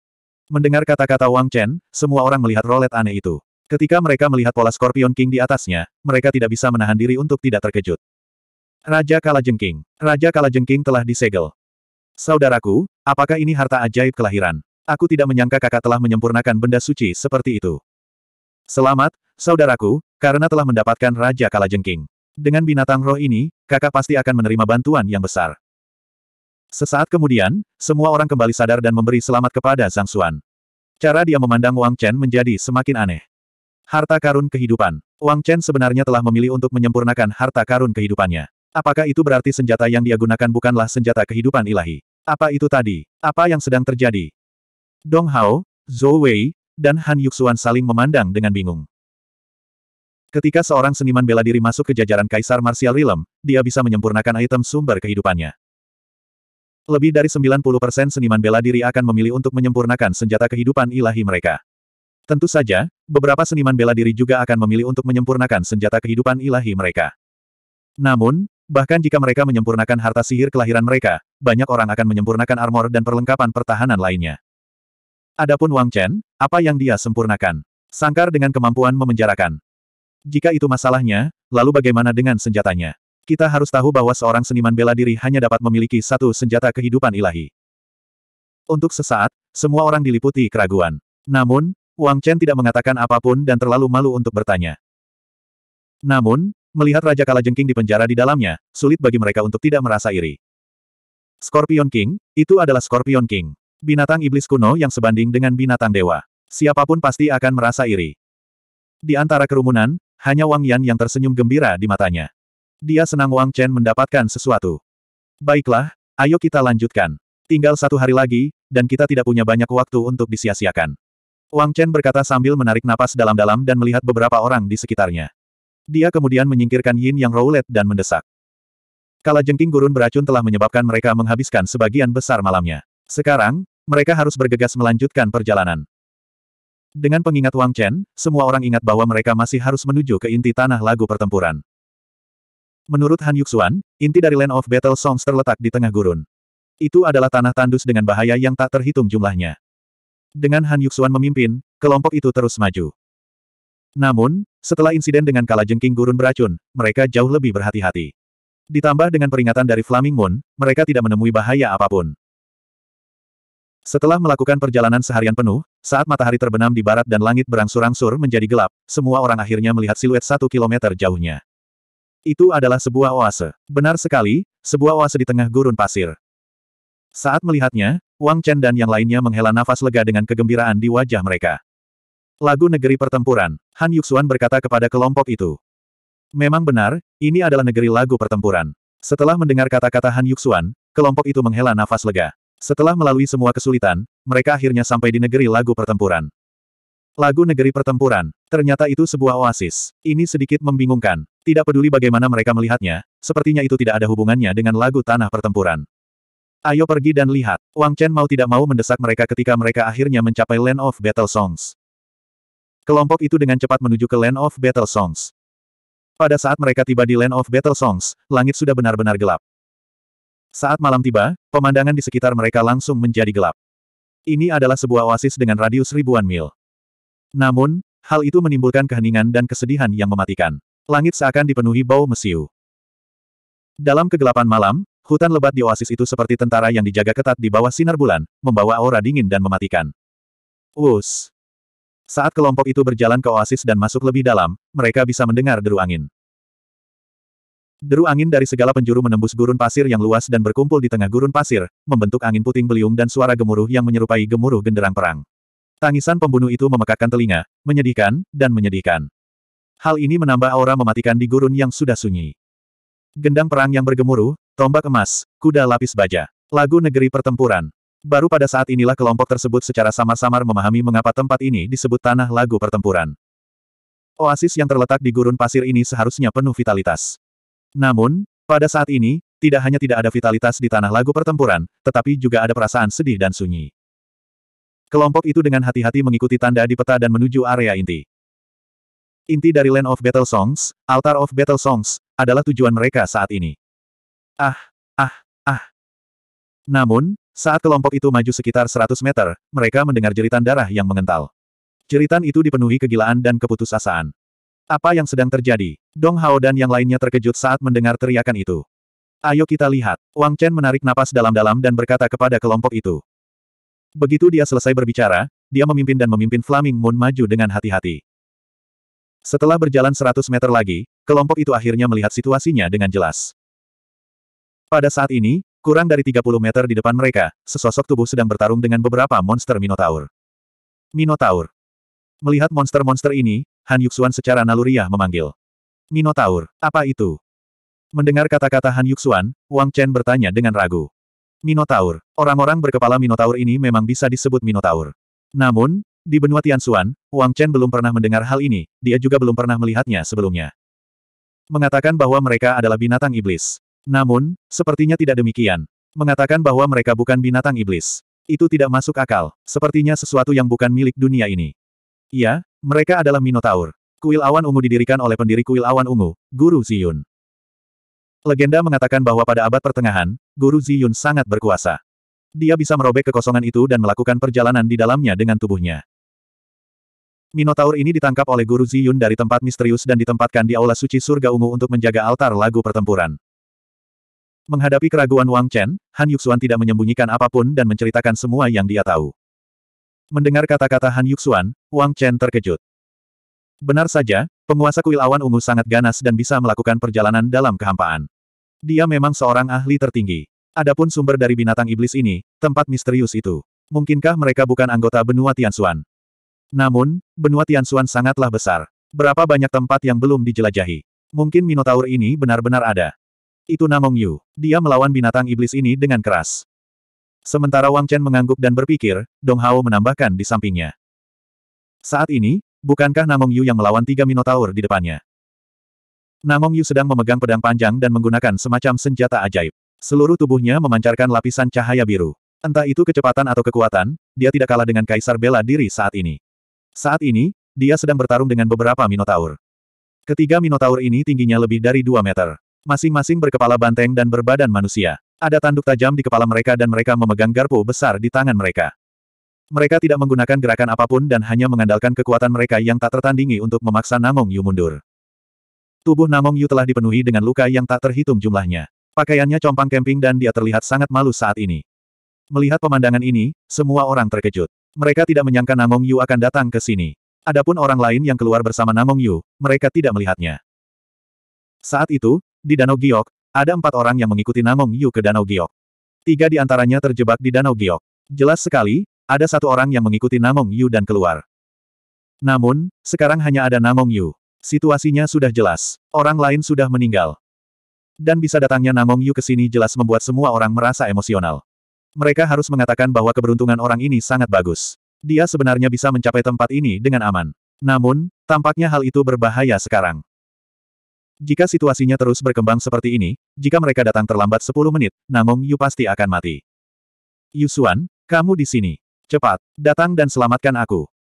Mendengar kata-kata Wang Chen, semua orang melihat rolet aneh itu. Ketika mereka melihat pola Scorpion King di atasnya, mereka tidak bisa menahan diri untuk tidak terkejut. Raja Kalajengking. Raja Kalajengking telah disegel. Saudaraku, apakah ini harta ajaib kelahiran? Aku tidak menyangka kakak telah menyempurnakan benda suci seperti itu. Selamat, saudaraku, karena telah mendapatkan Raja Kalajengking. Dengan binatang roh ini, kakak pasti akan menerima bantuan yang besar. Sesaat kemudian, semua orang kembali sadar dan memberi selamat kepada Zhang Xuan. Cara dia memandang Wang Chen menjadi semakin aneh. Harta karun kehidupan. Wang Chen sebenarnya telah memilih untuk menyempurnakan harta karun kehidupannya. Apakah itu berarti senjata yang dia gunakan bukanlah senjata kehidupan ilahi? Apa itu tadi? Apa yang sedang terjadi? Dong Hao, Zhou Wei, dan Han Yuxuan saling memandang dengan bingung. Ketika seorang seniman bela diri masuk ke jajaran Kaisar Martial Realm, dia bisa menyempurnakan item sumber kehidupannya. Lebih dari 90% seniman bela diri akan memilih untuk menyempurnakan senjata kehidupan ilahi mereka. Tentu saja, beberapa seniman bela diri juga akan memilih untuk menyempurnakan senjata kehidupan ilahi mereka. Namun, bahkan jika mereka menyempurnakan harta sihir kelahiran mereka, banyak orang akan menyempurnakan armor dan perlengkapan pertahanan lainnya. Adapun Wang Chen, apa yang dia sempurnakan? Sangkar dengan kemampuan memenjarakan. Jika itu masalahnya, lalu bagaimana dengan senjatanya? kita harus tahu bahwa seorang seniman bela diri hanya dapat memiliki satu senjata kehidupan ilahi. Untuk sesaat, semua orang diliputi keraguan. Namun, Wang Chen tidak mengatakan apapun dan terlalu malu untuk bertanya. Namun, melihat Raja Kalajengking di penjara di dalamnya, sulit bagi mereka untuk tidak merasa iri. Scorpion King, itu adalah Scorpion King. Binatang iblis kuno yang sebanding dengan binatang dewa. Siapapun pasti akan merasa iri. Di antara kerumunan, hanya Wang Yan yang tersenyum gembira di matanya. Dia senang Wang Chen mendapatkan sesuatu. Baiklah, ayo kita lanjutkan. Tinggal satu hari lagi, dan kita tidak punya banyak waktu untuk disia-siakan. Wang Chen berkata sambil menarik napas dalam-dalam dan melihat beberapa orang di sekitarnya. Dia kemudian menyingkirkan Yin Yang Roulet dan mendesak. Kala jengking gurun beracun telah menyebabkan mereka menghabiskan sebagian besar malamnya. Sekarang, mereka harus bergegas melanjutkan perjalanan. Dengan pengingat Wang Chen, semua orang ingat bahwa mereka masih harus menuju ke inti tanah lagu pertempuran. Menurut Han Yuxuan, inti dari Land of Battle Songs terletak di tengah gurun. Itu adalah tanah tandus dengan bahaya yang tak terhitung jumlahnya. Dengan Han Yuxuan memimpin, kelompok itu terus maju. Namun, setelah insiden dengan kalajengking gurun beracun, mereka jauh lebih berhati-hati. Ditambah dengan peringatan dari Flaming Moon, mereka tidak menemui bahaya apapun. Setelah melakukan perjalanan seharian penuh, saat matahari terbenam di barat dan langit berangsur-angsur menjadi gelap, semua orang akhirnya melihat siluet satu kilometer jauhnya. Itu adalah sebuah oase. Benar sekali, sebuah oase di tengah gurun pasir. Saat melihatnya, Wang Chen dan yang lainnya menghela nafas lega dengan kegembiraan di wajah mereka. Lagu negeri pertempuran, Han Yuxuan berkata kepada kelompok itu. Memang benar, ini adalah negeri lagu pertempuran. Setelah mendengar kata-kata Han Yuxuan, kelompok itu menghela nafas lega. Setelah melalui semua kesulitan, mereka akhirnya sampai di negeri lagu pertempuran. Lagu negeri pertempuran, ternyata itu sebuah oasis. Ini sedikit membingungkan. Tidak peduli bagaimana mereka melihatnya, sepertinya itu tidak ada hubungannya dengan lagu tanah pertempuran. Ayo pergi dan lihat. Wang Chen mau tidak mau mendesak mereka ketika mereka akhirnya mencapai Land of Battle Songs. Kelompok itu dengan cepat menuju ke Land of Battle Songs. Pada saat mereka tiba di Land of Battle Songs, langit sudah benar-benar gelap. Saat malam tiba, pemandangan di sekitar mereka langsung menjadi gelap. Ini adalah sebuah oasis dengan radius ribuan mil. Namun, hal itu menimbulkan keheningan dan kesedihan yang mematikan. Langit seakan dipenuhi bau mesiu. Dalam kegelapan malam, Hutan lebat di oasis itu seperti tentara yang dijaga ketat di bawah sinar bulan, membawa aura dingin dan mematikan. Wus! Saat kelompok itu berjalan ke oasis dan masuk lebih dalam, mereka bisa mendengar deru angin. Deru angin dari segala penjuru menembus gurun pasir yang luas dan berkumpul di tengah gurun pasir, membentuk angin puting beliung dan suara gemuruh yang menyerupai gemuruh genderang perang. Tangisan pembunuh itu memekakkan telinga, menyedihkan, dan menyedihkan. Hal ini menambah aura mematikan di gurun yang sudah sunyi. Gendang perang yang bergemuruh, Tombak emas, kuda lapis baja. Lagu negeri pertempuran. Baru pada saat inilah kelompok tersebut secara samar-samar memahami mengapa tempat ini disebut tanah lagu pertempuran. Oasis yang terletak di gurun pasir ini seharusnya penuh vitalitas. Namun, pada saat ini, tidak hanya tidak ada vitalitas di tanah lagu pertempuran, tetapi juga ada perasaan sedih dan sunyi. Kelompok itu dengan hati-hati mengikuti tanda di peta dan menuju area inti. Inti dari Land of Battle Songs, Altar of Battle Songs, adalah tujuan mereka saat ini. Ah, ah, ah. Namun, saat kelompok itu maju sekitar 100 meter, mereka mendengar jeritan darah yang mengental. Jeritan itu dipenuhi kegilaan dan keputusasaan. Apa yang sedang terjadi? Dong Hao dan yang lainnya terkejut saat mendengar teriakan itu. Ayo kita lihat. Wang Chen menarik napas dalam-dalam dan berkata kepada kelompok itu. Begitu dia selesai berbicara, dia memimpin dan memimpin Flaming Moon maju dengan hati-hati. Setelah berjalan 100 meter lagi, kelompok itu akhirnya melihat situasinya dengan jelas. Pada saat ini, kurang dari 30 meter di depan mereka, sesosok tubuh sedang bertarung dengan beberapa monster Minotaur. Minotaur. Melihat monster-monster ini, Han Yuxuan secara naluriah memanggil. Minotaur, apa itu? Mendengar kata-kata Han Yuxuan, Wang Chen bertanya dengan ragu. Minotaur, orang-orang berkepala Minotaur ini memang bisa disebut Minotaur. Namun, di benua Tianxuan, Wang Chen belum pernah mendengar hal ini, dia juga belum pernah melihatnya sebelumnya. Mengatakan bahwa mereka adalah binatang iblis. Namun, sepertinya tidak demikian. Mengatakan bahwa mereka bukan binatang iblis. Itu tidak masuk akal, sepertinya sesuatu yang bukan milik dunia ini. Iya, mereka adalah Minotaur. Kuil Awan Ungu didirikan oleh pendiri Kuil Awan Ungu, Guru Ziyun. Legenda mengatakan bahwa pada abad pertengahan, Guru Ziyun sangat berkuasa. Dia bisa merobek kekosongan itu dan melakukan perjalanan di dalamnya dengan tubuhnya. Minotaur ini ditangkap oleh Guru Ziyun dari tempat misterius dan ditempatkan di aula suci surga ungu untuk menjaga altar lagu pertempuran. Menghadapi keraguan Wang Chen, Han Yuxuan tidak menyembunyikan apapun dan menceritakan semua yang dia tahu. Mendengar kata-kata Han Yuxuan, Wang Chen terkejut. Benar saja, penguasa kuil awan ungu sangat ganas dan bisa melakukan perjalanan dalam kehampaan. Dia memang seorang ahli tertinggi. Adapun sumber dari binatang iblis ini, tempat misterius itu. Mungkinkah mereka bukan anggota benua Tianxuan? Namun, benua Tianxuan sangatlah besar. Berapa banyak tempat yang belum dijelajahi? Mungkin Minotaur ini benar-benar ada. Itu Namong Yu. Dia melawan binatang iblis ini dengan keras. Sementara Wang Chen mengangguk dan berpikir, Dong Hao menambahkan di sampingnya. Saat ini, bukankah Namong Yu yang melawan tiga Minotaur di depannya? Namong Yu sedang memegang pedang panjang dan menggunakan semacam senjata ajaib. Seluruh tubuhnya memancarkan lapisan cahaya biru. Entah itu kecepatan atau kekuatan, dia tidak kalah dengan Kaisar Bela Diri saat ini. Saat ini, dia sedang bertarung dengan beberapa Minotaur. Ketiga Minotaur ini tingginya lebih dari 2 meter masing-masing berkepala banteng dan berbadan manusia. Ada tanduk tajam di kepala mereka dan mereka memegang garpu besar di tangan mereka. Mereka tidak menggunakan gerakan apapun dan hanya mengandalkan kekuatan mereka yang tak tertandingi untuk memaksa Namong Yu mundur. Tubuh Namong Yu telah dipenuhi dengan luka yang tak terhitung jumlahnya. Pakaiannya compang kemping dan dia terlihat sangat malu saat ini. Melihat pemandangan ini, semua orang terkejut. Mereka tidak menyangka Namong Yu akan datang ke sini. Adapun orang lain yang keluar bersama Namong Yu, mereka tidak melihatnya. Saat itu, di Danau Giok, ada empat orang yang mengikuti Namong Yu ke Danau Giok. Tiga di antaranya terjebak di Danau Giok. Jelas sekali, ada satu orang yang mengikuti Namong Yu dan keluar. Namun, sekarang hanya ada Namong Yu. Situasinya sudah jelas. Orang lain sudah meninggal. Dan bisa datangnya Namong Yu ke sini jelas membuat semua orang merasa emosional. Mereka harus mengatakan bahwa keberuntungan orang ini sangat bagus. Dia sebenarnya bisa mencapai tempat ini dengan aman. Namun, tampaknya hal itu berbahaya sekarang. Jika situasinya terus berkembang seperti ini, jika mereka datang terlambat 10 menit, Namong Yu pasti akan mati. Yusuan, kamu di sini. Cepat, datang dan selamatkan aku.